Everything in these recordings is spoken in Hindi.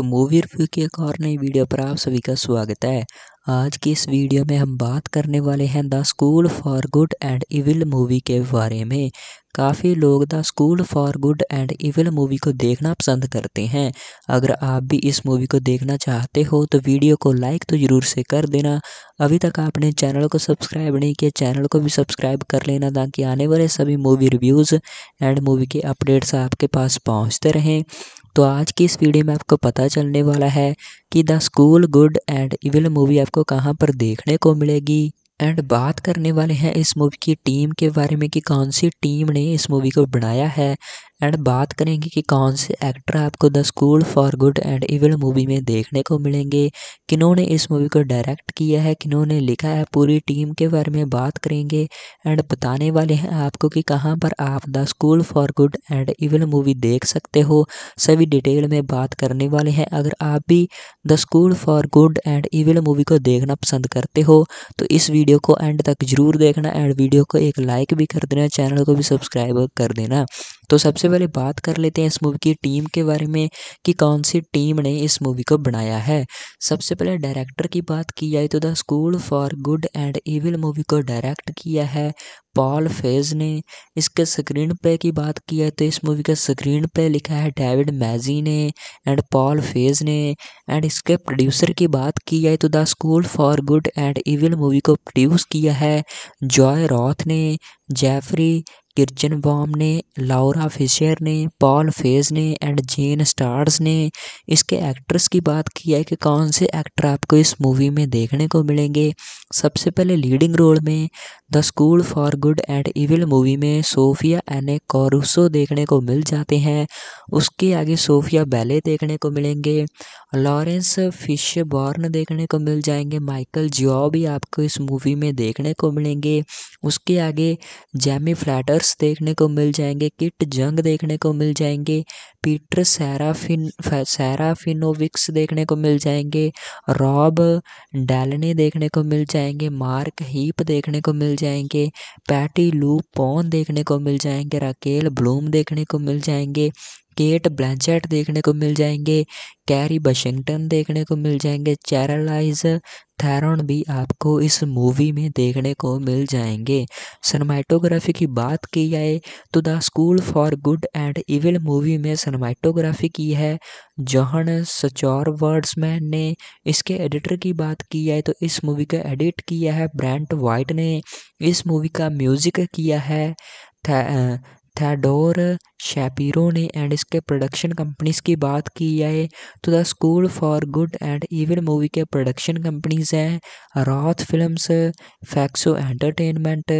तो मूवी रिव्यू की एक और नई वीडियो पर आप सभी का स्वागत है आज की इस वीडियो में हम बात करने वाले हैं the school for good and evil movie के बारे में काफ़ी लोग the school for good and evil movie को देखना पसंद करते हैं अगर आप भी इस मूवी को देखना चाहते हो तो वीडियो को लाइक तो ज़रूर से कर देना अभी तक आपने चैनल को सब्सक्राइब नहीं किया चैनल को भी सब्सक्राइब कर लेना ताकि आने वाले सभी मूवी रिव्यूज़ एंड मूवी के अपडेट्स आपके पास पहुँचते रहें तो आज की इस वीडियो में आपको पता चलने वाला है कि the school good and evil movie आपको कहाँ पर देखने को मिलेगी एंड बात करने वाले हैं इस मूवी की टीम के बारे में कि कौन सी टीम ने इस मूवी को बनाया है एंड बात करेंगे कि कौन से एक्टर आपको the school for good and evil movie में देखने को मिलेंगे किन्होंने इस मूवी को डायरेक्ट किया है किन्होंने लिखा है पूरी टीम के बारे में बात करेंगे एंड बताने वाले हैं आपको कि कहाँ पर आप the school for good and evil movie देख सकते हो सभी डिटेल में बात करने वाले हैं अगर आप भी the school for good and evil movie को देखना पसंद करते हो तो इस वीडियो को एंड तक जरूर देखना एंड वीडियो को एक लाइक भी कर देना चैनल को भी सब्सक्राइब कर देना तो सबसे पहले बात कर लेते हैं इस मूवी की टीम के बारे में कि कौन सी टीम ने इस मूवी को बनाया है सबसे पहले डायरेक्टर की बात की जाए तो the school for good and evil movie को डायरेक्ट किया है पॉल फेज ने इसके स्क्रीन प्ले की बात की है तो इस मूवी का स्क्रीन प्ले लिखा है डेविड मैजी ने एंड पॉल फेज ने एंड इसके प्रोड्यूसर की बात की जाए तो the school for good and evil movie को प्रोड्यूस किया है जॉय रॉथ ने जेफरी किर्चन बॉम ने लाउरा फिशर ने पॉल फेज ने एंड जेन स्टार्स ने इसके एक्ट्रेस की बात की है कि कौन से एक्टर आपको इस मूवी में देखने को मिलेंगे सबसे पहले लीडिंग रोल में the school for good and evil movie में सोफिया एने कॉरूसो देखने को मिल जाते हैं उसके आगे सोफिया बैले देखने को मिलेंगे लॉरेंस फिश बॉर्न देखने को मिल जाएंगे माइकल जियो भी आपको इस मूवी में देखने को मिलेंगे उसके आगे जैमी फ्लैटर्स देखने को मिल जाएंगे किट जंग देखने को मिल जाएंगे पीटर सैराफिन सैराफिनोविक्स देखने को मिल जाएंगे रॉब डैलने देखने को मिल जाएंगे मार्क हीप देखने को मिल जाएंगे पैटी लू पॉन देखने को मिल जाएंगे राकेल ब्लूम देखने को मिल जाएंगे केट ब्लैंचेट देखने को मिल जाएंगे कैरी वाशिंगटन देखने को मिल जाएंगे चैरलाइज थैरन भी आपको इस मूवी में देखने को मिल जाएंगे सनमाइटोग्राफी की बात की जाए तो the school for good and evil movie में सनमाइटोग्राफी की है जॉहन सचौर वर्ड्समैन ने इसके एडिटर की बात की जाए तो इस मूवी का एडिट किया है ब्रांट वाइट ने इस मूवी का म्यूज़िक किया है थैडोर शैपिरो ने एंड इसके प्रोडक्शन कंपनीज़ की बात की जाए तो the school for good and evil movie के प्रोडक्शन कंपनीज़ हैं Roth films फैक्सो entertainment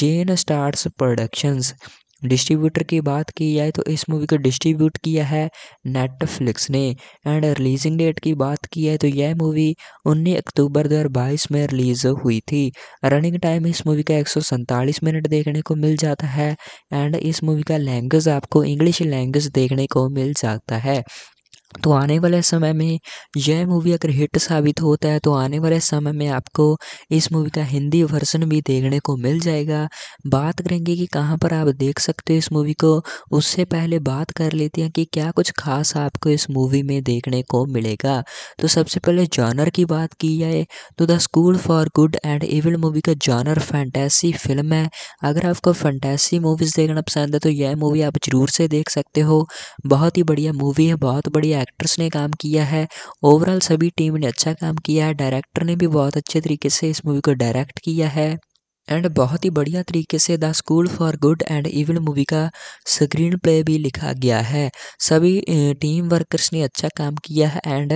Jane Startz productions distributor की बात की जाए तो इस मूवी को डिस्ट्रीब्यूट किया है नेटफ्लिक्स ने एंड रिलीजिंग डेट की बात की जाए तो यह मूवी 19 अक्टूबर 2022 में रिलीज़ हुई थी रनिंग टाइम इस मूवी का एक मिनट देखने को मिल जाता है एंड इस मूवी का लैंग्वेज आपको इंग्लिश लैंग्वेज देखने को मिल जाता है तो आने वाले समय में यह मूवी अगर हिट साबित होता है तो आने वाले समय में आपको इस मूवी का हिंदी वर्जन भी देखने को मिल जाएगा बात करेंगे कि कहाँ पर आप देख सकते हो इस मूवी को उससे पहले बात कर लेते हैं कि क्या कुछ खास आपको इस मूवी में देखने को मिलेगा तो सबसे पहले जॉनर की बात की जाए तो the school for good and evil movie का जॉनर फैंटेसी फिल्म है अगर आपको फैंटेसी मूवीज़ देखना पसंद है तो यह मूवी आप ज़रूर से देख सकते हो बहुत ही बढ़िया मूवी है बहुत बढ़िया एक्टर्स ने काम किया है ओवरऑल सभी टीम ने अच्छा काम किया है डायरेक्टर ने भी बहुत अच्छे तरीके से इस मूवी को डायरेक्ट किया है एंड बहुत ही बढ़िया तरीके से the school for good and evil movie का स्क्रीन प्ले भी लिखा गया है सभी टीम वर्कर्स ने अच्छा काम किया है एंड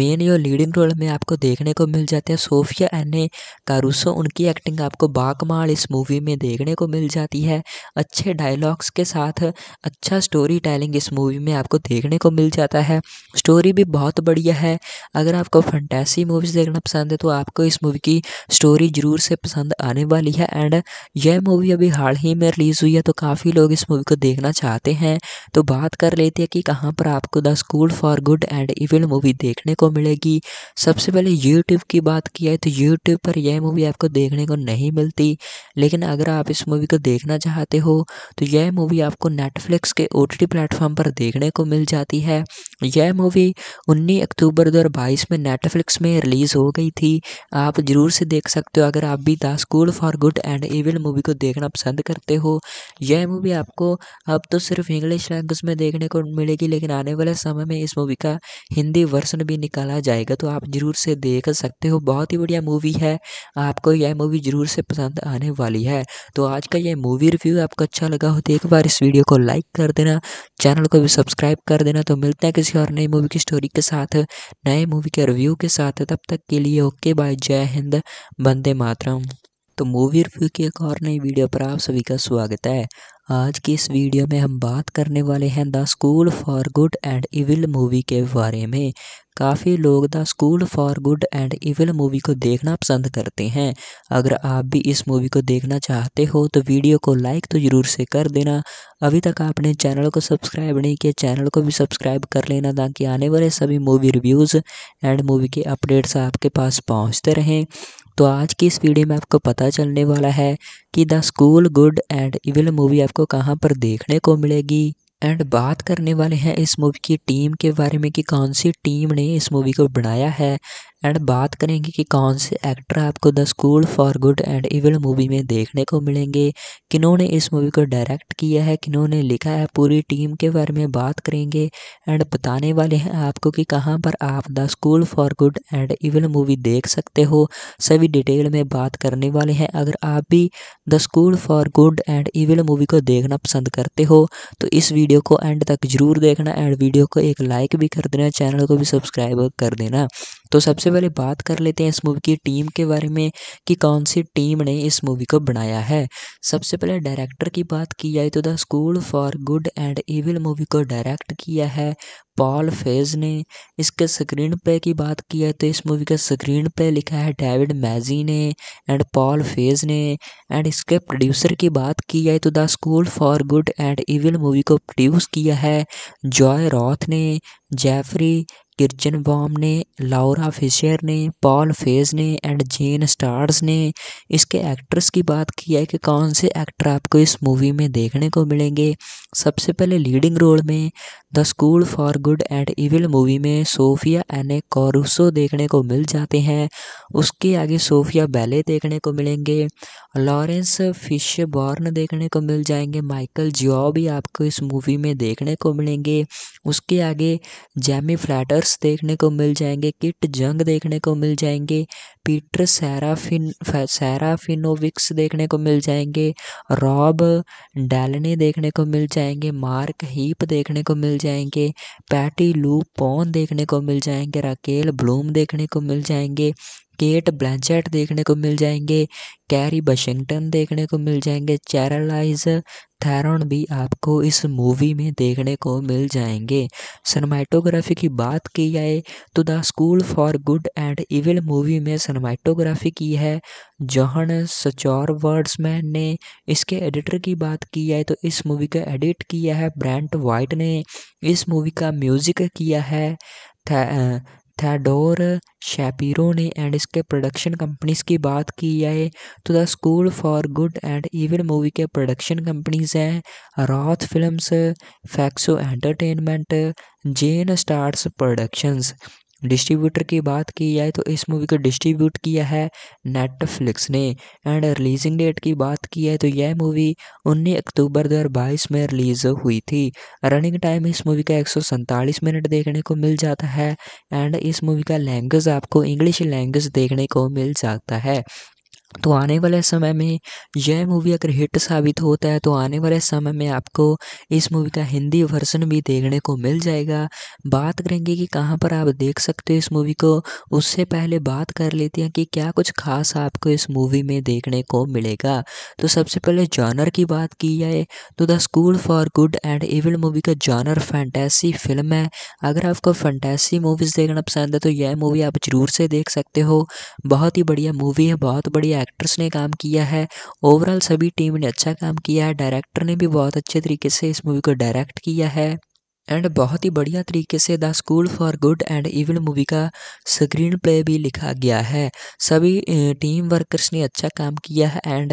मेन या लीडिंग रोल में आपको देखने को मिल जाते हैं सोफिया एने कारूसो उनकी एक्टिंग आपको बाकमाल इस मूवी में देखने को मिल जाती है अच्छे डायलॉग्स के साथ अच्छा स्टोरी टेलिंग इस मूवी में आपको देखने को मिल जाता है स्टोरी भी बहुत बढ़िया है अगर आपको फंटेसी मूवीज़ देखना पसंद है तो आपको इस मूवी की स्टोरी ज़रूर से पसंद आने वाली वाली है एंड यह मूवी अभी हाल ही में रिलीज़ हुई है तो काफ़ी लोग इस मूवी को देखना चाहते हैं तो बात कर लेते हैं कि कहाँ पर आपको the school for good and evil movie देखने को मिलेगी सबसे पहले यूट्यूब की बात की है तो यूट्यूब पर यह मूवी आपको देखने को नहीं मिलती लेकिन अगर आप इस मूवी को देखना चाहते हो तो यह मूवी आपको नेटफ्लिक्स के ओ टी प्लेटफॉर्म पर देखने को मिल जाती है यह मूवी उन्नीस अक्टूबर दो में नेटफ्लिक्स में रिलीज़ हो गई थी आप ज़रूर से देख सकते हो अगर आप भी द स्कूल फॉर और गुड एंड ईविल मूवी को देखना पसंद करते हो यह मूवी आपको अब तो सिर्फ इंग्लिश लैंग्वेज में देखने को मिलेगी लेकिन आने वाले समय में इस मूवी का हिंदी वर्सन भी निकाला जाएगा तो आप ज़रूर से देख सकते हो बहुत ही बढ़िया मूवी है आपको यह मूवी ज़रूर से पसंद आने वाली है तो आज का यह मूवी रिव्यू आपको अच्छा लगा हो तो एक बार इस वीडियो को लाइक कर देना चैनल को भी सब्सक्राइब कर देना तो मिलते हैं किसी और नई मूवी की स्टोरी के साथ नए मूवी के रिव्यू के साथ तब तक के लिए ओके बाय जय हिंद बंदे मातरम तो मूवी रिव्यू की एक और नई वीडियो पर आप सभी का स्वागत है आज की इस वीडियो में हम बात करने वाले हैं the school for good and evil movie के बारे में काफ़ी लोग the school for good and evil movie को देखना पसंद करते हैं अगर आप भी इस मूवी को देखना चाहते हो तो वीडियो को लाइक तो ज़रूर से कर देना अभी तक आपने चैनल को सब्सक्राइब नहीं किया चैनल को भी सब्सक्राइब कर लेना ताकि आने वाले सभी मूवी रिव्यूज़ एंड मूवी के अपडेट्स आपके पास पहुँचते रहें तो आज की इस वीडियो में आपको पता चलने वाला है कि the school good and evil movie आपको कहाँ पर देखने को मिलेगी एंड बात करने वाले हैं इस मूवी की टीम के बारे में कि कौन सी टीम ने इस मूवी को बनाया है एंड बात करेंगे कि कौन से एक्टर आपको the school for good and evil movie में देखने को मिलेंगे किन्होंने इस मूवी को डायरेक्ट किया है किन्होंने लिखा है पूरी टीम के बारे में बात करेंगे एंड बताने वाले हैं आपको कि कहाँ पर आप the school for good and evil movie देख सकते हो सभी डिटेल में बात करने वाले हैं अगर आप भी the school for good and evil movie को देखना पसंद करते हो तो इस वीडियो को एंड तक जरूर देखना एंड वीडियो को एक लाइक भी कर देना चैनल को भी सब्सक्राइब कर देना तो सबसे पहले बात कर लेते हैं इस मूवी की टीम के बारे में कि कौन सी टीम ने इस मूवी को बनाया है सबसे पहले डायरेक्टर की बात की जाए तो the school for good and evil movie को डायरेक्ट किया है पॉल फेज ने इसके स्क्रीन पे की बात की है तो इस मूवी का स्क्रीन पे लिखा है डेविड मैजी ने एंड पॉल फेज ने एंड इसके प्रोड्यूसर की बात की जाए तो the school for good and evil movie को प्रोड्यूस किया है जॉय रॉथ ने जेफरी किर्चन बॉम ने लाउरा फिशर ने पॉल फेज ने एंड जेन स्टार्स ने इसके एक्ट्रेस की बात की है कि कौन से एक्टर आपको इस मूवी में देखने को मिलेंगे सबसे पहले लीडिंग रोल में the school for good and evil movie में सोफिया एने कॉरूसो देखने को मिल जाते हैं उसके आगे सोफिया बैले देखने को मिलेंगे लॉरेंस फिश बॉर्न देखने को मिल जाएंगे माइकल जियो भी आपको इस मूवी में देखने को मिलेंगे उसके आगे जैमी फ्लैटर्स देखने को मिल जाएंगे किट जंग देखने को मिल जाएंगे पीटर सैराफिन सैराफिनोविक्स देखने को मिल जाएंगे रॉब डैलने देखने को मिल जाएंगे मार्क हीप देखने को मिल जाएंगे पैटी लू पोन देखने को मिल जाएंगे राकेल ब्लूम देखने को मिल जाएंगे केट ब्लैंचेट देखने को मिल जाएंगे कैरी वाशिंगटन देखने को मिल जाएंगे चैरलाइज थैरन भी आपको इस मूवी में देखने को मिल जाएंगे सनमाइटोग्राफी की बात की जाए तो the school for good and evil movie में सनमाइटोग्राफी की है जहन सचौर वर्ड्समैन ने इसके एडिटर की बात की जाए तो इस मूवी का एडिट किया है ब्रांट वाइट ने इस मूवी का म्यूज़िक किया है थैडोर शैपिरो ने एंड इसके प्रोडक्शन कंपनीज की बात की जाए तो the school for good and evil movie के प्रोडक्शन कंपनीज हैं Roth films फैक्सो entertainment Jane Startz productions distributor की बात की जाए तो इस मूवी को डिस्ट्रीब्यूट किया है नेटफ्लिक्स ने एंड रिलीजिंग डेट की बात की जाए तो यह मूवी 19 अक्टूबर 2022 में रिलीज़ हुई थी रनिंग टाइम इस मूवी का एक मिनट देखने को मिल जाता है एंड इस मूवी का लैंग्वेज आपको इंग्लिश लैंग्वेज देखने को मिल जाता है तो आने वाले समय में यह मूवी अगर हिट साबित होता है तो आने वाले समय में आपको इस मूवी का हिंदी वर्जन भी देखने को मिल जाएगा बात करेंगे कि कहाँ पर आप देख सकते हो इस मूवी को उससे पहले बात कर लेते हैं कि क्या कुछ खास आपको इस मूवी में देखने को मिलेगा तो सबसे पहले जॉनर की बात की जाए तो the school for good and evil movie का जॉनर फैंटेसी फिल्म है अगर आपको फैंटेसी मूवीज़ देखना पसंद है तो यह मूवी आप ज़रूर से देख सकते हो बहुत ही बढ़िया मूवी है बहुत बढ़िया एक्टर्स ने काम किया है ओवरऑल सभी टीम ने अच्छा काम किया है डायरेक्टर ने भी बहुत अच्छे तरीके से इस मूवी को डायरेक्ट किया है एंड बहुत ही बढ़िया तरीके से the school for good and evil movie का स्क्रीन प्ले भी लिखा गया है सभी टीम वर्कर्स ने अच्छा काम किया है एंड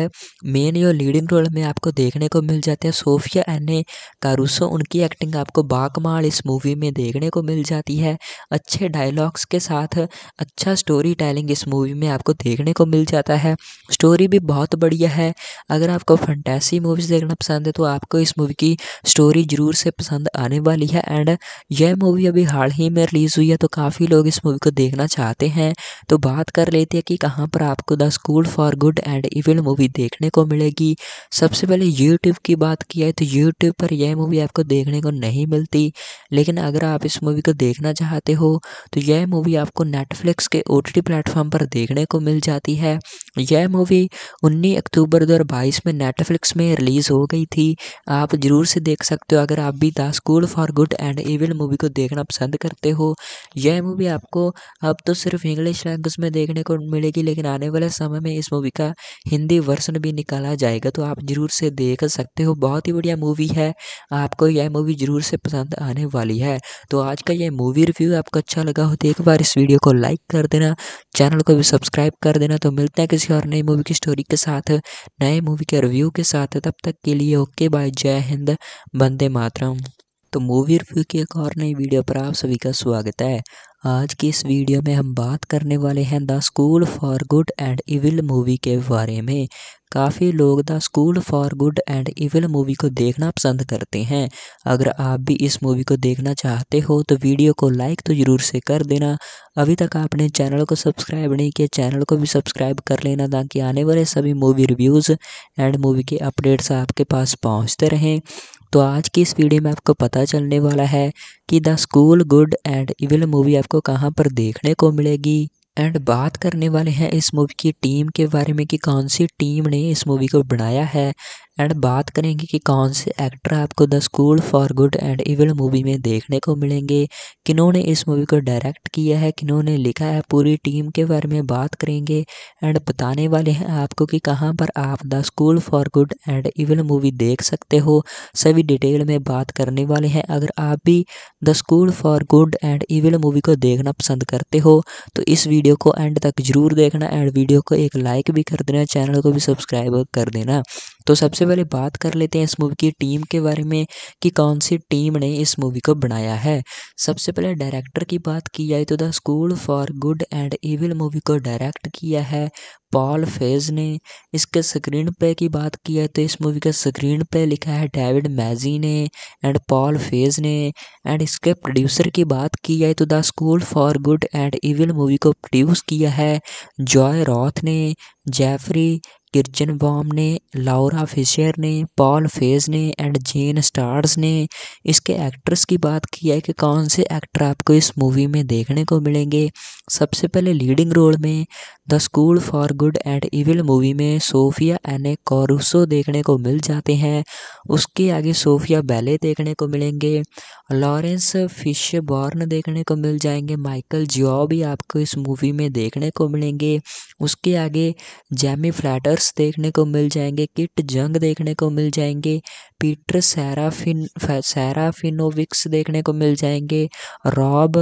मेन जो लीडिंग रोल में आपको देखने को मिल जाते हैं सोफिया एने कारूसो उनकी एक्टिंग आपको बाकमाल इस मूवी में देखने को मिल जाती है अच्छे डायलॉग्स के साथ अच्छा स्टोरी टेलिंग इस मूवी में आपको देखने को मिल जाता है स्टोरी भी बहुत बढ़िया है अगर आपको फंटेसी मूवीज़ देखना पसंद है तो आपको इस मूवी की स्टोरी ज़रूर से पसंद आने वाली वाली है एंड यह मूवी अभी हाल ही में रिलीज़ हुई है तो काफ़ी लोग इस मूवी को देखना चाहते हैं तो बात कर लेते हैं कि कहाँ पर आपको the school for good and evil movie देखने को मिलेगी सबसे पहले यूट्यूब की बात की है तो यूट्यूब पर यह मूवी आपको देखने को नहीं मिलती लेकिन अगर आप इस मूवी को देखना चाहते हो तो यह मूवी आपको नेटफ्लिक्स के ओ टी प्लेटफॉर्म पर देखने को मिल जाती है यह मूवी उन्नीस अक्टूबर दो में नेटफ्लिक्स में रिलीज़ हो गई थी आप ज़रूर से देख सकते हो अगर आप भी द स्कूल फॉर और गुड एंड इविल मूवी को देखना पसंद करते हो यह मूवी आपको अब तो सिर्फ इंग्लिश लैंग्वेज में देखने को मिलेगी लेकिन आने वाले समय में इस मूवी का हिंदी वर्सन भी निकाला जाएगा तो आप ज़रूर से देख सकते हो बहुत ही बढ़िया मूवी है आपको यह मूवी ज़रूर से पसंद आने वाली है तो आज का यह मूवी रिव्यू आपको अच्छा लगा हो तो एक बार इस वीडियो को लाइक कर देना चैनल को भी सब्सक्राइब कर देना तो मिलते हैं किसी और नई मूवी की स्टोरी के साथ नए मूवी के रिव्यू के साथ तब तक के लिए ओके बाय जय हिंद बंदे मातरम तो मूवी रिव्यू की एक और नई वीडियो पर आप सभी का स्वागत है आज की इस वीडियो में हम बात करने वाले हैं the school for good and evil movie के बारे में काफ़ी लोग the school for good and evil movie को देखना पसंद करते हैं अगर आप भी इस मूवी को देखना चाहते हो तो वीडियो को लाइक तो ज़रूर से कर देना अभी तक आपने चैनल को सब्सक्राइब नहीं किया चैनल को भी सब्सक्राइब कर लेना ताकि आने वाले सभी मूवी रिव्यूज़ एंड मूवी के अपडेट्स आपके पास पहुँचते रहें तो आज की इस वीडियो में आपको पता चलने वाला है कि the school good and evil movie आपको कहाँ पर देखने को मिलेगी एंड बात करने वाले हैं इस मूवी की टीम के बारे में कि कौन सी टीम ने इस मूवी को बनाया है एंड बात करेंगे कि कौन से एक्टर आपको the school for good and evil movie में देखने को मिलेंगे किन्होंने इस मूवी को डायरेक्ट किया है किन्होंने लिखा है पूरी टीम के बारे में बात करेंगे एंड बताने वाले हैं आपको कि कहाँ पर आप the school for good and evil movie देख सकते हो सभी डिटेल में बात करने वाले हैं अगर आप भी the school for good and evil movie को देखना पसंद करते हो तो इस वीडियो को एंड तक जरूर देखना एंड वीडियो को एक लाइक भी कर देना चैनल को भी सब्सक्राइब कर देना तो सबसे पहले बात कर लेते हैं इस मूवी की टीम के बारे में कि कौन सी टीम ने इस मूवी को बनाया है सबसे पहले डायरेक्टर की बात की जाए तो the school for good and evil movie को डायरेक्ट किया है पॉल फेज ने इसके स्क्रीन पे की बात की है तो इस मूवी का स्क्रीन पे लिखा है डेविड मैजी ने एंड पॉल फेज ने एंड इसके प्रोड्यूसर की बात की जाए तो the school for good and evil movie को प्रोड्यूस किया है जॉय रॉथ ने जेफरी किर्चन बॉम ने लाउरा फिशर ने पॉल फेज ने एंड जेन स्टार्स ने इसके एक्ट्रेस की बात की है कि कौन से एक्टर आपको इस मूवी में देखने को मिलेंगे सबसे पहले लीडिंग रोल में the school for good and evil movie में सोफिया एने कॉरूसो देखने को मिल जाते हैं उसके आगे सोफिया बैले देखने को मिलेंगे लॉरेंस फिश बॉर्न देखने को मिल जाएंगे माइकल जियो भी आपको इस मूवी में देखने को मिलेंगे उसके आगे जैमी फ्लैटर्स देखने को मिल जाएंगे किट जंग देखने को मिल जाएंगे पीटर सैराफिन सैराफिनोविक्स देखने को मिल जाएंगे रॉब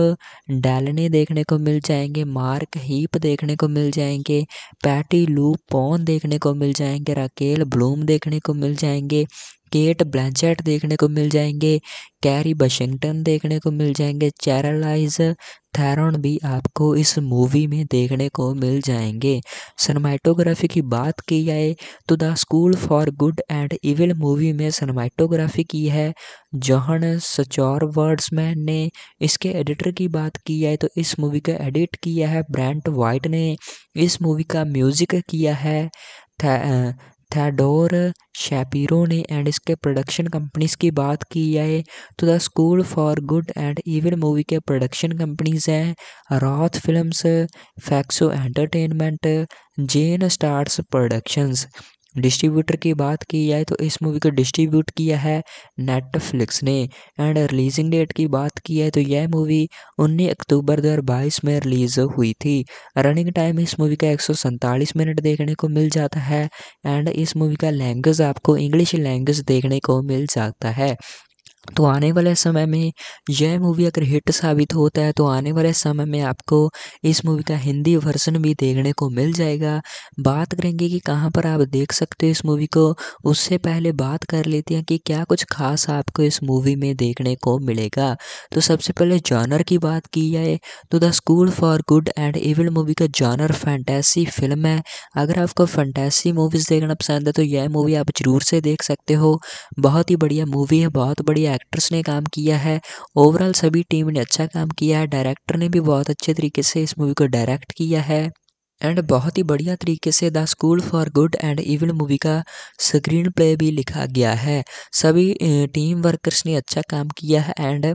डैलने देखने को मिल जाएंगे मार्क हीप देखने को मिल मिल जाएंगे पैटी लू पॉन देखने को मिल जाएंगे राकेल ब्लूम देखने को मिल जाएंगे केट ब्लैंचेट देखने को मिल जाएंगे कैरी वाशिंगटन देखने को मिल जाएंगे चैरलाइज थैरन भी आपको इस मूवी में देखने को मिल जाएंगे सनमाइटोग्राफी की बात की जाए तो the school for good and evil movie में सनमाइटोग्राफी की है जौहन सचौर वर्ड्समैन ने इसके एडिटर की बात की जाए तो इस मूवी का एडिट किया है ब्रांट वाइट ने इस मूवी का म्यूज़िक किया है थैडोर शैपिरो ने एंड इसके प्रोडक्शन कंपनीज की बात की जाए तो the school for good and evil movie के प्रोडक्शन कंपनीज हैं Roth films फैक्सो entertainment Jane Startz productions distributor की बात की जाए तो इस मूवी को डिस्ट्रीब्यूट किया है नेटफ्लिक्स ने एंड रिलीजिंग डेट की बात की जाए तो यह मूवी 19 अक्टूबर 2022 में रिलीज़ हुई थी रनिंग टाइम इस मूवी का एक मिनट देखने को मिल जाता है एंड इस मूवी का लैंग्वेज आपको इंग्लिश लैंग्वेज देखने को मिल जाता है तो आने वाले समय में यह मूवी अगर हिट साबित होता है तो आने वाले समय में आपको इस मूवी का हिंदी वर्जन भी देखने को मिल जाएगा बात करेंगे कि कहाँ पर आप देख सकते हो इस मूवी को उससे पहले बात कर लेते हैं कि क्या कुछ खास आपको इस मूवी में देखने को मिलेगा तो सबसे पहले जॉनर की बात की जाए तो the school for good and evil movie का जॉनर फैंटेसी फिल्म है अगर आपको फैंटेसी मूवीज़ देखना पसंद है तो यह मूवी आप ज़रूर से देख सकते हो बहुत ही बढ़िया मूवी है बहुत बढ़िया एक्ट्रेस ने काम किया है ओवरऑल सभी टीम ने अच्छा काम किया है डायरेक्टर ने भी बहुत अच्छे तरीके से इस मूवी को डायरेक्ट किया है एंड बहुत ही बढ़िया तरीके से the school for good and evil movie का स्क्रीन प्ले भी लिखा गया है सभी टीम वर्कर्स ने अच्छा काम किया है एंड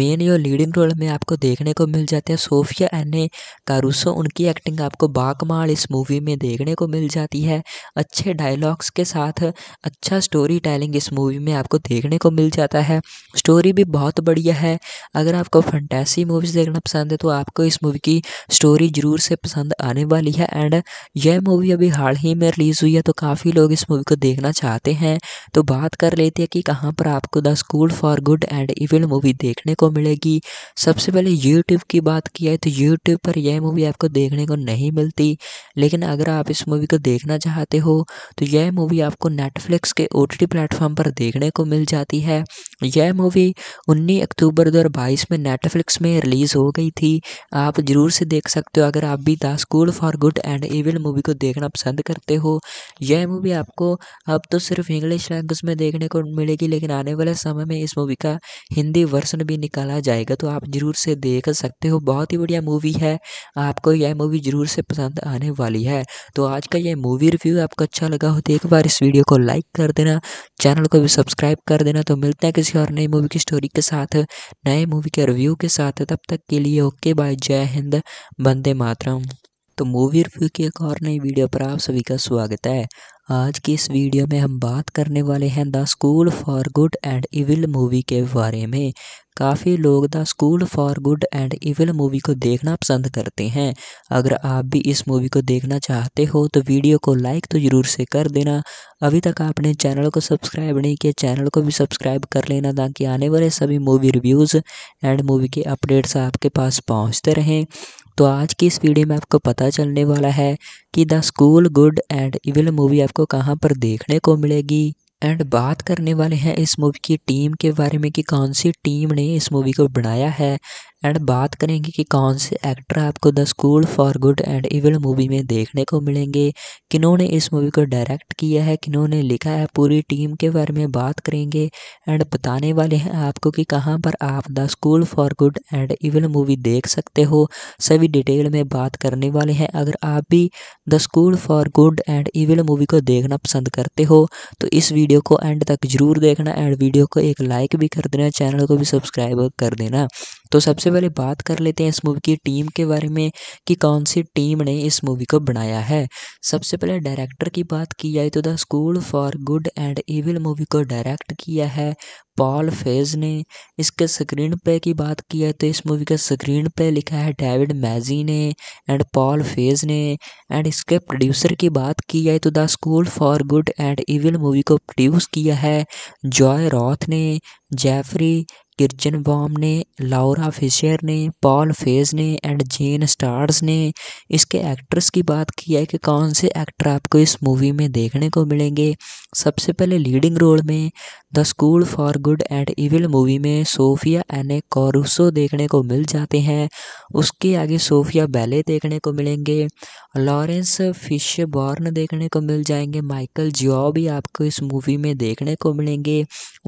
मेन जो लीडिंग रोल में आपको देखने को मिल जाते हैं सोफिया एने कारूसो उनकी एक्टिंग आपको बाकमाल इस मूवी में देखने को मिल जाती है अच्छे डायलॉग्स के साथ अच्छा स्टोरी टेलिंग इस मूवी में आपको देखने को मिल जाता है स्टोरी भी बहुत बढ़िया है अगर आपको फंटेसी मूवीज़ देखना पसंद है तो आपको इस मूवी की स्टोरी ज़रूर से पसंद आने वाली वाली है एंड यह मूवी अभी हाल ही में रिलीज़ हुई है तो काफ़ी लोग इस मूवी को देखना चाहते हैं तो बात कर लेते हैं कि कहाँ पर आपको the school for good and evil movie देखने को मिलेगी सबसे पहले यूट्यूब की बात की है तो यूट्यूब पर यह मूवी आपको देखने को नहीं मिलती लेकिन अगर आप इस मूवी को देखना चाहते हो तो यह मूवी आपको नेटफ्लिक्स के ओ प्लेटफॉर्म पर देखने को मिल जाती है यह मूवी उन्नीस अक्टूबर दो में नेटफ्लिक्स में रिलीज़ हो गई थी आप ज़रूर से देख सकते हो अगर आप भी the school for good and evil movie को देखना पसंद करते हो यह मूवी आपको अब तो सिर्फ इंग्लिश लैंग्वेज में देखने को मिलेगी लेकिन आने वाले समय में इस मूवी का हिंदी वर्सन भी निकाला जाएगा तो आप ज़रूर से देख सकते हो बहुत ही बढ़िया मूवी है आपको यह मूवी ज़रूर से पसंद आने वाली है तो आज का यह मूवी रिव्यू आपको अच्छा लगा हो तो एक बार इस वीडियो को लाइक कर देना चैनल को भी सब्सक्राइब कर देना तो मिलते हैं किसी और नई मूवी की स्टोरी के साथ नए मूवी के रिव्यू के साथ तब तक के लिए ओके बाय जय हिंद बंदे मातरम तो मूवी रिव्यू की एक और नई वीडियो पर आप सभी का स्वागत है आज की इस वीडियो में हम बात करने वाले हैं the school for good and evil movie के बारे में काफ़ी लोग the school for good and evil movie को देखना पसंद करते हैं अगर आप भी इस मूवी को देखना चाहते हो तो वीडियो को लाइक तो ज़रूर से कर देना अभी तक आपने चैनल को सब्सक्राइब नहीं किया चैनल को भी सब्सक्राइब कर लेना ताकि आने वाले सभी मूवी रिव्यूज़ एंड मूवी के अपडेट्स आपके पास पहुँचते रहें तो आज की इस वीडियो में आपको पता चलने वाला है कि the school good and evil movie आपको कहाँ पर देखने को मिलेगी एंड बात करने वाले हैं इस मूवी की टीम के बारे में कि कौन सी टीम ने इस मूवी को बनाया है एंड बात करेंगे कि कौन से एक्टर आपको the school for good and evil movie में देखने को मिलेंगे किन्होंने इस मूवी को डायरेक्ट किया है किन्होंने लिखा है पूरी टीम के बारे में बात करेंगे एंड बताने वाले हैं आपको कि कहाँ पर आप the school for good and evil movie देख सकते हो सभी डिटेल में बात करने वाले हैं अगर आप भी the school for good and evil movie को देखना पसंद करते हो तो इस वीडियो को एंड तक जरूर देखना एंड वीडियो को एक लाइक भी कर देना चैनल को भी सब्सक्राइब कर देना तो सबसे पहले बात कर लेते हैं इस मूवी की टीम के बारे में कि कौन सी टीम ने इस मूवी को बनाया है सबसे पहले डायरेक्टर की बात की जाए तो the school for good and evil movie को डायरेक्ट किया है पॉल फेज ने इसके स्क्रीन पे की बात की है तो इस मूवी का स्क्रीन पे लिखा है डेविड मैजी ने एंड पॉल फेज ने एंड इसके प्रोड्यूसर की बात की जाए तो the school for good and evil movie को प्रोड्यूस किया है जॉय रॉथ ने जेफरी किर्चन बॉम ने लाउरा फिशर ने पॉल फेज ने एंड जेन स्टार्स ने इसके एक्ट्रेस की बात की है कि कौन से एक्टर आपको इस मूवी में देखने को मिलेंगे सबसे पहले लीडिंग रोल में the school for good and evil movie में सोफिया एने कॉरूसो देखने को मिल जाते हैं उसके आगे सोफिया बैले देखने को मिलेंगे लॉरेंस फिश बॉर्न देखने को मिल जाएंगे माइकल जियो भी आपको इस मूवी में देखने को मिलेंगे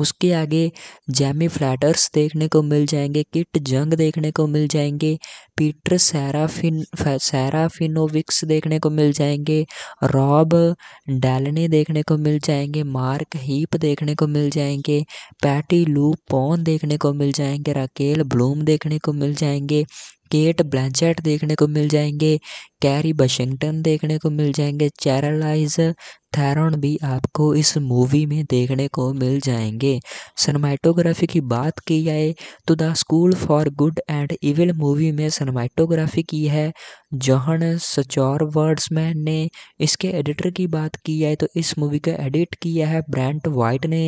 उसके आगे जैमी फ्लैटर्स देखने को मिल जाएंगे किट जंग देखने को मिल जाएंगे पीटर सैराफिन सैराफिनोविक्स देखने को मिल जाएंगे रॉब डैलने देखने को मिल जाएंगे मार्क हीप देखने को मिल जाएंगे पैटी लू पॉन देखने को मिल जाएंगे राकेल ब्लूम देखने को मिल जाएंगे केट ब्लैंचेट देखने को मिल जाएंगे कैरी वाशिंगटन देखने को मिल जाएंगे चैरलाइज थैरन भी आपको इस मूवी में देखने को मिल जाएंगे सनमैटोग्राफी की बात की जाए तो the school for good and evil movie में सनमैटोग्राफी की है जौहन सचौर वर्ड्समैन ने इसके एडिटर की बात की जाए तो इस मूवी का एडिट किया है ब्रांट वाइट ने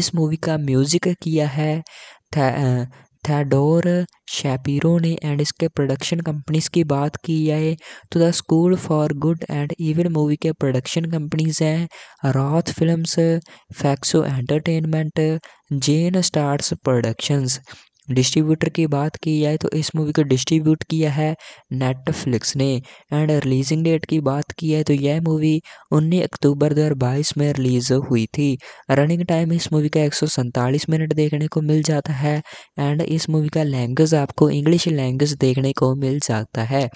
इस मूवी का म्यूज़िक किया है थेडोर शैपिरो ने एंड इसके प्रोडक्शन कंपनीज की बात की जाए तो the school for good and evil movie के प्रोडक्शन कंपनीज हैं Roth films फैक्सो entertainment Jane Startz productions distributor की बात की जाए तो इस मूवी को डिस्ट्रीब्यूट किया है नेटफ्लिक्स ने एंड रिलीजिंग डेट की बात की जाए तो यह मूवी 19 अक्टूबर 2022 में रिलीज़ हुई थी रनिंग टाइम इस मूवी का एक मिनट देखने को मिल जाता है एंड इस मूवी का लैंग्वेज आपको इंग्लिश लैंग्वेज देखने को मिल जाता है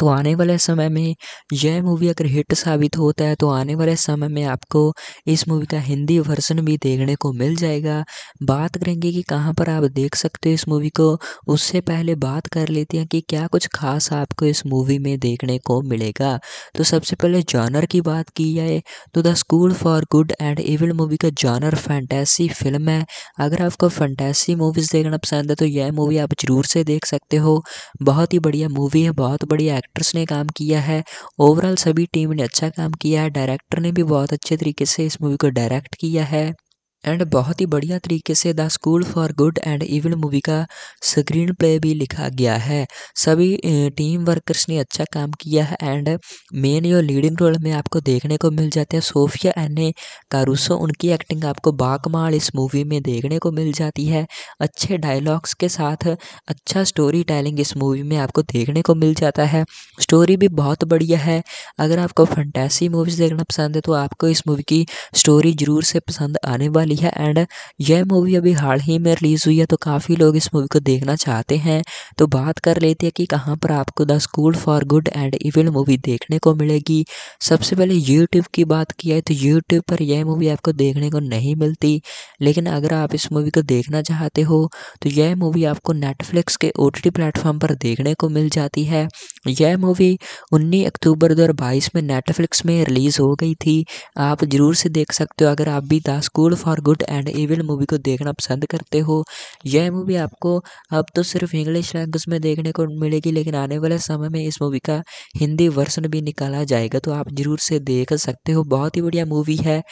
तो आने वाले समय में यह मूवी अगर हिट साबित होता है तो आने वाले समय में आपको इस मूवी का हिंदी वर्जन भी देखने को मिल जाएगा बात करेंगे कि कहाँ पर आप देख सकते हो इस मूवी को उससे पहले बात कर लेते हैं कि क्या कुछ खास आपको इस मूवी में देखने को मिलेगा तो सबसे पहले जॉनर की बात की जाए तो the school for good and evil movie का जॉनर फैंटेसी फिल्म है अगर आपको फैंटेसी मूवीज़ देखना पसंद है तो यह मूवी आप ज़रूर से देख सकते हो बहुत ही बढ़िया मूवी है बहुत बढ़िया डायरेक्टर्स ने काम किया है ओवरऑल सभी टीम ने अच्छा काम किया है डायरेक्टर ने भी बहुत अच्छे तरीके से इस मूवी को डायरेक्ट किया है एंड बहुत ही बढ़िया तरीके से the school for good and even movie का स्क्रीन प्ले भी लिखा गया है सभी टीम वर्कर्स ने अच्छा काम किया है एंड मेन जो लीडिंग रोल में आपको देखने को मिल जाते हैं सोफिया एने कारूसो उनकी एक्टिंग आपको बाकमाल इस मूवी में देखने को मिल जाती है अच्छे डायलॉग्स के साथ अच्छा स्टोरी टेलिंग इस मूवी में आपको देखने को मिल जाता है स्टोरी भी बहुत बढ़िया है अगर आपको फंटेसी मूवीज़ देखना पसंद है तो आपको इस मूवी की स्टोरी ज़रूर से पसंद आने वाली मिली है एंड यह मूवी अभी हाल ही में रिलीज़ हुई है तो काफ़ी लोग इस मूवी को देखना चाहते हैं तो बात कर लेते हैं कि कहाँ पर आपको the school for good and evil movie देखने को मिलेगी सबसे पहले यूट्यूब की बात की है तो यूट्यूब पर यह मूवी आपको देखने को नहीं मिलती लेकिन अगर आप इस मूवी को देखना चाहते हो तो यह मूवी आपको नेटफ्लिक्स के ओ टी प्लेटफॉर्म पर देखने को मिल जाती है यह मूवी उन्नीस अक्टूबर दो में नेटफ्लिक्स में रिलीज़ हो गई थी आप ज़रूर से देख सकते हो अगर आप भी the school for good and evil movie को देखना पसंद करते हो यह मूवी आपको अब तो सिर्फ इंग्लिश लैंग्वेज में देखने को मिलेगी लेकिन आने वाले समय में इस मूवी का हिंदी वर्सन भी निकाला जाएगा तो आप ज़रूर से देख सकते हो बहुत ही बढ़िया मूवी है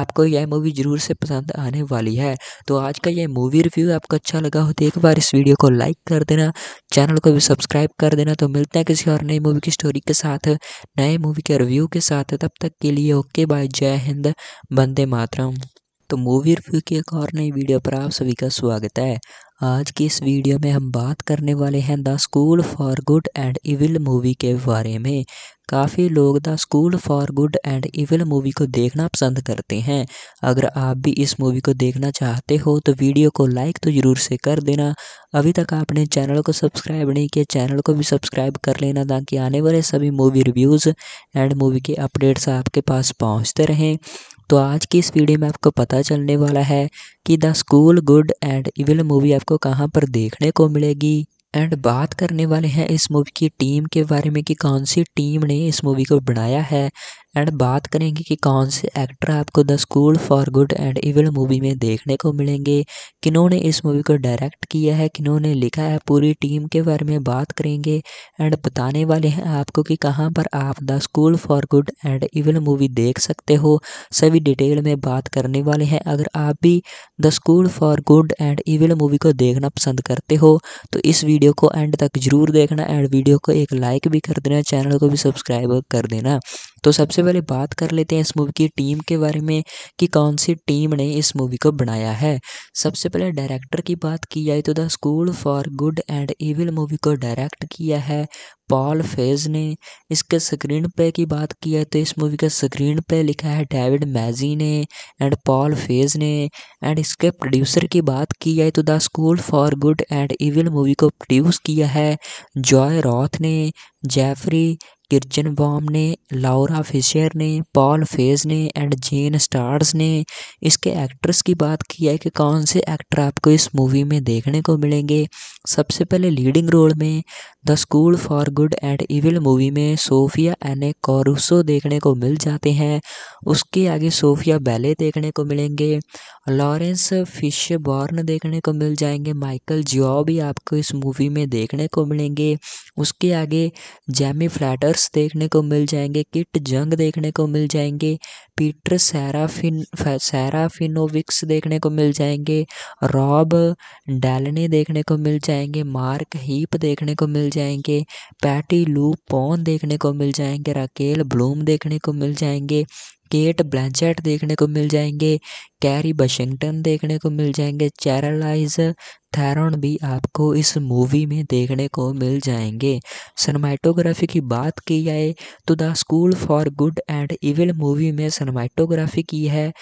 आपको यह मूवी ज़रूर से पसंद आने वाली है तो आज का यह मूवी रिव्यू आपको अच्छा लगा हो तो एक बार इस वीडियो को लाइक कर देना चैनल को भी सब्सक्राइब कर देना तो मिलते हैं किसी और नई मूवी की स्टोरी के साथ नए मूवी के रिव्यू के साथ तब तक के लिए ओके बाय जय हिंद बंदे मातरम तो मूवी रिव्यू की एक और नई वीडियो पर आप सभी का स्वागत है आज की इस वीडियो में हम बात करने वाले हैं the school for good and evil movie के बारे में काफ़ी लोग the school for good and evil movie को देखना पसंद करते हैं अगर आप भी इस मूवी को देखना चाहते हो तो वीडियो को लाइक तो ज़रूर से कर देना अभी तक आपने चैनल को सब्सक्राइब नहीं किया चैनल को भी सब्सक्राइब कर लेना ताकि आने वाले सभी मूवी रिव्यूज़ एंड मूवी के अपडेट्स आपके पास पहुँचते रहें तो आज की इस वीडियो में आपको पता चलने वाला है कि the school good and evil movie आपको कहाँ पर देखने को मिलेगी एंड बात करने वाले हैं इस मूवी की टीम के बारे में कि कौन सी टीम ने इस मूवी को बनाया है एंड बात करेंगे कि कौन से एक्टर आपको the school for good and evil movie में देखने को मिलेंगे किन्होंने इस मूवी को डायरेक्ट किया है किन्होंने लिखा है पूरी टीम के बारे में बात करेंगे एंड बताने वाले हैं आपको कि कहाँ पर आप the school for good and evil movie देख सकते हो सभी डिटेल में बात करने वाले हैं अगर आप भी the school for good and evil movie को देखना पसंद करते हो तो इस वीडियो को एंड तक जरूर देखना एंड वीडियो को एक लाइक भी कर देना चैनल को भी सब्सक्राइब कर देना तो सबसे पहले बात कर लेते हैं इस मूवी की टीम के बारे में कि कौन सी टीम ने इस मूवी को बनाया है सबसे पहले डायरेक्टर की बात की जाए तो the school for good and evil movie को डायरेक्ट किया है पॉल फेज ने इसके स्क्रीन पे की बात की है तो इस मूवी का स्क्रीन पे लिखा है डेविड मैजी ने एंड पॉल फेज ने एंड इसके प्रोड्यूसर की बात की जाए तो the school for good and evil movie को प्रोड्यूस किया है जॉय रॉथ ने जेफरी किर्चन बॉम ने लाउरा फिशर ने पॉल फेज ने एंड जेन स्टार्स ने इसके एक्ट्रेस की बात की है कि कौन से एक्टर आपको इस मूवी में देखने को मिलेंगे सबसे पहले लीडिंग रोल में the school for good and evil movie में सोफिया एने कॉरूसो देखने को मिल जाते हैं उसके आगे सोफिया बैले देखने को मिलेंगे लॉरेंस फिश बॉर्न देखने को मिल जाएंगे माइकल जियो भी आपको इस मूवी में देखने को मिलेंगे उसके आगे जैमी फ्लैटर्स देखने को मिल जाएंगे किट जंग देखने को मिल जाएंगे पीटर सैराफिन सैराफिनोविक्स देखने को मिल जाएंगे रॉब डैलने देखने को मिल जाएंगे मार्क हीप देखने को मिल जाएंगे पैटी लू पॉन देखने को मिल जाएंगे राकेल ब्लूम देखने को मिल जाएंगे केट ब्लैंचेट देखने को मिल जाएंगे कैरी वाशिंगटन देखने को मिल जाएंगे चैरलाइज थैरन भी आपको इस मूवी में देखने को मिल जाएंगे सनमाइटोग्राफी की बात की जाए तो the school for good and evil movie में सनमाइटोग्राफी की है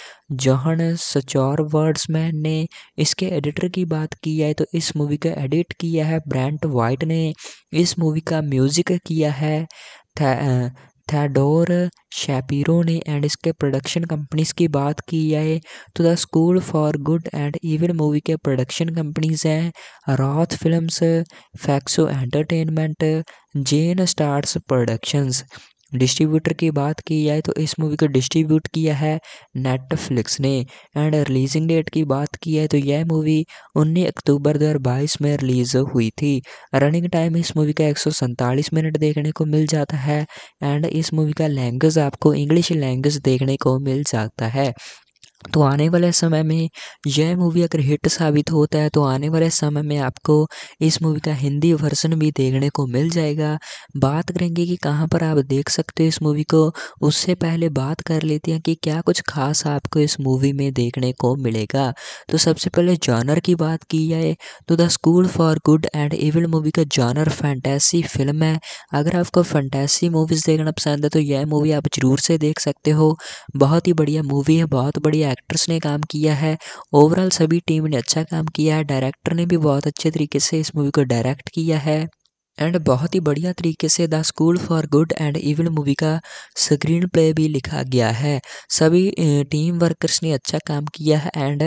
जौहन सचौर वर्ड्समैन ने इसके एडिटर की बात की जाए तो इस मूवी का एडिट किया है ब्रांट वाइट ने इस मूवी का म्यूज़िक किया है थेडोर शैपीरो ने एंड इसके प्रोडक्शन कंपनीज़ की बात की जाए तो the school for good and evil movie के प्रोडक्शन कंपनीज़ हैं Roth films फैक्सो entertainment Jane Startz productions distributor की बात की जाए तो इस मूवी को डिस्ट्रीब्यूट किया है नेटफ्लिक्स ने एंड रिलीजिंग डेट की बात की जाए तो यह मूवी 19 अक्टूबर 2022 में रिलीज़ हुई थी रनिंग टाइम इस मूवी का एक मिनट देखने को मिल जाता है एंड इस मूवी का लैंग्वेज आपको इंग्लिश लैंग्वेज देखने को मिल जाता है तो आने वाले समय में यह मूवी अगर हिट साबित होता है तो आने वाले समय में आपको इस मूवी का हिंदी वर्जन भी देखने को मिल जाएगा बात करेंगे कि कहाँ पर आप देख सकते हो इस मूवी को उससे पहले बात कर लेते हैं कि क्या कुछ खास आपको इस मूवी में देखने को मिलेगा तो सबसे पहले जॉनर की बात की जाए तो the school for good and evil movie का जॉनर फैंटेसी फिल्म है अगर आपको फैंटेसी मूवीज़ देखना पसंद है तो यह मूवी आप ज़रूर से देख सकते हो बहुत ही बढ़िया मूवी है बहुत बढ़िया एक्टर्स ने काम किया है ओवरऑल सभी टीम ने अच्छा काम किया है डायरेक्टर ने भी बहुत अच्छे तरीके से इस मूवी को डायरेक्ट किया है एंड बहुत ही बढ़िया तरीके से the school for good and evil movie का स्क्रीन प्ले भी लिखा गया है सभी टीम वर्कर्स ने अच्छा काम किया है एंड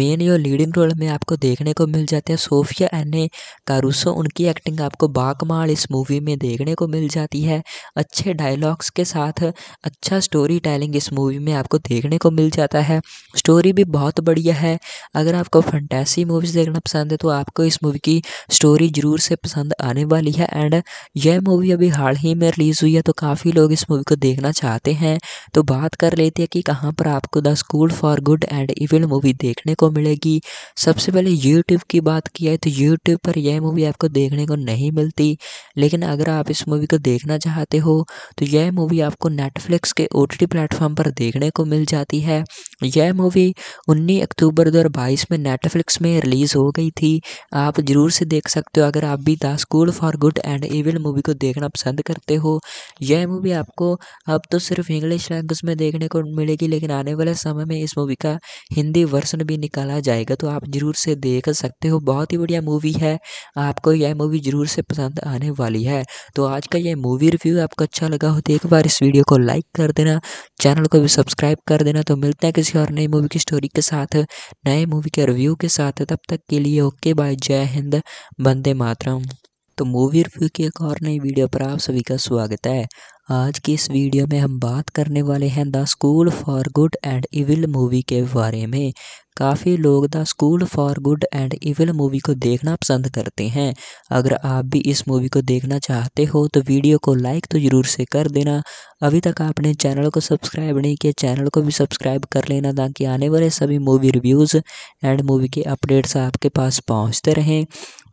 मेन जो लीडिंग रोल में आपको देखने को मिल जाते हैं सोफिया एने कारूसो उनकी एक्टिंग आपको बाकमाल इस मूवी में देखने को मिल जाती है अच्छे डायलॉग्स के साथ अच्छा स्टोरी टेलिंग इस मूवी में आपको देखने को मिल जाता है स्टोरी भी बहुत बढ़िया है अगर आपको फंटेसी मूवीज़ देखना पसंद है तो आपको इस मूवी की स्टोरी ज़रूर से पसंद आने वाली वाली है एंड यह मूवी अभी हाल ही में रिलीज़ हुई है तो काफ़ी लोग इस मूवी को देखना चाहते हैं तो बात कर लेते हैं कि कहाँ पर आपको the school for good and evil movie देखने को मिलेगी सबसे पहले यूट्यूब की बात की है तो यूट्यूब पर यह मूवी आपको देखने को नहीं मिलती लेकिन अगर आप इस मूवी को देखना चाहते हो तो यह मूवी आपको नेटफ्लिक्स के ओ टी प्लेटफॉर्म पर देखने को मिल जाती है यह मूवी उन्नीस अक्टूबर 2022 में नेटफ्लिक्स में रिलीज़ हो गई थी आप ज़रूर से देख सकते हो अगर आप भी द स्कूल फॉर और गुड एंड ईविल मूवी को देखना पसंद करते हो यह मूवी आपको अब तो सिर्फ इंग्लिश लैंग्वेज में देखने को मिलेगी लेकिन आने वाले समय में इस मूवी का हिंदी वर्सन भी निकाला जाएगा तो आप ज़रूर से देख सकते हो बहुत ही बढ़िया मूवी है आपको यह मूवी ज़रूर से पसंद आने वाली है तो आज का यह मूवी रिव्यू आपको अच्छा लगा हो तो एक बार इस वीडियो को लाइक कर देना चैनल को भी सब्सक्राइब कर देना तो मिलते हैं किसी और नई मूवी की स्टोरी के साथ नए मूवी के रिव्यू के साथ तब तक के लिए ओके बाय जय हिंद बंदे मातरम तो मूवी रिव्यू की एक और नई वीडियो पर आप सभी का स्वागत है आज की इस वीडियो में हम बात करने वाले हैं the school for good and evil movie के बारे में काफ़ी लोग the school for good and evil movie को देखना पसंद करते हैं अगर आप भी इस मूवी को देखना चाहते हो तो वीडियो को लाइक तो ज़रूर से कर देना अभी तक आपने चैनल को सब्सक्राइब नहीं किया चैनल को भी सब्सक्राइब कर लेना ताकि आने वाले सभी मूवी रिव्यूज़ एंड मूवी के अपडेट्स आपके पास पहुँचते रहें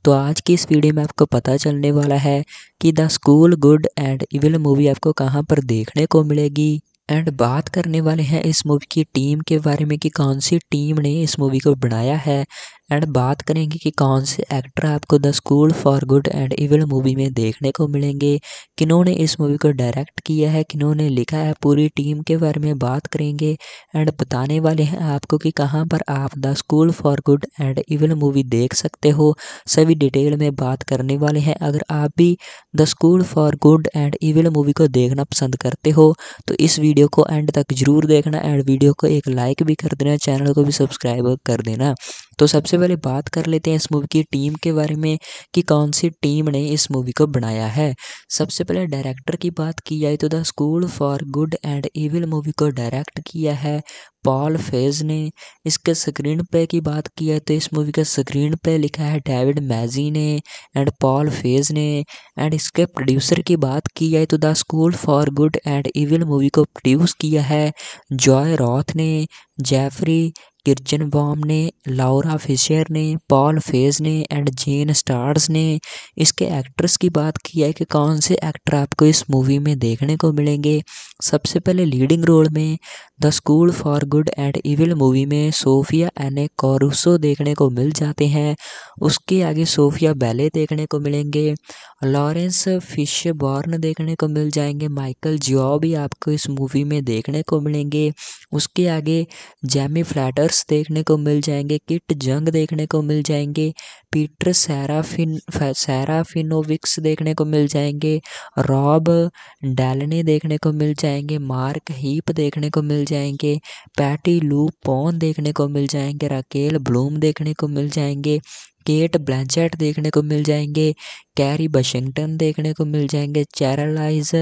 तो आज की इस वीडियो में आपको पता चलने वाला है कि the school good and evil movie आपको कहाँ पर देखने को मिलेगी एंड बात करने वाले हैं इस मूवी की टीम के बारे में कि कौन सी टीम ने इस मूवी को बनाया है एंड बात करेंगे कि कौन से एक्टर आपको the school for good and evil movie में देखने को मिलेंगे किन्होंने इस मूवी को डायरेक्ट किया है किन्होंने लिखा है पूरी टीम के बारे में बात करेंगे एंड बताने वाले हैं आपको कि कहाँ पर आप the school for good and evil movie देख सकते हो सभी डिटेल में बात करने वाले हैं अगर आप भी the school for good and evil movie को देखना पसंद करते हो तो इस वीडियो को एंड तक जरूर देखना एंड वीडियो को एक लाइक भी कर देना चैनल को भी सब्सक्राइब कर देना तो सबसे पहले बात कर लेते हैं इस मूवी की टीम के बारे में कि कौन सी टीम ने इस मूवी को बनाया है सबसे पहले डायरेक्टर की बात की जाए तो the school for good and evil movie को डायरेक्ट किया है पॉल फेज ने इसके स्क्रीन प्ले की बात की है तो इस मूवी का स्क्रीन प्ले लिखा है डेविड मैजी ने एंड पॉल फेज ने एंड इसके प्रोड्यूसर की बात की जाए तो the school for good and evil movie को प्रोड्यूस किया है जॉय रॉथ ने जेफरी किर्चन बॉम ने लाउरा फिशर ने पॉल फेज ने एंड जेन स्टार्स ने इसके एक्ट्रेस की बात की है कि कौन से एक्टर आपको इस मूवी में देखने को मिलेंगे सबसे पहले लीडिंग रोल में the school for good and evil movie में सोफिया एने कॉरूसो देखने को मिल जाते हैं उसके आगे सोफिया बैले देखने को मिलेंगे लॉरेंस फिश बॉर्न देखने को मिल जाएंगे माइकल जियो भी आपको इस मूवी में देखने को मिलेंगे उसके आगे जैमी फ्लैटर्स देखने को मिल जाएंगे किट जंग देखने को मिल जाएंगे पीटर सैराफिन सैराफिनोविक्स देखने को मिल जाएंगे रॉब डैलने देखने को मिल जाएंगे मार्क हीप देखने को मिल जाएंगे पैटी लू पॉन देखने को मिल जाएंगे राकेल ब्लूम देखने को मिल जाएंगे केट ब्लैंचेट देखने को मिल जाएंगे कैरी वाशिंगटन देखने को मिल जाएंगे चैरलाइज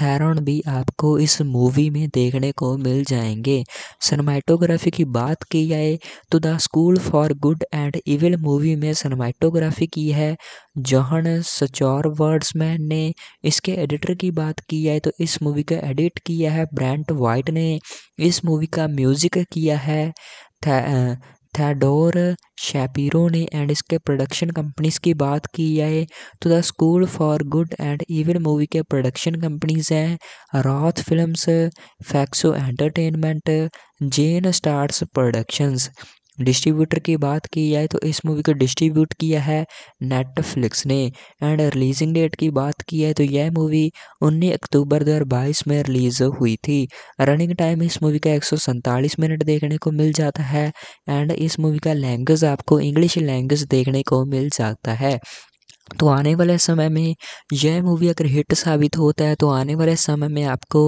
थैरन भी आपको इस मूवी में देखने को मिल जाएंगे सनमाइटोग्राफी की बात की जाए तो the school for good and evil movie में सनमाइटोग्राफी की है जहन सचौर वर्ड्समैन ने इसके एडिटर की बात की जाए तो इस मूवी का एडिट किया है ब्रांट वाइट ने इस मूवी का म्यूज़िक किया है थैडोर शैपिरो ने एंड इसके प्रोडक्शन कंपनीज़ की बात की जाए तो the school for good and evil movie के प्रोडक्शन कंपनीज़ हैं Roth films फैक्सो entertainment Jane Startz productions distributor की बात की जाए तो इस मूवी को डिस्ट्रीब्यूट किया है नेटफ्लिक्स ने एंड रिलीजिंग डेट की बात की जाए तो यह मूवी 19 अक्टूबर 2022 में रिलीज़ हुई थी रनिंग टाइम इस मूवी का एक मिनट देखने को मिल जाता है एंड इस मूवी का लैंग्वेज आपको इंग्लिश लैंग्वेज देखने को मिल जाता है तो आने वाले समय में यह मूवी अगर हिट साबित होता है तो आने वाले समय में आपको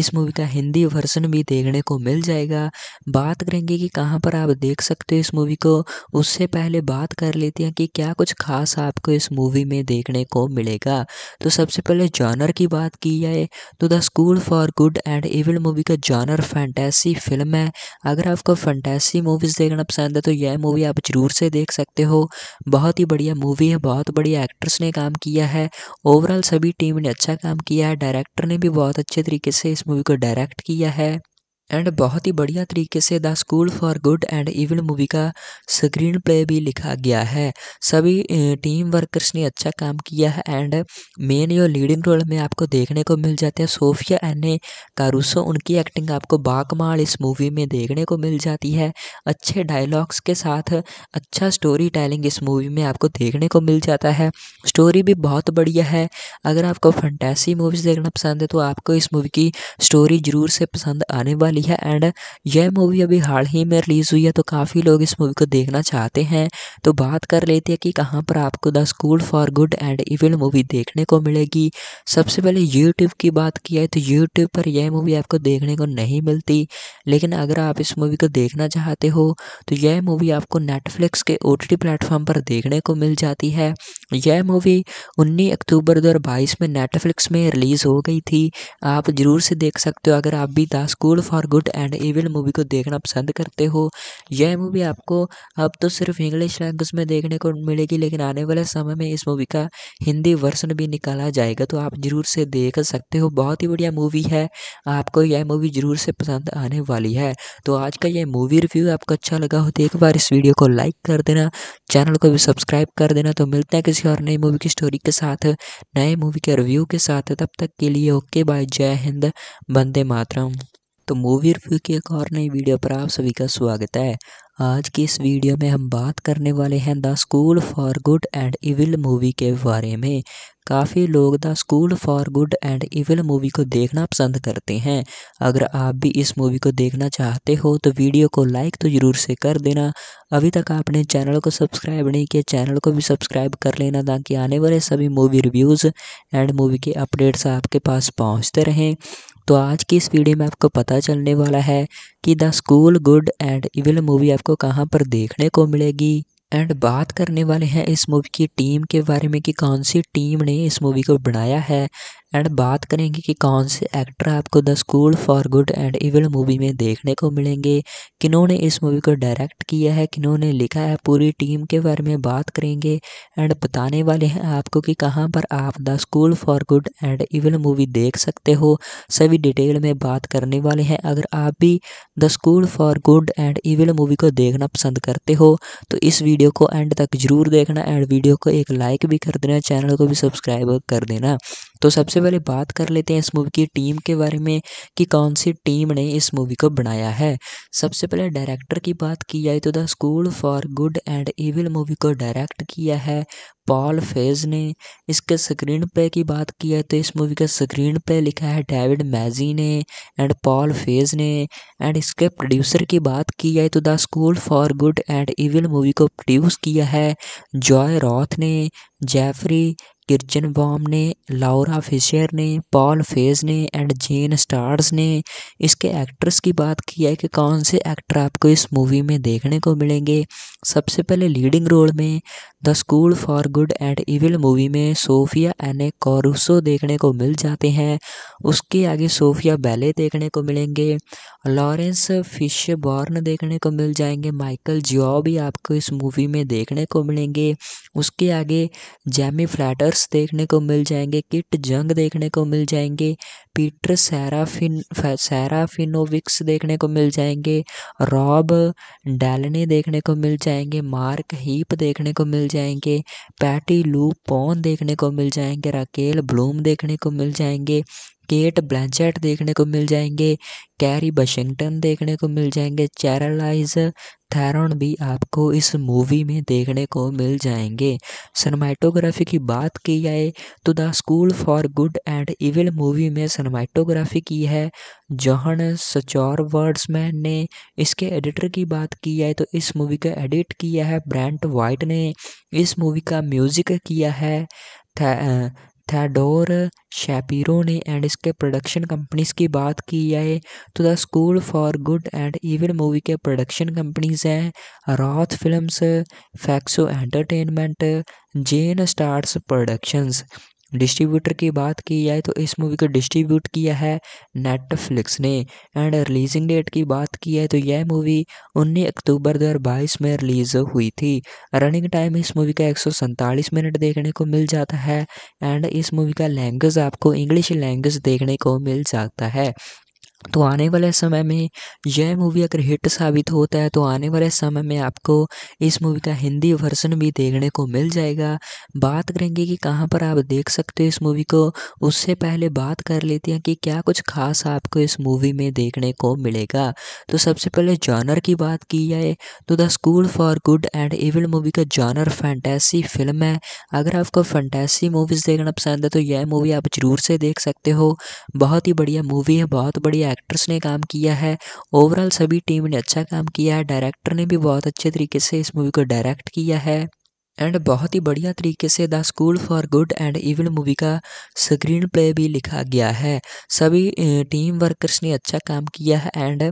इस मूवी का हिंदी वर्जन भी देखने को मिल जाएगा बात करेंगे कि कहाँ पर आप देख सकते हो इस मूवी को उससे पहले बात कर लेते हैं कि क्या कुछ खास आपको इस मूवी में देखने को मिलेगा तो सबसे पहले जॉनर की बात की जाए तो the school for good and evil movie का जॉनर फैंटेसी फिल्म है अगर आपको फैंटेसी मूवीज़ देखना पसंद है तो यह मूवी आप ज़रूर से देख सकते हो बहुत ही बढ़िया मूवी है बहुत बढ़िया एक्टर्स ने काम किया है ओवरऑल सभी टीम ने अच्छा काम किया है डायरेक्टर ने भी बहुत अच्छे तरीके से इस मूवी को डायरेक्ट किया है एंड बहुत ही बढ़िया तरीके से the school for good and evil movie का स्क्रीन प्ले भी लिखा गया है सभी टीम वर्कर्स ने अच्छा काम किया है एंड मेन यो लीडिंग रोल में आपको देखने को मिल जाते हैं सोफिया एने कारूसो उनकी एक्टिंग आपको बाकमाल इस मूवी में देखने को मिल जाती है अच्छे डायलॉग्स के साथ अच्छा स्टोरी टेलिंग इस मूवी में आपको देखने को मिल जाता है स्टोरी भी बहुत बढ़िया है अगर आपको फंटेसी मूवीज़ देखना पसंद है तो आपको इस मूवी की स्टोरी ज़रूर से पसंद आने वाली वाली है एंड यह मूवी अभी हाल ही में रिलीज़ हुई है तो काफ़ी लोग इस मूवी को देखना चाहते हैं तो बात कर लेते हैं कि कहाँ पर आपको the school for good and evil movie देखने को मिलेगी सबसे पहले यूट्यूब की बात की है तो यूट्यूब पर यह मूवी आपको देखने को नहीं मिलती लेकिन अगर आप इस मूवी को देखना चाहते हो तो यह मूवी आपको नेटफ्लिक्स के ओ टी प्लेटफॉर्म पर देखने को मिल जाती है यह मूवी उन्नीस अक्टूबर दो में नेटफ्लिक्स में रिलीज़ हो गई थी आप ज़रूर से देख सकते हो अगर आप भी द स्कूल फॉर और गुड एंड ईविल मूवी को देखना पसंद करते हो यह मूवी आपको अब तो सिर्फ इंग्लिश लैंग्वेज में देखने को मिलेगी लेकिन आने वाले समय में इस मूवी का हिंदी वर्सन भी निकाला जाएगा तो आप ज़रूर से देख सकते हो बहुत ही बढ़िया मूवी है आपको यह मूवी ज़रूर से पसंद आने वाली है तो आज का यह मूवी रिव्यू आपको अच्छा लगा हो तो एक बार इस वीडियो को लाइक कर देना चैनल को भी सब्सक्राइब कर देना तो मिलते हैं किसी और नई मूवी की स्टोरी के साथ नए मूवी के रिव्यू के साथ तब तक के लिए ओके बाय जय हिंद बंदे मातरम तो मूवी रिव्यू की एक और नई वीडियो पर आप सभी का स्वागत है आज की इस वीडियो में हम बात करने वाले हैं the school for good and evil movie के बारे में काफ़ी लोग the school for good and evil movie को देखना पसंद करते हैं अगर आप भी इस मूवी को देखना चाहते हो तो वीडियो को लाइक तो ज़रूर से कर देना अभी तक आपने चैनल को सब्सक्राइब नहीं किया चैनल को भी सब्सक्राइब कर लेना ताकि आने वाले सभी मूवी रिव्यूज़ एंड मूवी के अपडेट्स आपके पास पहुँचते रहें तो आज की इस वीडियो में आपको पता चलने वाला है कि the school good and evil movie आपको कहाँ पर देखने को मिलेगी एंड बात करने वाले हैं इस मूवी की टीम के बारे में कि कौन सी टीम ने इस मूवी को बनाया है एंड बात करेंगे कि कौन से एक्टर आपको the school for good and evil movie में देखने को मिलेंगे किन्होंने इस मूवी को डायरेक्ट किया है किन्होंने लिखा है पूरी टीम के बारे में बात करेंगे एंड बताने वाले हैं आपको कि कहाँ पर आप the school for good and evil movie देख सकते हो सभी डिटेल में बात करने वाले हैं अगर आप भी the school for good and evil movie को देखना पसंद करते हो तो इस वीडियो को एंड तक जरूर देखना एंड वीडियो को एक लाइक भी कर देना चैनल को भी सब्सक्राइब कर देना तो सबसे पहले बात कर लेते हैं इस मूवी की टीम के बारे में कि कौन सी टीम ने इस मूवी को बनाया है सबसे पहले डायरेक्टर की बात की जाए तो the school for good and evil movie को डायरेक्ट किया है पॉल फेज ने इसके स्क्रीन पे की बात की है तो इस मूवी का स्क्रीन पे लिखा है डेविड मैजी ने एंड पॉल फेज ने एंड इसके प्रोड्यूसर की बात की जाए तो the school for good and evil movie को प्रोड्यूस किया है जॉय रॉथ ने जेफरी किर्चन बॉम ने लाउरा फिशर ने पॉल फेज ने एंड जेन स्टार्स ने इसके एक्ट्रेस की बात की है कि कौन से एक्टर आपको इस मूवी में देखने को मिलेंगे सबसे पहले लीडिंग रोल में the school for good and evil movie में सोफिया एने कॉरूसो देखने को मिल जाते हैं उसके आगे सोफिया बैले देखने को मिलेंगे लॉरेंस फिश बॉर्न देखने को मिल जाएंगे माइकल जियो भी आपको इस मूवी में देखने को मिलेंगे उसके आगे जैमी फ्लैटर्स देखने को मिल जाएंगे किट जंग देखने को मिल जाएंगे पीटर सैराफिन सैराफिनोविक्स देखने को मिल जाएंगे रॉब डैलने देखने को मिल जाएंगे मार्क हीप देखने को मिल जाएंगे पैटी लू पोन देखने को मिल जाएंगे राकेल ब्लूम देखने को मिल जाएंगे केट ब्लैंचेट देखने को मिल जाएंगे कैरी वाशिंगटन देखने को मिल जाएंगे चैरलाइज थैरन भी आपको इस मूवी में देखने को मिल जाएंगे सनमाइटोग्राफी की बात की जाए तो the school for good and evil movie में सनमाइटोग्राफी की है जहन सचौर वर्ड्समैन ने इसके एडिटर की बात की जाए तो इस मूवी का एडिट किया है ब्रांट वाइट ने इस मूवी का म्यूज़िक किया है थैडोर शैपिरो ने एंड इसके प्रोडक्शन कंपनीज की बात की जाए तो the school for good and evil movie के प्रोडक्शन कंपनीज हैं Roth films फैक्सो entertainment Jane Startz productions distributor की बात की जाए तो इस मूवी को डिस्ट्रीब्यूट किया है नेटफ्लिक्स ने एंड रिलीजिंग डेट की बात की जाए तो यह मूवी 19 अक्टूबर 2022 में रिलीज़ हुई थी रनिंग टाइम इस मूवी का एक मिनट देखने को मिल जाता है एंड इस मूवी का लैंग्वेज आपको इंग्लिश लैंग्वेज देखने को मिल जाता है तो आने वाले समय में यह मूवी अगर हिट साबित होता है तो आने वाले समय में आपको इस मूवी का हिंदी वर्जन भी देखने को मिल जाएगा बात करेंगे कि कहाँ पर आप देख सकते हो इस मूवी को उससे पहले बात कर लेते हैं कि क्या कुछ खास आपको इस मूवी में देखने को मिलेगा तो सबसे पहले जॉनर की बात की जाए तो the school for good and evil movie का जॉनर फैंटेसी फिल्म है अगर आपको फैंटेसी मूवीज़ देखना पसंद है तो यह मूवी आप ज़रूर से देख सकते हो बहुत ही बढ़िया मूवी है बहुत बढ़िया एक्टर्स ने काम किया है ओवरऑल सभी टीम ने अच्छा काम किया है डायरेक्टर ने भी बहुत अच्छे तरीके से इस मूवी को डायरेक्ट किया है एंड बहुत ही बढ़िया तरीके से the school for good and evil movie का स्क्रीन प्ले भी लिखा गया है सभी टीम वर्कर्स ने अच्छा काम किया है एंड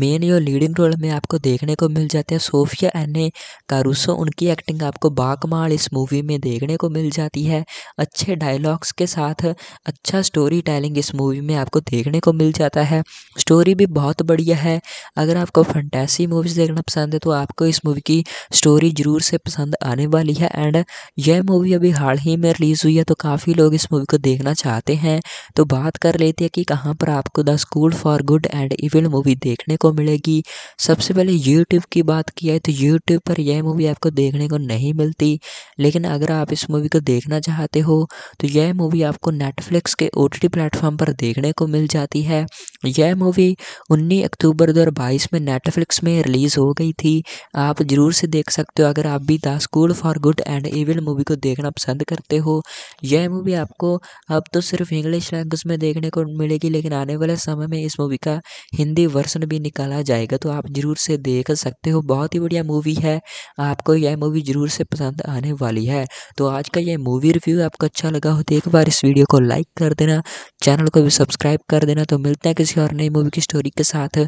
मेन यो लीडिंग रोल में आपको देखने को मिल जाते हैं सोफिया एने कारूसो उनकी एक्टिंग आपको बाकमाल इस मूवी में देखने को मिल जाती है अच्छे डायलॉग्स के साथ अच्छा स्टोरी टेलिंग इस मूवी में आपको देखने को मिल जाता है स्टोरी भी बहुत बढ़िया है अगर आपको फंटेसी मूवीज़ देखना पसंद है तो आपको इस मूवी की स्टोरी ज़रूर से पसंद आने वाली वाली है एंड यह मूवी अभी हाल ही में रिलीज़ हुई है तो काफ़ी लोग इस मूवी को देखना चाहते हैं तो बात कर लेते हैं कि कहाँ पर आपको the school for good and evil movie देखने को मिलेगी सबसे पहले यूट्यूब की बात की है तो यूट्यूब पर यह मूवी आपको देखने को नहीं मिलती लेकिन अगर आप इस मूवी को देखना चाहते हो तो यह मूवी आपको नेटफ्लिक्स के ओ टी प्लेटफॉर्म पर देखने को मिल जाती है यह मूवी उन्नीस अक्टूबर दो में नेटफ्लिक्स में रिलीज़ हो गई थी आप ज़रूर से देख सकते हो अगर आप भी द स्कूल फॉर और गुड एंड ईविल मूवी को देखना पसंद करते हो यह मूवी आपको अब तो सिर्फ इंग्लिश लैंग्वेज में देखने को मिलेगी लेकिन आने वाले समय में इस मूवी का हिंदी वर्सन भी निकाला जाएगा तो आप ज़रूर से देख सकते हो बहुत ही बढ़िया मूवी है आपको यह मूवी ज़रूर से पसंद आने वाली है तो आज का यह मूवी रिव्यू आपको अच्छा लगा हो तो एक बार इस वीडियो को लाइक कर देना चैनल को भी सब्सक्राइब कर देना तो मिलते हैं किसी और नई मूवी की स्टोरी के साथ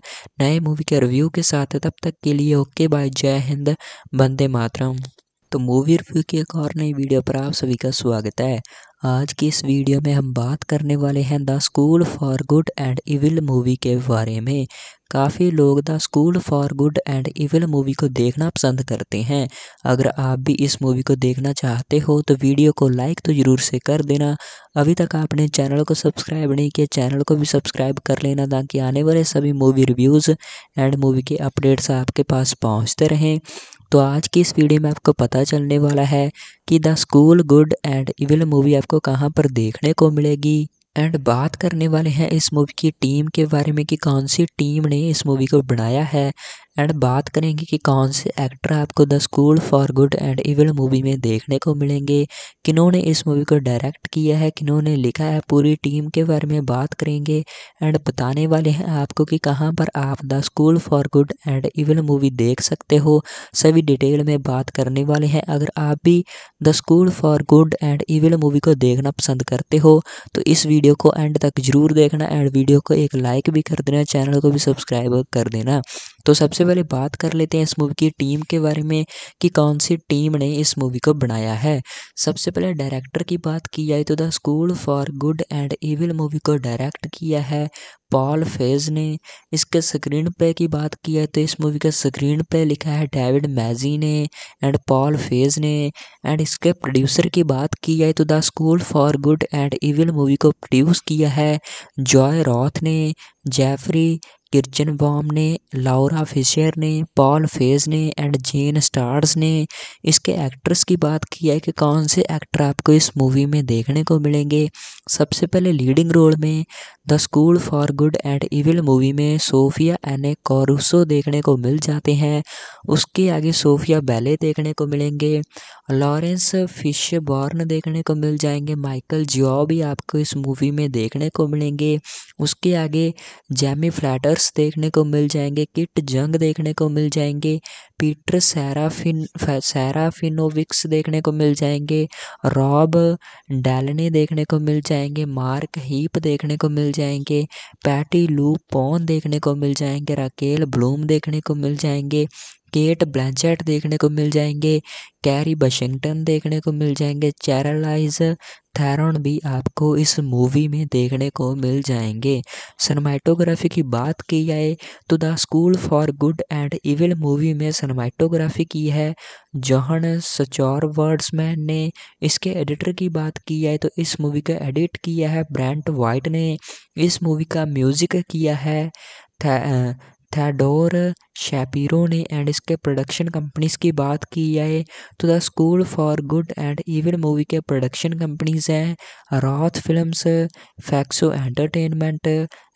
नए मूवी के रिव्यू के साथ तब तक के लिए ओके बाय जय हिंद बंदे मातरम तो मूवी रिव्यू की एक और नई वीडियो पर आप सभी का स्वागत है आज की इस वीडियो में हम बात करने वाले हैं the school for good and evil movie के बारे में काफ़ी लोग the school for good and evil movie को देखना पसंद करते हैं अगर आप भी इस मूवी को देखना चाहते हो तो वीडियो को लाइक तो ज़रूर से कर देना अभी तक आपने चैनल को सब्सक्राइब नहीं किया चैनल को भी सब्सक्राइब कर लेना ताकि आने वाले सभी मूवी रिव्यूज़ एंड मूवी के अपडेट्स आपके पास पहुँचते रहें तो आज की इस वीडियो में आपको पता चलने वाला है कि the school good and evil movie आपको कहाँ पर देखने को मिलेगी एंड बात करने वाले हैं इस मूवी की टीम के बारे में कि कौन सी टीम ने इस मूवी को बनाया है एंड बात करेंगे कि कौन से एक्टर आपको the school for good and evil movie में देखने को मिलेंगे किन्होंने इस मूवी को डायरेक्ट किया है किन्होंने लिखा है पूरी टीम के बारे में बात करेंगे एंड बताने वाले हैं आपको कि कहाँ पर आप the school for good and evil movie देख सकते हो सभी डिटेल में बात करने वाले हैं अगर आप भी the school for good and evil movie को देखना पसंद करते हो तो इस वीडियो को एंड तक जरूर देखना एंड वीडियो को एक लाइक भी कर देना चैनल को भी सब्सक्राइब कर देना तो सबसे पहले बात कर लेते हैं इस मूवी की टीम के बारे में कि कौन सी टीम ने इस मूवी को बनाया है सबसे पहले डायरेक्टर की बात की जाए तो the school for good and evil movie को डायरेक्ट किया है पॉल फेज ने इसके स्क्रीन पे की बात की है तो इस मूवी का स्क्रीन पे लिखा है डेविड मैजी ने एंड पॉल फेज ने एंड इसके प्रोड्यूसर की बात की जाए तो the school for good and evil movie को प्रोड्यूस किया है जॉय रॉथ ने जेफरी किर्चन बॉम ने लाउरा फिशर ने पॉल फेज ने एंड जेन स्टार्स ने इसके एक्ट्रेस की बात की है कि कौन से एक्टर आपको इस मूवी में देखने को मिलेंगे सबसे पहले लीडिंग रोल में the school for good and evil movie में सोफिया एने कॉरूसो देखने को मिल जाते हैं उसके आगे सोफिया बैले देखने को मिलेंगे लॉरेंस फिश बॉर्न देखने को मिल जाएंगे माइकल जियो भी आपको इस मूवी में देखने को मिलेंगे उसके आगे जैमी फ्लैटर्स देखने को मिल जाएंगे किट जंग देखने को मिल जाएंगे पीटर सैराफिन सैराफिनोविक्स देखने को मिल जाएंगे रॉब डैलने देखने को मिल जाएंगे मार्क हीप देखने को मिल मिल जाएंगे पैटी लू पॉन देखने को मिल जाएंगे राकेल ब्लूम देखने को मिल जाएंगे केट ब्लैंचेट देखने को मिल जाएंगे कैरी वाशिंगटन देखने को मिल जाएंगे चैरलाइज थैरन भी आपको इस मूवी में देखने को मिल जाएंगे सनमाइटोग्राफी की बात की जाए तो the school for good and evil movie में सनमाइटोग्राफी की है जौहन सचौर वर्ड्समैन ने इसके एडिटर की बात की जाए तो इस मूवी का एडिट किया है ब्रांट वाइट ने इस मूवी का म्यूज़िक किया है थैडोर शैपिरो ने एंड इसके प्रोडक्शन कंपनीज की बात की जाए तो the school for good and evil movie के प्रोडक्शन कंपनीज हैं Roth films फैक्सो entertainment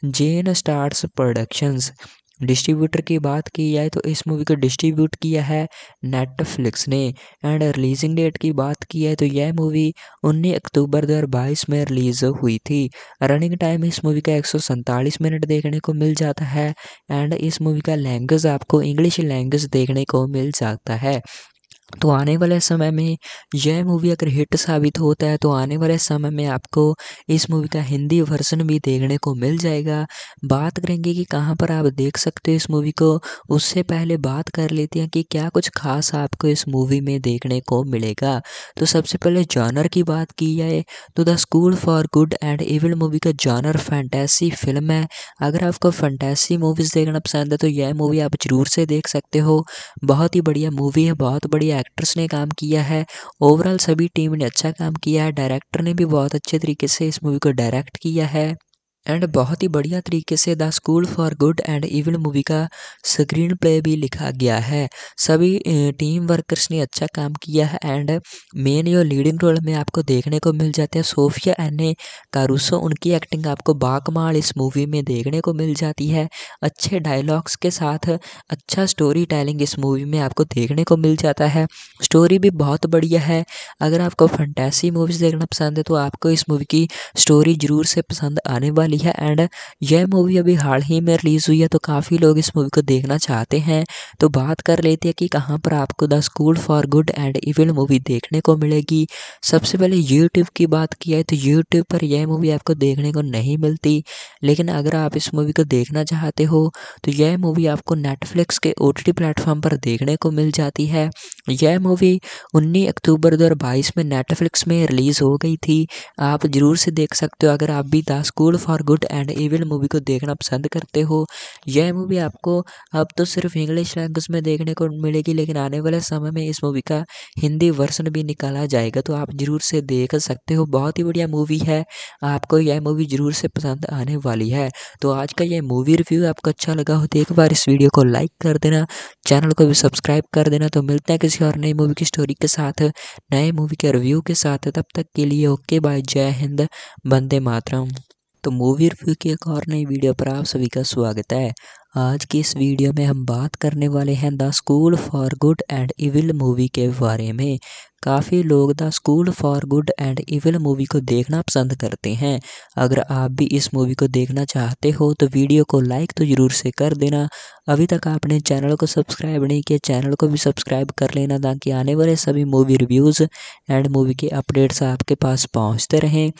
Jane Startz productions distributor की बात की जाए तो इस मूवी को डिस्ट्रीब्यूट किया है नेटफ्लिक्स ने एंड रिलीजिंग डेट की बात की जाए तो यह मूवी 19 अक्टूबर 2022 में रिलीज़ हुई थी रनिंग टाइम इस मूवी का एक मिनट देखने को मिल जाता है एंड इस मूवी का लैंग्वेज आपको इंग्लिश लैंग्वेज देखने को मिल जाता है तो आने वाले समय में यह मूवी अगर हिट साबित होता है तो आने वाले समय में आपको इस मूवी का हिंदी वर्जन भी देखने को मिल जाएगा बात करेंगे कि कहाँ पर आप देख सकते हो इस मूवी को उससे पहले बात कर लेते हैं कि क्या कुछ खास आपको इस मूवी में देखने को मिलेगा तो सबसे पहले जॉनर की बात की जाए तो the school for good and evil movie का जॉनर फैंटेसी फिल्म है अगर आपको फैंटेसी मूवीज़ देखना पसंद है तो यह मूवी आप ज़रूर से देख सकते हो बहुत ही बढ़िया मूवी है बहुत बढ़िया डायरेक्टर्स ने काम किया है ओवरऑल सभी टीम ने अच्छा काम किया है डायरेक्टर ने भी बहुत अच्छे तरीके से इस मूवी को डायरेक्ट किया है एंड बहुत ही बढ़िया तरीके से the school for good and even movie का स्क्रीन प्ले भी लिखा गया है सभी टीम वर्कर्स ने अच्छा काम किया है एंड मेन जो लीडिंग रोल में आपको देखने को मिल जाते हैं सोफिया एने कारूसो उनकी एक्टिंग आपको बाकमाल इस मूवी में देखने को मिल जाती है अच्छे डायलॉग्स के साथ अच्छा स्टोरी टेलिंग इस मूवी में आपको देखने को मिल जाता है स्टोरी भी बहुत बढ़िया है अगर आपको फंटेसी मूवीज़ देखना पसंद है तो आपको इस मूवी की स्टोरी ज़रूर से पसंद आने वाली वाली है एंड यह मूवी अभी हाल ही में रिलीज़ हुई है तो काफ़ी लोग इस मूवी को देखना चाहते हैं तो बात कर लेते हैं कि कहाँ पर आपको the school for good and evil movie देखने को मिलेगी सबसे पहले यूट्यूब की बात की है तो यूट्यूब पर यह मूवी आपको देखने को नहीं मिलती लेकिन अगर आप इस मूवी को देखना चाहते हो तो यह मूवी आपको नेटफ्लिक्स के ओ प्लेटफॉर्म पर देखने को मिल जाती है यह मूवी उन्नीस अक्टूबर दो में नेटफ्लिक्स में रिलीज़ हो गई थी आप ज़रूर से देख सकते हो अगर आप भी the school for good and evil movie को देखना पसंद करते हो यह मूवी आपको अब तो सिर्फ इंग्लिश लैंग्वेज में देखने को मिलेगी लेकिन आने वाले समय में इस मूवी का हिंदी वर्सन भी निकाला जाएगा तो आप ज़रूर से देख सकते हो बहुत ही बढ़िया मूवी है आपको यह मूवी ज़रूर से पसंद आने वाली है तो आज का यह मूवी रिव्यू आपको अच्छा लगा हो तो एक बार इस वीडियो को लाइक कर देना चैनल को भी सब्सक्राइब कर देना तो मिलते हैं किसी और नई मूवी की स्टोरी के साथ नए मूवी के रिव्यू के साथ तब तक के लिए ओके बाय जय हिंद बंदे मातरम तो मूवी रिव्यू के एक और नई वीडियो पर आप सभी का स्वागत है आज की इस वीडियो में हम बात करने वाले हैं the school for good and evil movie के बारे में काफ़ी लोग the school for good and evil movie को देखना पसंद करते हैं अगर आप भी इस मूवी को देखना चाहते हो तो वीडियो को लाइक तो ज़रूर से कर देना अभी तक आपने चैनल को सब्सक्राइब नहीं किया चैनल को भी सब्सक्राइब कर लेना ताकि आने वाले सभी मूवी रिव्यूज़ एंड मूवी के अपडेट्स आपके पास पहुँचते रहें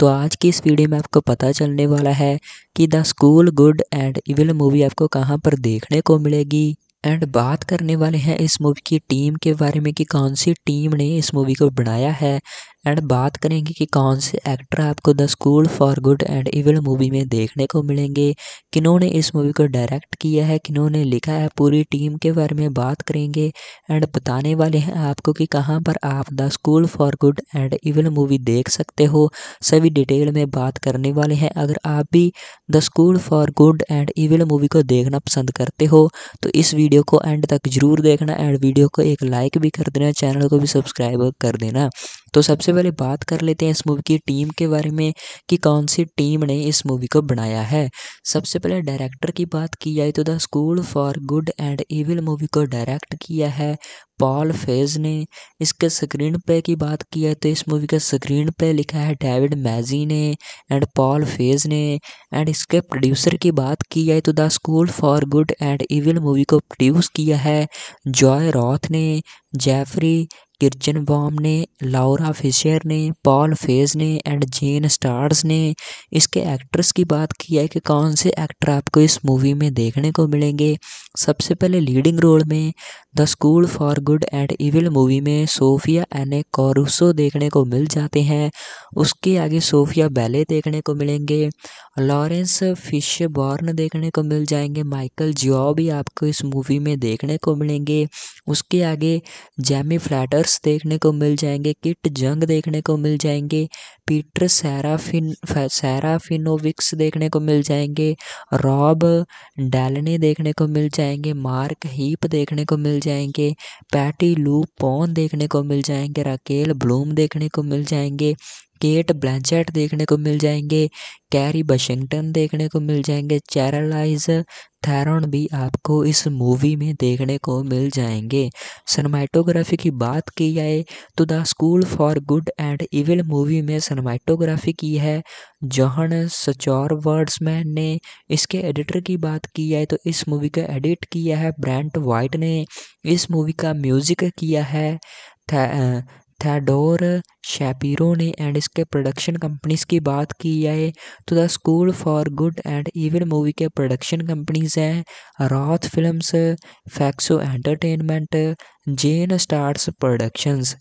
तो आज की इस वीडियो में आपको पता चलने वाला है कि the school good and evil movie आपको कहाँ पर देखने को मिलेगी एंड बात करने वाले हैं इस मूवी की टीम के बारे में कि कौन सी टीम ने इस मूवी को बनाया है एंड बात करेंगे कि कौन से एक्टर आपको the school for good and evil movie में देखने को मिलेंगे किन्होंने इस मूवी को डायरेक्ट किया है किन्होंने लिखा है पूरी टीम के बारे में बात करेंगे एंड बताने वाले हैं आपको कि कहाँ पर आप the school for good and evil movie देख सकते हो सभी डिटेल में बात करने वाले हैं अगर आप भी the school for good and evil movie को देखना पसंद करते हो तो इस वीडियो को एंड तक जरूर देखना एंड वीडियो को एक लाइक भी कर देना चैनल को भी सब्सक्राइब कर देना तो सबसे पहले बात कर लेते हैं इस मूवी की टीम के बारे में कि कौन सी टीम ने इस मूवी को बनाया है सबसे पहले डायरेक्टर की बात की जाए तो the school for good and evil movie को डायरेक्ट किया है पॉल फेज ने इसके स्क्रीन पे की बात की है तो इस मूवी का स्क्रीन पे लिखा है डेविड मैजी ने एंड पॉल फेज ने एंड इसके प्रोड्यूसर की बात की जाए तो the school for good and evil movie को प्रोड्यूस किया है जॉय रॉथ ने जेफरी किर्चन बॉम ने लाउरा फिशर ने पॉल फेज ने एंड जेन स्टार्स ने इसके एक्ट्रेस की बात की है कि कौन से एक्टर आपको इस मूवी में देखने को मिलेंगे सबसे पहले लीडिंग रोल में the school for good and evil movie में सोफिया एने कॉरूसो देखने को मिल जाते हैं उसके आगे सोफिया बैले देखने को मिलेंगे लॉरेंस फिश बॉर्न देखने को मिल जाएंगे माइकल जियो भी आपको इस मूवी में देखने को मिलेंगे उसके आगे जैमी फ्लैटर्स देखने को मिल जाएंगे किट जंग देखने को मिल जाएंगे पीटर सैराफिन सैराफिनोविक्स देखने को मिल जाएंगे रॉब डैलने देखने को मिल जाएंगे मार्क हीप देखने को मिल जाएंगे पैटी लू पॉन देखने को मिल जाएंगे राकेल ब्लूम देखने को मिल जाएंगे केट ब्लैंचेट देखने को मिल जाएंगे कैरी वाशिंगटन देखने को मिल जाएंगे चैरलाइज थैरन भी आपको इस मूवी में देखने को मिल जाएंगे सनमैटोग्राफी की बात की जाए तो the school for good and evil movie में सनमैटोग्राफी की है जौहन सचौर वर्ड्समैन ने इसके एडिटर की बात की जाए तो इस मूवी का एडिट किया है ब्रांट वाइट ने इस मूवी का म्यूज़िक किया है थेडोर शैपिरो ने एंड इसके प्रोडक्शन कंपनीज की बात की जाए तो the school for good and evil movie के प्रोडक्शन कंपनीज हैं Roth films फैक्सो entertainment Jane Startz productions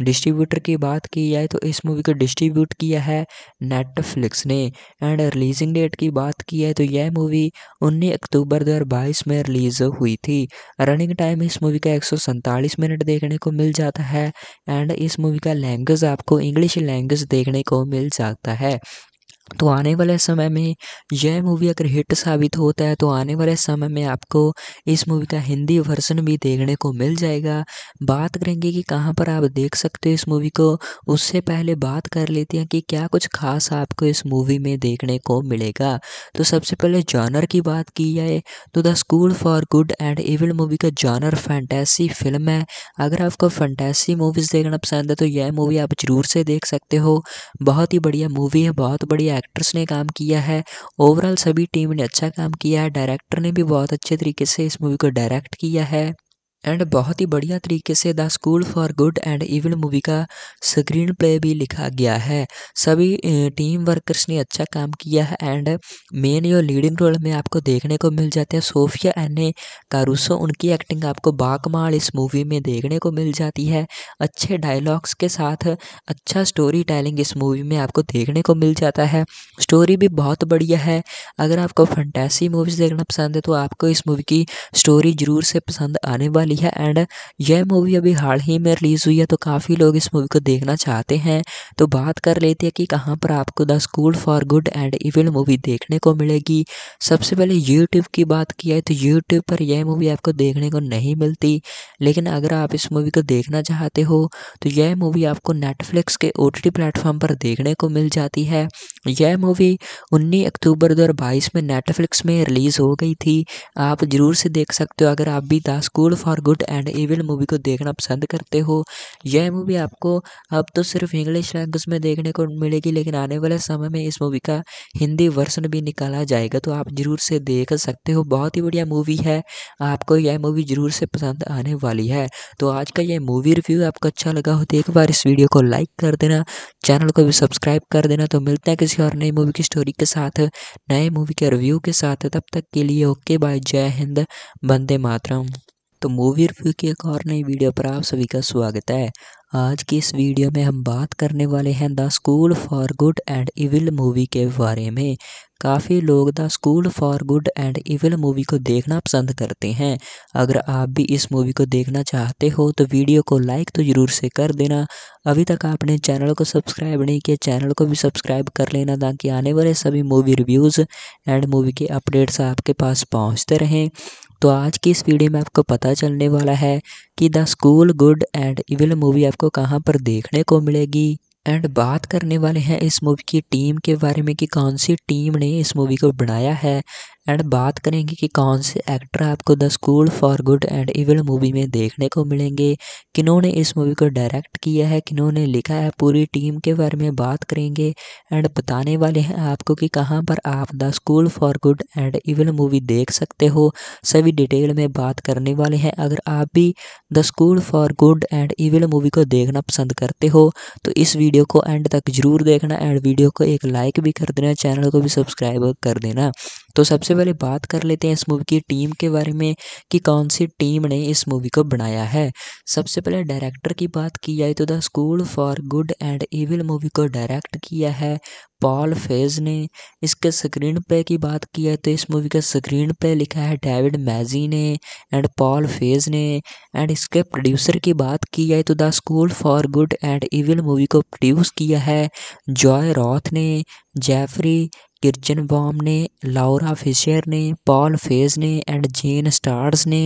distributor की बात की जाए तो इस मूवी को डिस्ट्रीब्यूट किया है नेटफ्लिक्स ने एंड रिलीजिंग डेट की बात की जाए तो यह मूवी 19 अक्टूबर 2022 में रिलीज़ हुई थी रनिंग टाइम इस मूवी का एक मिनट देखने को मिल जाता है एंड इस मूवी का लैंग्वेज आपको इंग्लिश लैंग्वेज देखने को मिल जाता है तो आने वाले समय में यह मूवी अगर हिट साबित होता है तो आने वाले समय में आपको इस मूवी का हिंदी वर्जन भी देखने को मिल जाएगा बात करेंगे कि कहाँ पर आप देख सकते हो इस मूवी को उससे पहले बात कर लेते हैं कि क्या कुछ खास आपको इस मूवी में देखने को मिलेगा तो सबसे पहले जॉनर की बात की जाए तो the school for good and evil movie का जॉनर फैंटेसी फिल्म है अगर आपको फैंटेसी मूवीज़ देखना पसंद है तो यह मूवी आप ज़रूर से देख सकते हो बहुत ही बढ़िया मूवी है बहुत बढ़िया डायरेक्टर्स ने काम किया है ओवरऑल सभी टीम ने अच्छा काम किया है डायरेक्टर ने भी बहुत अच्छे तरीके से इस मूवी को डायरेक्ट किया है एंड बहुत ही बढ़िया तरीके से the school for good and even movie का स्क्रीन प्ले भी लिखा गया है सभी टीम वर्कर्स ने अच्छा काम किया है एंड मेन जो लीडिंग रोल में आपको देखने को मिल जाते हैं सोफिया एने कारूसो उनकी एक्टिंग आपको बाकमाल इस मूवी में देखने को मिल जाती है अच्छे डायलॉग्स के साथ अच्छा स्टोरी टेलिंग इस मूवी में आपको देखने को मिल जाता है स्टोरी भी बहुत बढ़िया है अगर आपको फंटेसी मूवीज़ देखना पसंद है तो आपको इस मूवी की स्टोरी ज़रूर से पसंद आने वाली मिली है एंड यह मूवी अभी हाल ही में रिलीज़ हुई है तो काफ़ी लोग इस मूवी को देखना चाहते हैं तो बात कर लेते हैं कि कहाँ पर आपको the school for good and evil movie देखने को मिलेगी सबसे पहले यूट्यूब की बात की है तो यूट्यूब पर यह मूवी आपको देखने को नहीं मिलती लेकिन अगर आप इस मूवी को देखना चाहते हो तो यह मूवी आपको नेटफ्लिक्स के ओ टी प्लेटफॉर्म पर देखने को मिल जाती है यह मूवी उन्नीस अक्टूबर दो में नेटफ्लिक्स में रिलीज़ हो गई थी आप ज़रूर से देख सकते हो अगर आप भी the school for good and evil movie को देखना पसंद करते हो यह मूवी आपको अब तो सिर्फ इंग्लिश लैंग्वेज में देखने को मिलेगी लेकिन आने वाले समय में इस मूवी का हिंदी वर्सन भी निकाला जाएगा तो आप ज़रूर से देख सकते हो बहुत ही बढ़िया मूवी है आपको यह मूवी ज़रूर से पसंद आने वाली है तो आज का यह मूवी रिव्यू आपको अच्छा लगा हो तो एक बार इस वीडियो को लाइक कर देना चैनल को भी सब्सक्राइब कर देना तो मिलते हैं किसी और नई मूवी की स्टोरी के साथ नए मूवी के रिव्यू के साथ तब तक के लिए ओके बाय जय हिंद बंदे मातरम तो मूवी रिव्यू की एक और नई वीडियो पर आप सभी का स्वागत है आज की इस वीडियो में हम बात करने वाले हैं the school for good and evil movie के बारे में काफ़ी लोग the school for good and evil movie को देखना पसंद करते हैं अगर आप भी इस मूवी को देखना चाहते हो तो वीडियो को लाइक तो ज़रूर से कर देना अभी तक आपने चैनल को सब्सक्राइब नहीं किया चैनल को भी सब्सक्राइब कर लेना ताकि आने वाले सभी मूवी रिव्यूज़ एंड मूवी के अपडेट्स आपके पास पहुँचते रहें तो आज की इस वीडियो में आपको पता चलने वाला है कि the school good and evil movie आपको कहाँ पर देखने को मिलेगी एंड बात करने वाले हैं इस मूवी की टीम के बारे में कि कौन सी टीम ने इस मूवी को बनाया है एंड बात करेंगे कि कौन से एक्टर आपको the school for good and evil movie में देखने को मिलेंगे किन्होंने इस मूवी को डायरेक्ट किया है किन्होंने लिखा है पूरी टीम के बारे में बात करेंगे एंड बताने वाले हैं आपको कि कहाँ पर आप the school for good and evil movie देख सकते हो सभी डिटेल में बात करने वाले हैं अगर आप भी the school for good and evil movie को देखना पसंद करते हो तो इस वीडियो को एंड तक जरूर देखना एंड वीडियो को एक लाइक भी कर देना चैनल को भी सब्सक्राइब कर देना तो सबसे पहले बात कर लेते हैं इस मूवी की टीम के बारे में कि कौन सी टीम ने इस मूवी को बनाया है सबसे पहले डायरेक्टर की बात की जाए तो the school for good and evil movie को डायरेक्ट किया है पॉल फेज ने इसके स्क्रीन पे की बात की है तो इस मूवी का स्क्रीन पे लिखा है डेविड मैजी ने एंड पॉल फेज ने एंड इसके प्रोड्यूसर की बात की जाए तो the school for good and evil movie को प्रोड्यूस किया है जॉय रॉथ ने जेफरी किर्चन बॉम ने लाउरा फिशर ने पॉल फेज ने एंड जेन स्टार्स ने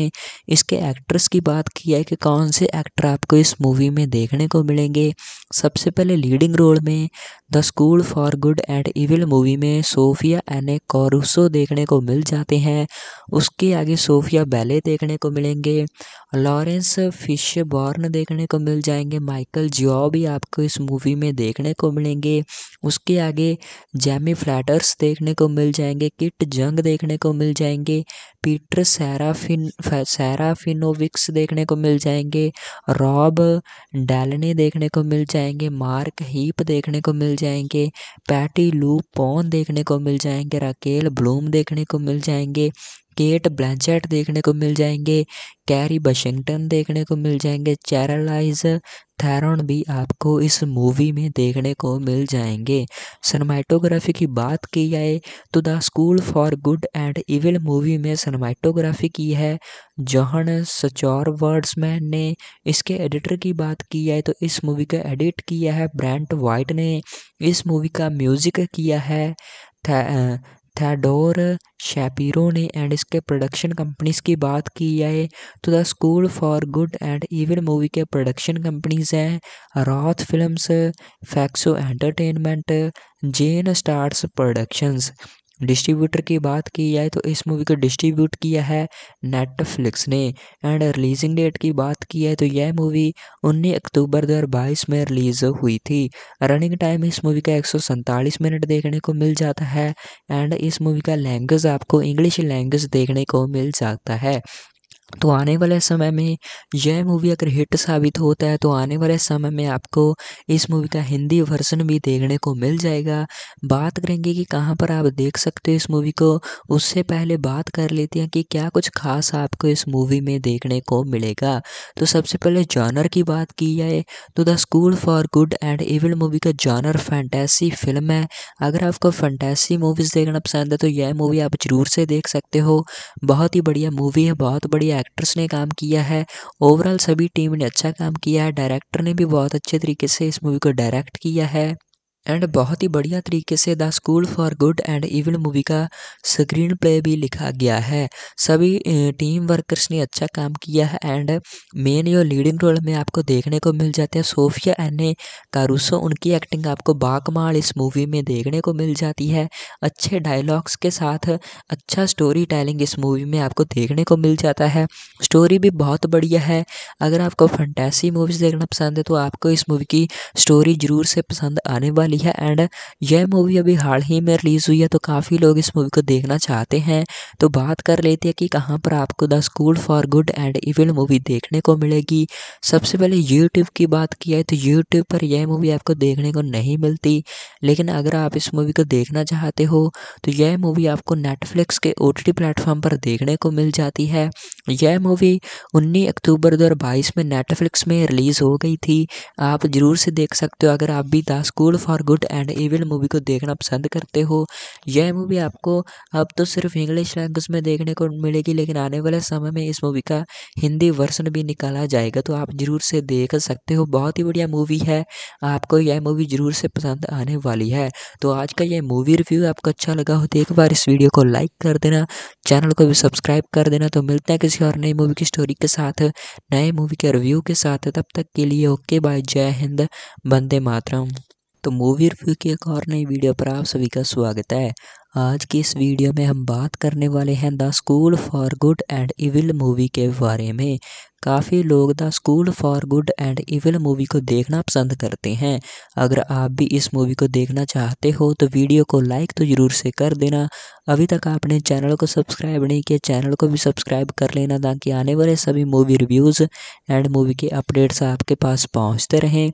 इसके एक्ट्रेस की बात की है कि कौन से एक्टर आपको इस मूवी में देखने को मिलेंगे सबसे पहले लीडिंग रोल में the school for good and evil movie में सोफिया एने कॉरूसो देखने को मिल जाते हैं उसके आगे सोफिया बैले देखने को मिलेंगे लॉरेंस फिश बॉर्न देखने को मिल जाएंगे माइकल जियो भी आपको इस मूवी में देखने को मिलेंगे उसके आगे जैमी फ्लैटर्स देखने को मिल जाएंगे किट जंग देखने को मिल जाएंगे पीटर सैराफिन सैराफिनोविक्स देखने को मिल जाएंगे रॉब डैलने देखने को मिल जाएंगे मार्क हीप देखने को मिल जाएंगे पैटी लू पॉन देखने को मिल जाएंगे राकेल ब्लूम देखने को मिल जाएंगे केट ब्लैंचेट देखने को मिल जाएंगे कैरी वाशिंगटन देखने को मिल जाएंगे चैरलाइज थैरन भी आपको इस मूवी में देखने को मिल जाएंगे सनमाइटोग्राफी की बात की जाए तो the school for good and evil movie में सनमाइटोग्राफी की है जौहन सचौर वर्ड्समैन ने इसके एडिटर की बात की जाए तो इस मूवी का एडिट किया है ब्रांट वाइट ने इस मूवी का म्यूज़िक किया है थेडोर शैपीरो ने एंड इसके प्रोडक्शन कंपनीज़ की बात की जाए तो the school for good and evil movie के प्रोडक्शन कंपनीज़ हैं Roth films फैक्सो entertainment Jane Startz productions distributor की बात की जाए तो इस मूवी को डिस्ट्रीब्यूट किया है नेटफ्लिक्स ने एंड रिलीजिंग डेट की बात की जाए तो यह मूवी 19 अक्टूबर 2022 में रिलीज़ हुई थी रनिंग टाइम इस मूवी का एक मिनट देखने को मिल जाता है एंड इस मूवी का लैंग्वेज आपको इंग्लिश लैंग्वेज देखने को मिल जाता है तो आने वाले समय में यह मूवी अगर हिट साबित होता है तो आने वाले समय में आपको इस मूवी का हिंदी वर्जन भी देखने को मिल जाएगा बात करेंगे कि कहाँ पर आप देख सकते हो इस मूवी को उससे पहले बात कर लेते हैं कि क्या कुछ खास आपको इस मूवी में देखने को मिलेगा तो सबसे पहले जॉनर की बात की जाए तो the school for good and evil movie का जॉनर फैंटेसी फिल्म है अगर आपको फैंटेसी मूवीज़ देखना पसंद है तो यह मूवी आप ज़रूर से देख सकते हो बहुत ही बढ़िया मूवी है बहुत बढ़िया एक्ट्रेस ने काम किया है ओवरऑल सभी टीम ने अच्छा काम किया है डायरेक्टर ने भी बहुत अच्छे तरीके से इस मूवी को डायरेक्ट किया है एंड बहुत ही बढ़िया तरीके से the school for good and evil movie का स्क्रीन प्ले भी लिखा गया है सभी टीम वर्कर्स ने अच्छा काम किया है एंड मेन जो लीडिंग रोल में आपको देखने को मिल जाते हैं सोफिया एने कारूसो उनकी एक्टिंग आपको बाकमाल इस मूवी में देखने को मिल जाती है अच्छे डायलॉग्स के साथ अच्छा स्टोरी टेलिंग इस मूवी में आपको देखने को मिल जाता है स्टोरी भी बहुत बढ़िया है अगर आपको फंटेसी मूवीज़ देखना पसंद है तो आपको इस मूवी की स्टोरी ज़रूर से पसंद आने वाली वाली है एंड यह मूवी अभी हाल ही में रिलीज़ हुई है तो काफ़ी लोग इस मूवी को देखना चाहते हैं तो बात कर लेते हैं कि कहाँ पर आपको the school for good and evil movie देखने को मिलेगी सबसे पहले यूट्यूब की बात की है तो यूट्यूब पर यह मूवी आपको देखने को नहीं मिलती लेकिन अगर आप इस मूवी को देखना चाहते हो तो यह मूवी आपको नेटफ्लिक्स के ओ टी प्लेटफॉर्म पर देखने को मिल जाती है यह मूवी उन्नीस अक्टूबर 2022 में नेटफ्लिक्स में रिलीज़ हो गई थी आप ज़रूर से देख सकते हो अगर आप भी द स्कूल फॉर और गुड एंड ईविल मूवी को देखना पसंद करते हो यह मूवी आपको अब तो सिर्फ इंग्लिश लैंग्वेज में देखने को मिलेगी लेकिन आने वाले समय में इस मूवी का हिंदी वर्सन भी निकाला जाएगा तो आप ज़रूर से देख सकते हो बहुत ही बढ़िया मूवी है आपको यह मूवी ज़रूर से पसंद आने वाली है तो आज का यह मूवी रिव्यू आपको अच्छा लगा हो तो एक बार इस वीडियो को लाइक कर देना चैनल को भी सब्सक्राइब कर देना तो मिलते हैं किसी और नई मूवी की स्टोरी के साथ नए मूवी के रिव्यू के साथ तब तक के लिए ओके बाय जय हिंद बंदे मातरम तो मूवी रिव्यू की एक और नई वीडियो पर आप सभी का स्वागत है आज की इस वीडियो में हम बात करने वाले हैं the school for good and evil movie के बारे में काफ़ी लोग the school for good and evil movie को देखना पसंद करते हैं अगर आप भी इस मूवी को देखना चाहते हो तो वीडियो को लाइक तो ज़रूर से कर देना अभी तक आपने चैनल को सब्सक्राइब नहीं किया चैनल को भी सब्सक्राइब कर लेना ताकि आने वाले सभी मूवी रिव्यूज़ एंड मूवी के अपडेट्स आपके पास पहुँचते रहें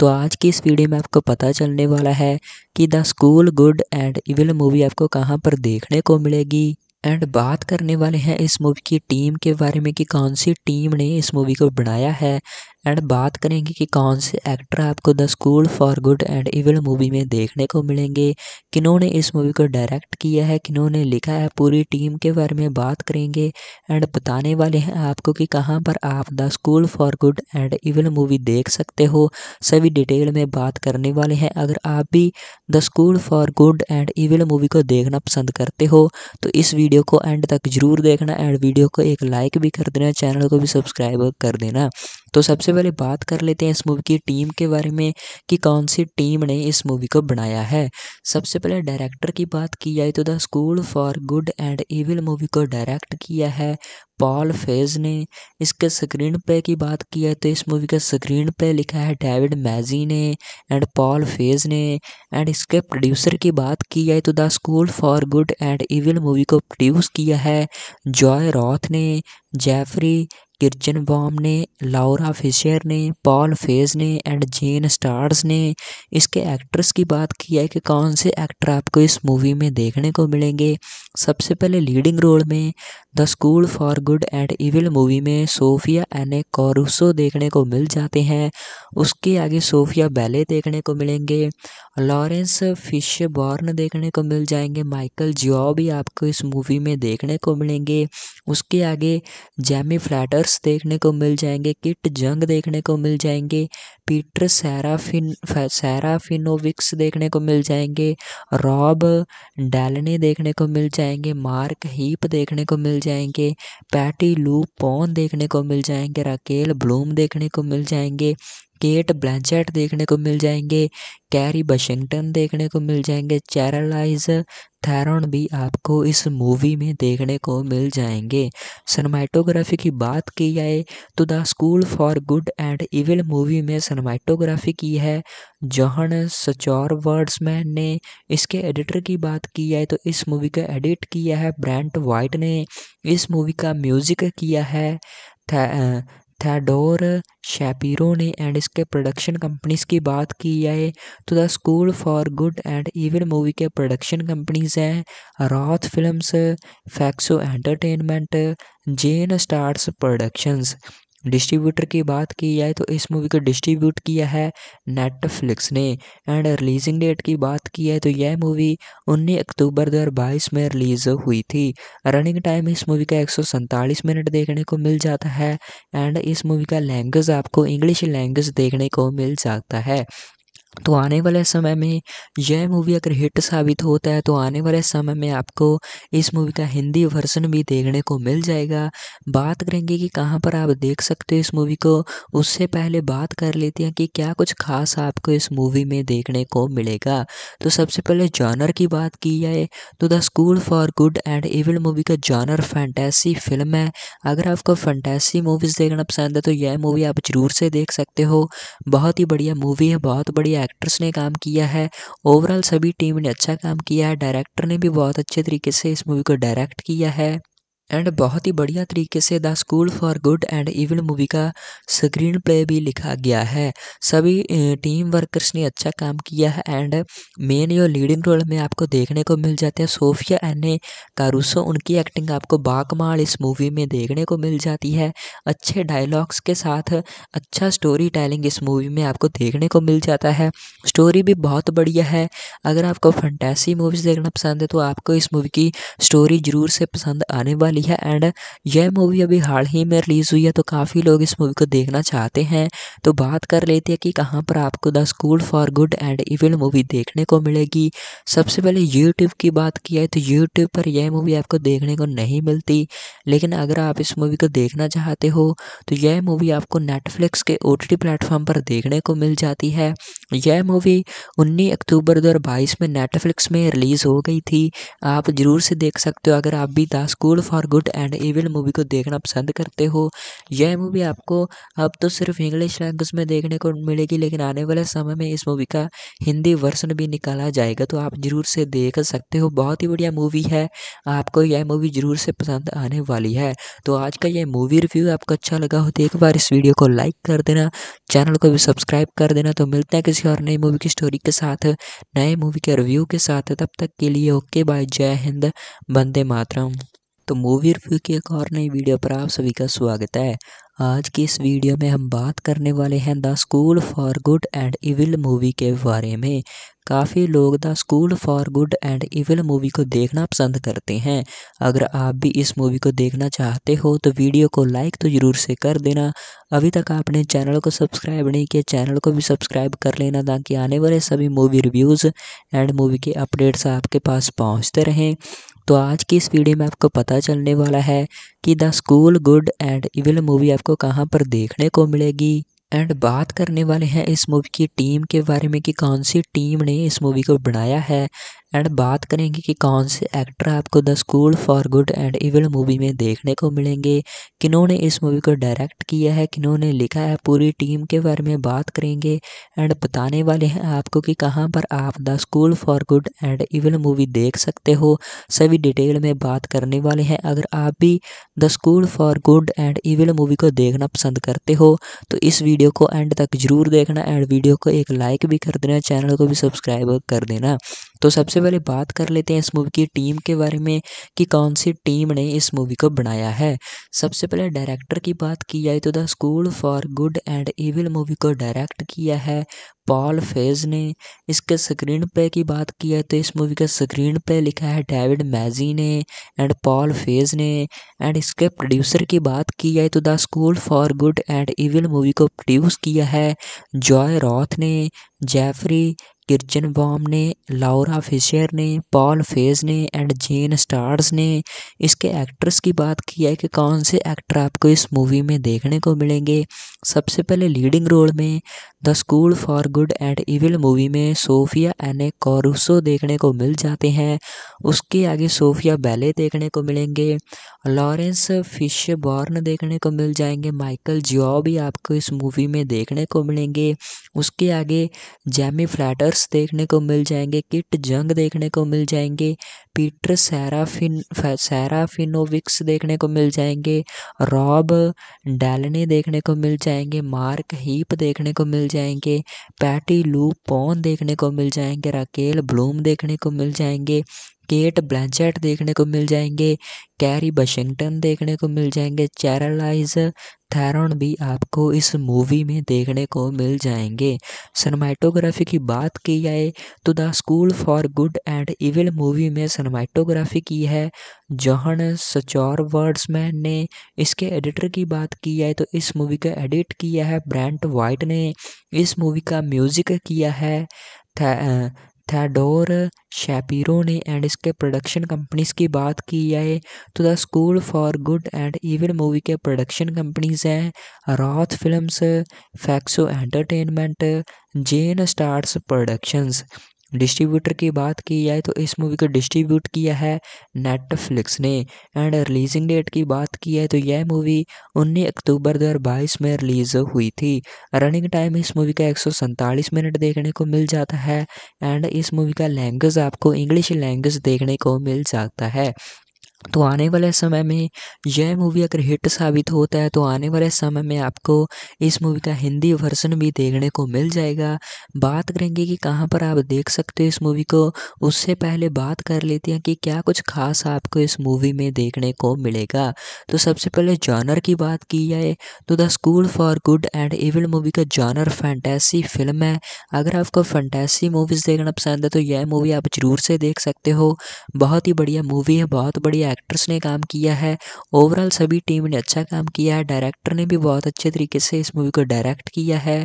तो आज की इस वीडियो में आपको पता चलने वाला है कि the school good and evil movie आपको कहाँ पर देखने को मिलेगी एंड बात करने वाले हैं इस मूवी की टीम के बारे में कि कौन सी टीम ने इस मूवी को बनाया है एंड बात करेंगे कि कौन से एक्टर आपको the school for good and evil movie में देखने को मिलेंगे किन्होंने इस मूवी को डायरेक्ट किया है किन्होंने लिखा है पूरी टीम के बारे में बात करेंगे एंड बताने वाले हैं आपको कि कहाँ पर आप the school for good and evil movie देख सकते हो सभी डिटेल में बात करने वाले हैं अगर आप भी the school for good and evil movie को देखना पसंद करते हो तो इस वीडियो वीडियो को एंड तक जरूर देखना एंड वीडियो को एक लाइक भी कर देना चैनल को भी सब्सक्राइब कर देना तो सबसे पहले बात कर लेते हैं इस मूवी की टीम के बारे में कि कौन सी टीम ने इस मूवी को बनाया है सबसे पहले डायरेक्टर की बात की जाए तो the school for good and evil movie को डायरेक्ट किया है पॉल फेज ने इसके स्क्रीन प्ले की बात की है तो इस मूवी का स्क्रीन प्ले लिखा है डेविड मैजी ने एंड पॉल फेज ने एंड इसके प्रोड्यूसर की बात की जाए तो the school for good and evil movie को प्रोड्यूस किया है जॉय रॉथ ने जेफरी किर्चन बॉम ने लाउरा फिशर ने पॉल फेज ने एंड जेन स्टार्स ने इसके एक्ट्रेस की बात की है कि कौन से एक्टर आपको इस मूवी में देखने को मिलेंगे सबसे पहले लीडिंग रोल में the school for good and evil movie में सोफिया एने कॉरूसो देखने को मिल जाते हैं उसके आगे सोफिया बैले देखने को मिलेंगे लॉरेंस फिश बॉर्न देखने को मिल जाएंगे माइकल जियो भी आपको इस मूवी में देखने को मिलेंगे उसके आगे जैमी फ्लैटर्स देखने को मिल जाएंगे किट जंग देखने को मिल जाएंगे पीटर सैराफिन सैराफिनोविक्स देखने को मिल जाएंगे रॉब डैलने देखने को मिल जाएंगे मार्क हीप देखने को मिल जाएंगे पैटी लू पॉन देखने को मिल जाएंगे राकेल ब्लूम देखने को मिल जाएंगे केट ब्लैंचेट देखने को मिल जाएंगे कैरी वाशिंगटन देखने को मिल जाएंगे चैरलाइज थैरन भी आपको इस मूवी में देखने को मिल जाएंगे सनमाइटोग्राफी की बात की जाए तो the school for good and evil movie में सनमाइटोग्राफी की है जॉहन सचौर वर्ड्समैन ने इसके एडिटर की बात की जाए तो इस मूवी का एडिट किया है ब्रांट वाइट ने इस मूवी का म्यूज़िक किया है थैडोर शैपिरो ने एंड इसके प्रोडक्शन कंपनीज़ की बात की जाए तो the school for good and even movie के प्रोडक्शन कंपनीज़ हैं Roth films फैक्सो entertainment Jane Startz productions distributor की बात की जाए तो इस मूवी को डिस्ट्रीब्यूट किया है नेटफ्लिक्स ने एंड रिलीजिंग डेट की बात की जाए तो यह मूवी 19 अक्टूबर 2022 में रिलीज़ हुई थी रनिंग टाइम इस मूवी का एक मिनट देखने को मिल जाता है एंड इस मूवी का लैंग्वेज आपको इंग्लिश लैंग्वेज देखने को मिल जाता है तो आने वाले समय में यह मूवी अगर हिट साबित होता है तो आने वाले समय में आपको इस मूवी का हिंदी वर्जन भी देखने को मिल जाएगा बात करेंगे कि कहाँ पर आप देख सकते हो इस मूवी को उससे पहले बात कर लेते हैं कि क्या कुछ खास आपको इस मूवी में देखने को मिलेगा तो सबसे पहले जॉनर की बात की जाए तो the school for good and evil movie का जॉनर फैंटेसी फिल्म है अगर आपको फैंटेसी मूवीज़ देखना पसंद है तो यह मूवी आप ज़रूर से देख सकते हो बहुत ही बढ़िया मूवी है बहुत बढ़िया एक्टर्स ने काम किया है ओवरऑल सभी टीम ने अच्छा काम किया है डायरेक्टर ने भी बहुत अच्छे तरीके से इस मूवी को डायरेक्ट किया है एंड बहुत ही बढ़िया तरीके से the school for good and evil movie का स्क्रीन प्ले भी लिखा गया है सभी टीम वर्कर्स ने अच्छा काम किया है एंड मेन यो लीडिंग रोल में आपको देखने को मिल जाते हैं सोफिया एने कारूसो उनकी एक्टिंग आपको बाकमाल इस मूवी में देखने को मिल जाती है अच्छे डायलॉग्स के साथ अच्छा स्टोरी टेलिंग इस मूवी में आपको देखने को मिल जाता है स्टोरी भी बहुत बढ़िया है अगर आपको फंटेसी मूवीज़ देखना पसंद है तो आपको इस मूवी की स्टोरी ज़रूर से पसंद आने वाली वाली है एंड यह मूवी अभी हाल ही में रिलीज़ हुई है तो काफ़ी लोग इस मूवी को देखना चाहते हैं तो बात कर लेते हैं कि कहाँ पर आपको the school for good and evil movie देखने को मिलेगी सबसे पहले यूट्यूब की बात की है तो यूट्यूब पर यह मूवी आपको देखने को नहीं मिलती लेकिन अगर आप इस मूवी को देखना चाहते हो तो यह मूवी आपको नेटफ्लिक्स के ओ टी प्लेटफॉर्म पर देखने को मिल जाती है यह मूवी उन्नीस अक्टूबर दो में नेटफ्लिक्स में रिलीज़ हो गई थी आप ज़रूर से देख सकते हो अगर आप भी द स्कूल फॉर और गुड एंड ईविल मूवी को देखना पसंद करते हो यह मूवी आपको अब तो सिर्फ इंग्लिश लैंग्वेज में देखने को मिलेगी लेकिन आने वाले समय में इस मूवी का हिंदी वर्सन भी निकाला जाएगा तो आप ज़रूर से देख सकते हो बहुत ही बढ़िया मूवी है आपको यह मूवी ज़रूर से पसंद आने वाली है तो आज का यह मूवी रिव्यू आपको अच्छा लगा हो तो एक बार इस वीडियो को लाइक कर देना चैनल को भी सब्सक्राइब कर देना तो मिलते हैं किसी और नई मूवी की स्टोरी के साथ नए मूवी के रिव्यू के साथ तब तक के लिए ओके बाय जय हिंद बंदे मातरम तो मूवी रिव्यू की एक और नई वीडियो पर आप सभी का स्वागत है आज की इस वीडियो में हम बात करने वाले हैं the school for good and evil movie के बारे में काफ़ी लोग the school for good and evil movie को देखना पसंद करते हैं अगर आप भी इस मूवी को देखना चाहते हो तो वीडियो को लाइक तो ज़रूर से कर देना अभी तक आपने चैनल को सब्सक्राइब नहीं किया चैनल को भी सब्सक्राइब कर लेना ताकि आने वाले सभी मूवी रिव्यूज़ एंड मूवी के अपडेट्स आपके पास पहुँचते रहें तो आज की इस वीडियो में आपको पता चलने वाला है कि the school good and evil movie आपको कहाँ पर देखने को मिलेगी एंड बात करने वाले हैं इस मूवी की टीम के बारे में कि कौन सी टीम ने इस मूवी को बनाया है एंड बात करेंगे कि कौन से एक्टर आपको the school for good and evil movie में देखने को मिलेंगे किन्होंने इस मूवी को डायरेक्ट किया है किन्होंने लिखा है पूरी टीम के बारे में बात करेंगे एंड बताने वाले हैं आपको कि कहाँ पर आप the school for good and evil movie देख सकते हो सभी डिटेल में बात करने वाले हैं अगर आप भी the school for good and evil movie को देखना पसंद करते हो तो इस वीडियो को एंड तक जरूर देखना एंड वीडियो को एक लाइक भी कर देना चैनल को भी सब्सक्राइब कर देना तो सबसे पहले बात कर लेते हैं इस मूवी की टीम के बारे में कि कौन सी टीम ने इस मूवी को बनाया है सबसे पहले डायरेक्टर की बात की जाए तो the school for good and evil movie को डायरेक्ट किया है पॉल फेज ने इसके स्क्रीन प्ले की बात की है तो इस मूवी का स्क्रीन प्ले लिखा है डेविड मैजी ने एंड पॉल फेज ने एंड इसके प्रोड्यूसर की बात की जाए तो the school for good and evil movie को प्रोड्यूस तो तो किया है जॉय रॉथ ने जेफरी किर्चन बॉम ने लाउरा फिशर ने पॉल फेज ने एंड जेन स्टार्स ने इसके एक्ट्रेस की बात की है कि कौन से एक्टर आपको इस मूवी में देखने को मिलेंगे सबसे पहले लीडिंग रोल में the school for good and evil movie में सोफिया एने कॉरूसो देखने को मिल जाते हैं उसके आगे सोफिया बैले देखने को मिलेंगे लॉरेंस फिश बॉर्न देखने को मिल जाएंगे माइकल जियो भी आपको इस मूवी में देखने को मिलेंगे उसके आगे जैमी फ्लैटर्स देखने को मिल जाएंगे किट जंग देखने को मिल जाएंगे पीटर सैराफिन सैराफिनोविक्स देखने को मिल जाएंगे रॉब डैलने देखने को मिल जाएंगे मार्क हीप देखने को मिल जाएंगे पैटी लू पोन देखने को मिल जाएंगे राकेल ब्लूम देखने को मिल जाएंगे केट ब्लैंचेट देखने को मिल जाएंगे कैरी वाशिंगटन देखने को मिल जाएंगे चैरलाइज थैरन भी आपको इस मूवी में देखने को मिल जाएंगे सनमाइटोग्राफी की बात की जाए तो the school for good and evil movie में सनमाइटोग्राफी की है जहन सचौर वर्ड्समैन ने इसके एडिटर की बात की जाए तो इस मूवी का एडिट किया है ब्रांट वाइट ने इस मूवी का म्यूज़िक किया है थैडोर शैपिरो ने एंड इसके प्रोडक्शन कंपनीज की बात की जाए तो the school for good and evil movie के प्रोडक्शन कंपनीज हैं Roth films फैक्सो entertainment Jane Startz productions distributor की बात की जाए तो इस मूवी को डिस्ट्रीब्यूट किया है नेटफ्लिक्स ने एंड रिलीजिंग डेट की बात की जाए तो यह मूवी 19 अक्टूबर 2022 में रिलीज़ हुई थी रनिंग टाइम इस मूवी का एक मिनट देखने को मिल जाता है एंड इस मूवी का लैंग्वेज आपको इंग्लिश लैंग्वेज देखने को मिल जाता है तो आने वाले समय में यह मूवी अगर हिट साबित होता है तो आने वाले समय में आपको इस मूवी का हिंदी वर्जन भी देखने को मिल जाएगा बात करेंगे कि कहाँ पर आप देख सकते हो इस मूवी को उससे पहले बात कर लेते हैं कि क्या कुछ खास आपको इस मूवी में देखने को मिलेगा तो सबसे पहले जॉनर की बात की जाए तो the school for good and evil movie का जॉनर फैंटेसी फिल्म है अगर आपको फैंटेसी मूवीज़ देखना पसंद है तो यह मूवी आप ज़रूर से देख सकते हो बहुत ही बढ़िया मूवी है बहुत बढ़िया एक्टर्स ने काम किया है ओवरऑल सभी टीम ने अच्छा काम किया है डायरेक्टर ने भी बहुत अच्छे तरीके से इस मूवी को डायरेक्ट किया है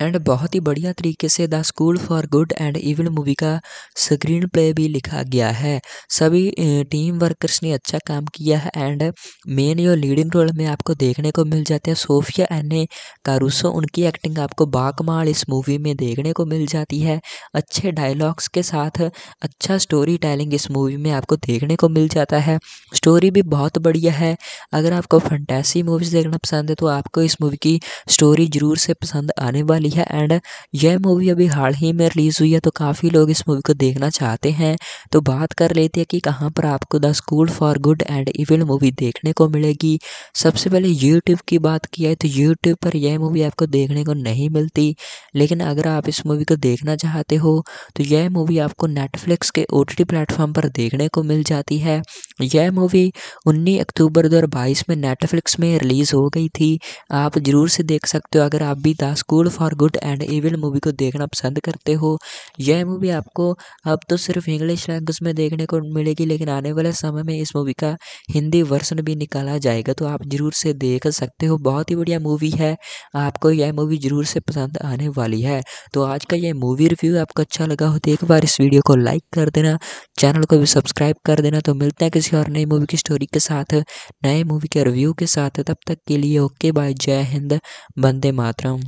एंड बहुत ही बढ़िया तरीके से the school for good and evil movie का स्क्रीन प्ले भी लिखा गया है सभी टीम वर्कर्स ने अच्छा काम किया है एंड मेन यो लीडिंग रोल में आपको देखने को मिल जाते हैं सोफिया एने कारूसो उनकी एक्टिंग आपको बाकमाल इस मूवी में देखने को मिल जाती है अच्छे डायलॉग्स के साथ अच्छा स्टोरी टेलिंग इस मूवी में आपको देखने को मिल जाता है स्टोरी भी बहुत बढ़िया है अगर आपको फंटेसी मूवीज़ देखना पसंद है तो आपको इस मूवी की स्टोरी ज़रूर से पसंद आने वाली वाली है एंड यह मूवी अभी हाल ही में रिलीज़ हुई है तो काफ़ी लोग इस मूवी को देखना चाहते हैं तो बात कर लेते हैं कि कहाँ पर आपको the school for good and evil movie देखने को मिलेगी सबसे पहले यूट्यूब की बात की है तो यूट्यूब पर यह मूवी आपको देखने को नहीं मिलती लेकिन अगर आप इस मूवी को देखना चाहते हो तो यह मूवी आपको नेटफ्लिक्स के ओ टी प्लेटफॉर्म पर देखने को मिल जाती है यह मूवी उन्नीस अक्टूबर दो में नेटफ्लिक्स में रिलीज़ हो गई थी आप ज़रूर से देख सकते हो अगर आप भी द स्कूल फॉर और गुड एंड इविल मूवी को देखना पसंद करते हो यह मूवी आपको अब तो सिर्फ इंग्लिश लैंग्वेज में देखने को मिलेगी लेकिन आने वाले समय में इस मूवी का हिंदी वर्सन भी निकाला जाएगा तो आप ज़रूर से देख सकते हो बहुत ही बढ़िया मूवी है आपको यह मूवी ज़रूर से पसंद आने वाली है तो आज का यह मूवी रिव्यू आपको अच्छा लगा हो तो एक बार इस वीडियो को लाइक कर देना चैनल को भी सब्सक्राइब कर देना तो मिलते हैं किसी और नई मूवी की स्टोरी के साथ नए मूवी के रिव्यू के साथ तब तक के लिए ओके बाय जय हिंद बंदे मातरम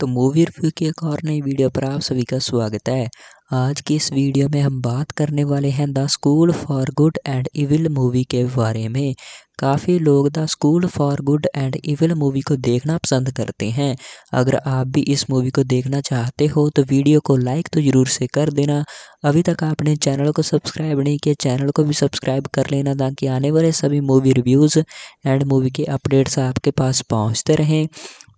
तो मूवी रिव्यू की एक और नई वीडियो पर आप सभी का स्वागत है आज की इस वीडियो में हम बात करने वाले हैं the school for good and evil movie के बारे में काफ़ी लोग the school for good and evil movie को देखना पसंद करते हैं अगर आप भी इस मूवी को देखना चाहते हो तो वीडियो को लाइक तो ज़रूर से कर देना अभी तक आपने चैनल को सब्सक्राइब नहीं किया चैनल को भी सब्सक्राइब कर लेना ताकि आने वाले सभी मूवी रिव्यूज़ एंड मूवी के अपडेट्स आपके पास पहुँचते रहें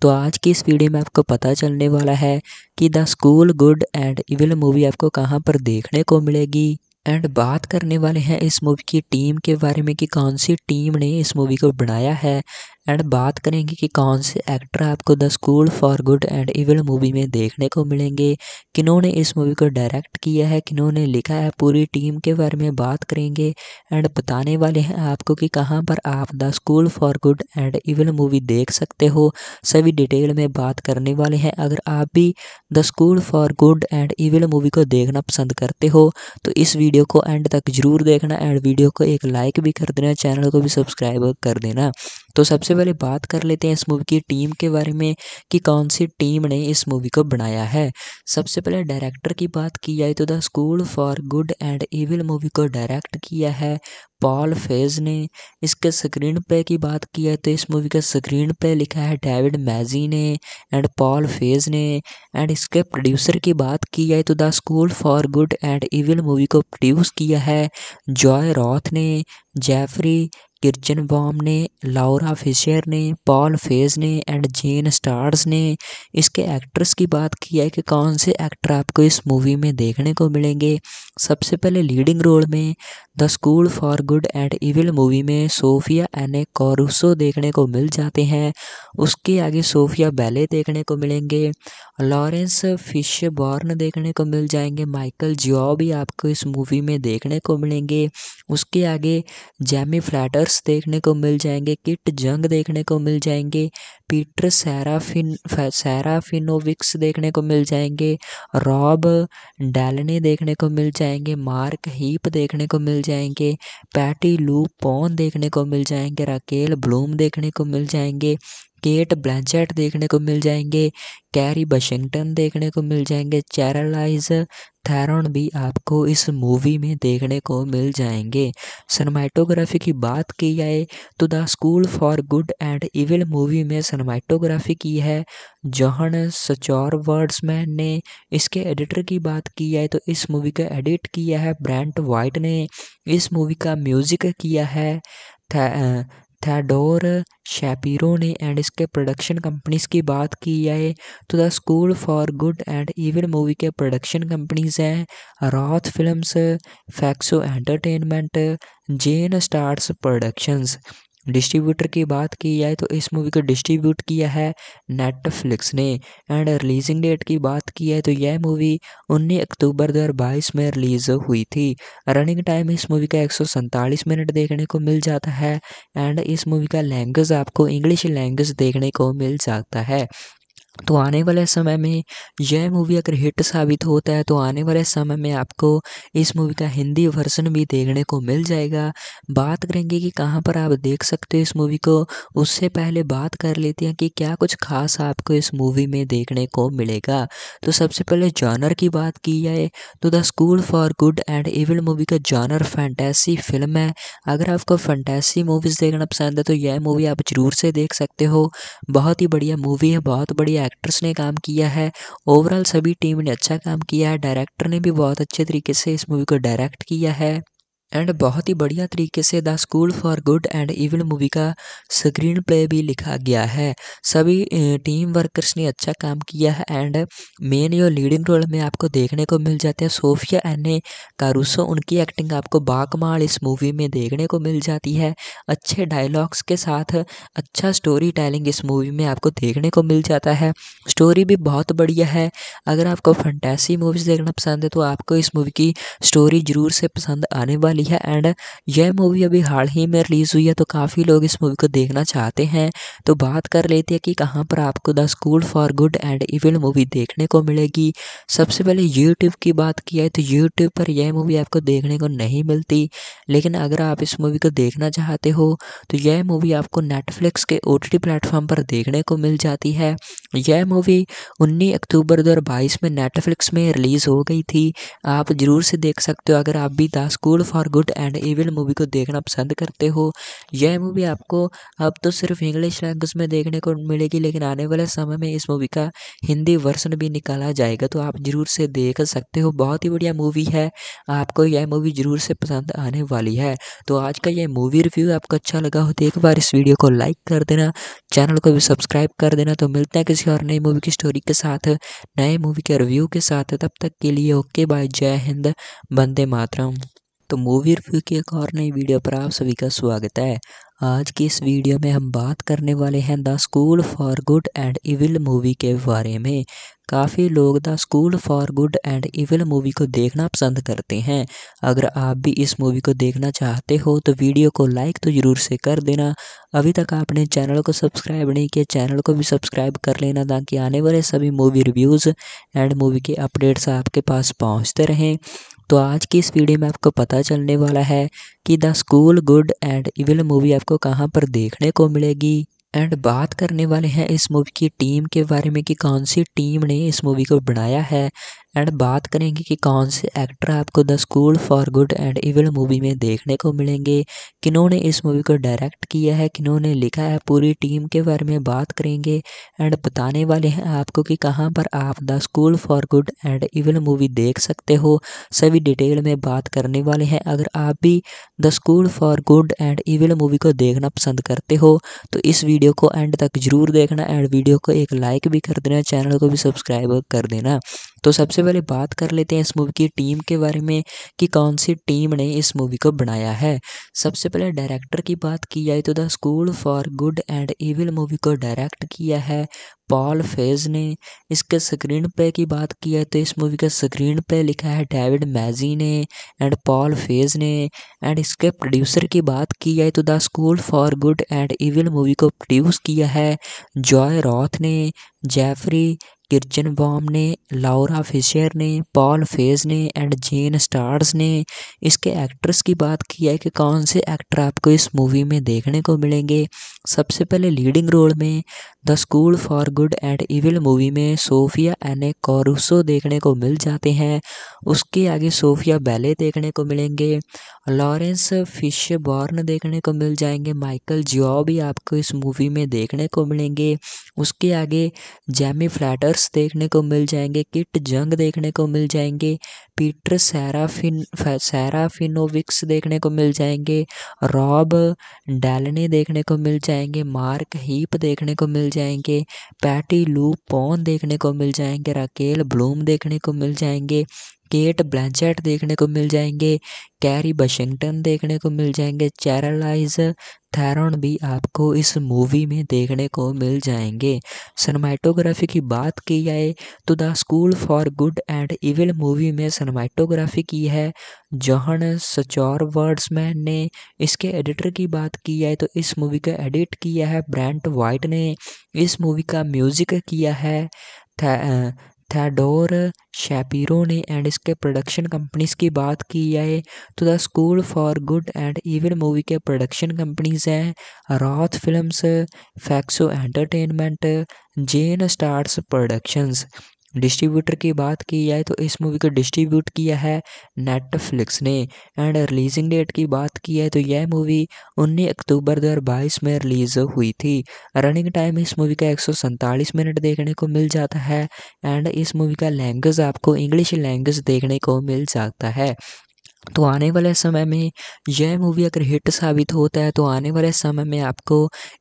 तो आज की इस वीडियो में आपको पता चलने वाला है कि the school good and evil movie आपको कहाँ पर देखने को मिलेगी एंड बात करने वाले हैं इस मूवी की टीम के बारे में कि कौन सी टीम ने इस मूवी को बनाया है एंड बात करेंगे कि कौन से एक्टर आपको the school for good and evil movie में देखने को मिलेंगे किन्होंने इस मूवी को डायरेक्ट किया है किन्होंने लिखा है पूरी टीम के बारे में बात करेंगे एंड बताने वाले हैं आपको कि कहाँ पर आप the school for good and evil movie देख सकते हो सभी डिटेल में बात करने वाले हैं अगर आप भी the school for good and evil movie को देखना पसंद करते हो तो इस वीडियो को एंड तक जरूर देखना एंड वीडियो को एक लाइक भी कर देना चैनल को भी सब्सक्राइब कर देना तो सबसे पहले बात कर लेते हैं इस मूवी की टीम के बारे में कि कौन सी टीम ने इस मूवी को बनाया है सबसे पहले डायरेक्टर की बात की जाए तो the school for good and evil movie को डायरेक्ट किया है पॉल फेज ने इसके स्क्रीन पे की बात की है तो इस मूवी का स्क्रीन पे लिखा है डेविड मैजी ने एंड पॉल फेज ने एंड इसके प्रोड्यूसर की बात की जाए तो the school for good and evil movie को प्रोड्यूस किया है जॉय रॉथ ने जेफरी किर्चन बॉम ने लाउरा फिशर ने पॉल फेज ने एंड जेन स्टार्स ने इसके एक्ट्रेस की बात की है कि कौन से एक्टर आपको इस मूवी में देखने को मिलेंगे सबसे पहले लीडिंग रोल में the school for good and evil movie में सोफिया एने कॉरूसो देखने को मिल जाते हैं उसके आगे सोफिया बैले देखने को मिलेंगे लॉरेंस फिश बॉर्न देखने को मिल जाएंगे माइकल जियो भी आपको इस मूवी में देखने को मिलेंगे उसके आगे जैमी फ्लैटर्स देखने को मिल जाएंगे किट जंग देखने को मिल जाएंगे पीटर सैराफिन सैराफिनोविक्स देखने को मिल जाएंगे रॉब डैलने देखने को मिल जाएंगे मार्क हीप देखने को मिल मिल जाएंगे पैटी लू पॉन देखने को मिल जाएंगे राकेल ब्लूम देखने को मिल जाएंगे केट ब्लैंचेट देखने को मिल जाएंगे कैरी वाशिंगटन देखने को मिल जाएंगे चैरलाइज थैरन भी आपको इस मूवी में देखने को मिल जाएंगे सनमाइटोग्राफी की बात की जाए तो the school for good and evil movie में सनमाइटोग्राफी की है जौहन सचौर वर्ड्समैन ने इसके एडिटर की बात की जाए तो इस मूवी का एडिट किया है ब्रांट वाइट ने इस मूवी का म्यूज़िक किया है थैडोर शैपिरो ने एंड इसके प्रोडक्शन कंपनीज की बात की जाए तो the school for good and evil movie के प्रोडक्शन कंपनीज हैं Roth films फैक्सो entertainment Jane Startz productions distributor की बात की जाए तो इस मूवी को डिस्ट्रीब्यूट किया है नेटफ्लिक्स ने एंड रिलीजिंग डेट की बात की जाए तो यह मूवी 19 अक्टूबर 2022 में रिलीज़ हुई थी रनिंग टाइम इस मूवी का एक मिनट देखने को मिल जाता है एंड इस मूवी का लैंग्वेज आपको इंग्लिश लैंग्वेज देखने को मिल जाता है तो आने वाले समय में यह मूवी अगर हिट साबित होता है तो आने वाले समय में आपको इस मूवी का हिंदी वर्जन भी देखने को मिल जाएगा बात करेंगे कि कहाँ पर आप देख सकते हो इस मूवी को उससे पहले बात कर लेते हैं कि क्या कुछ खास आपको इस मूवी में देखने को मिलेगा तो सबसे पहले जॉनर की बात की जाए तो the school for good and evil movie का जॉनर फैंटेसी फिल्म है अगर आपको फैंटेसी मूवीज़ देखना पसंद है तो यह मूवी आप ज़रूर से देख सकते हो बहुत ही बढ़िया मूवी है बहुत बढ़िया डायरेक्टर्स ने काम किया है ओवरऑल सभी टीम ने अच्छा काम किया है डायरेक्टर ने भी बहुत अच्छे तरीके से इस मूवी को डायरेक्ट किया है एंड बहुत ही बढ़िया तरीके से the school for good and evil movie का स्क्रीन प्ले भी लिखा गया है सभी टीम वर्कर्स ने अच्छा काम किया है एंड मेन जो लीडिंग रोल में आपको देखने को मिल जाते हैं सोफिया एने कारूसो उनकी एक्टिंग आपको बाकमाल इस मूवी में देखने को मिल जाती है अच्छे डायलॉग्स के साथ अच्छा स्टोरी टेलिंग इस मूवी में आपको देखने को मिल जाता है स्टोरी भी बहुत बढ़िया है अगर आपको फंटेसी मूवीज़ देखना पसंद है तो आपको इस मूवी की स्टोरी ज़रूर से पसंद आने वाली वाली है एंड यह मूवी अभी हाल ही में रिलीज़ हुई है तो काफ़ी लोग इस मूवी को देखना चाहते हैं तो बात कर लेते हैं कि कहाँ पर आपको the school for good and evil movie देखने को मिलेगी सबसे पहले यूट्यूब की बात की है तो यूट्यूब पर यह मूवी आपको देखने को नहीं मिलती लेकिन अगर आप इस मूवी को देखना चाहते हो तो यह मूवी आपको नेटफ्लिक्स के ओ प्लेटफॉर्म पर देखने को मिल जाती है यह मूवी उन्नीस अक्टूबर दो में नेटफ्लिक्स में रिलीज़ हो गई थी आप ज़रूर से देख सकते हो अगर आप भी the school for good and evil movie को देखना पसंद करते हो यह मूवी आपको अब तो सिर्फ इंग्लिश लैंग्वेज में देखने को मिलेगी लेकिन आने वाले समय में इस मूवी का हिंदी वर्सन भी निकाला जाएगा तो आप ज़रूर से देख सकते हो बहुत ही बढ़िया मूवी है आपको यह मूवी ज़रूर से पसंद आने वाली है तो आज का यह मूवी रिव्यू आपको अच्छा लगा हो तो एक बार इस वीडियो को लाइक कर देना चैनल को भी सब्सक्राइब कर देना तो मिलते हैं किसी और नई मूवी की स्टोरी के साथ नए मूवी के रिव्यू के साथ तब तक के लिए ओके बाय जय हिंद बंदे मातरम तो मूवी रिव्यू के एक और नई वीडियो पर आप सभी का स्वागत है आज की इस वीडियो में हम बात करने वाले हैं the school for good and evil movie के बारे में काफ़ी लोग the school for good and evil movie को देखना पसंद करते हैं अगर आप भी इस मूवी को देखना चाहते हो तो वीडियो को लाइक तो ज़रूर से कर देना अभी तक आपने चैनल को सब्सक्राइब नहीं किया चैनल को भी सब्सक्राइब कर लेना ताकि आने वाले सभी मूवी रिव्यूज़ एंड मूवी के अपडेट्स आपके पास पहुँचते रहें तो आज की इस वीडियो में आपको पता चलने वाला है कि the school good and evil movie आपको कहाँ पर देखने को मिलेगी एंड बात करने वाले हैं इस मूवी की टीम के बारे में कि कौन सी टीम ने इस मूवी को बनाया है एंड बात करेंगे कि कौन से एक्टर आपको the school for good and evil movie में देखने को मिलेंगे किन्होंने इस मूवी को डायरेक्ट किया है किन्होंने लिखा है पूरी टीम के बारे में बात करेंगे एंड बताने वाले हैं आपको कि कहाँ पर आप the school for good and evil movie देख सकते हो सभी डिटेल में बात करने वाले हैं अगर आप भी the school for good and evil movie को देखना पसंद करते हो तो इस वीडियो को एंड तक जरूर देखना एंड वीडियो को एक लाइक भी कर देना चैनल को भी सब्सक्राइब कर देना तो सबसे पहले बात कर लेते हैं इस मूवी की टीम के बारे में कि कौन सी टीम ने इस मूवी को बनाया है सबसे पहले डायरेक्टर की बात की जाए तो the school for good and evil movie को डायरेक्ट किया है पॉल फेज ने इसके स्क्रीन पे की बात की है तो इस मूवी का स्क्रीन पे लिखा है डेविड मैजी ने एंड पॉल फेज ने एंड इसके प्रोड्यूसर की बात की जाए तो the school for good and evil movie को प्रोड्यूस किया है जॉय रॉथ ने जेफरी किर्चन बॉम ने लाउरा फिशर ने पॉल फेज ने एंड जेन स्टार्स ने इसके एक्ट्रेस की बात की है कि कौन से एक्टर आपको इस मूवी में देखने को मिलेंगे सबसे पहले लीडिंग रोल में the school for good and evil movie में सोफिया एने कॉरूसो देखने को मिल जाते हैं उसके आगे सोफिया बैले देखने को मिलेंगे लॉरेंस फिश बॉर्न देखने को मिल जाएंगे माइकल जियो भी आपको इस मूवी में देखने को मिलेंगे उसके आगे जैमी फ्लैटर्स देखने को मिल जाएंगे किट जंग देखने को मिल जाएंगे पीटर सैराफिन सैराफिनोविक्स देखने को मिल जाएंगे रॉब डैलने देखने को मिल जाएंगे मार्क हीप देखने को मिल जाएंगे पैटी लू पॉन देखने को मिल जाएंगे राकेल ब्लूम देखने को मिल जाएंगे केट ब्लैंचेट देखने को मिल जाएंगे कैरी वाशिंगटन देखने को मिल जाएंगे चैरलाइज थैरन भी आपको इस मूवी में देखने को मिल जाएंगे सनमैटोग्राफी की बात की जाए तो the school for good and evil movie में सनमैटोग्राफी की है जौहन सचौर वर्ड्समैन ने इसके एडिटर की बात की जाए तो इस मूवी का एडिट किया है ब्रांट वाइट ने इस मूवी का म्यूज़िक किया है थेडोर शैपिरो ने एंड इसके प्रोडक्शन कंपनीज की बात की जाए तो the school for good and evil movie के प्रोडक्शन कंपनीज हैं Roth films फैक्सो entertainment Jane Startz productions distributor की बात की जाए तो इस मूवी को डिस्ट्रीब्यूट किया है नेटफ्लिक्स ने एंड रिलीजिंग डेट की बात की जाए तो यह मूवी 19 अक्टूबर 2022 में रिलीज़ हुई थी रनिंग टाइम इस मूवी का एक मिनट देखने को मिल जाता है एंड इस मूवी का लैंग्वेज आपको इंग्लिश लैंग्वेज देखने को मिल जाता है तो आने वाले समय में यह मूवी अगर हिट साबित होता है तो आने वाले समय में आपको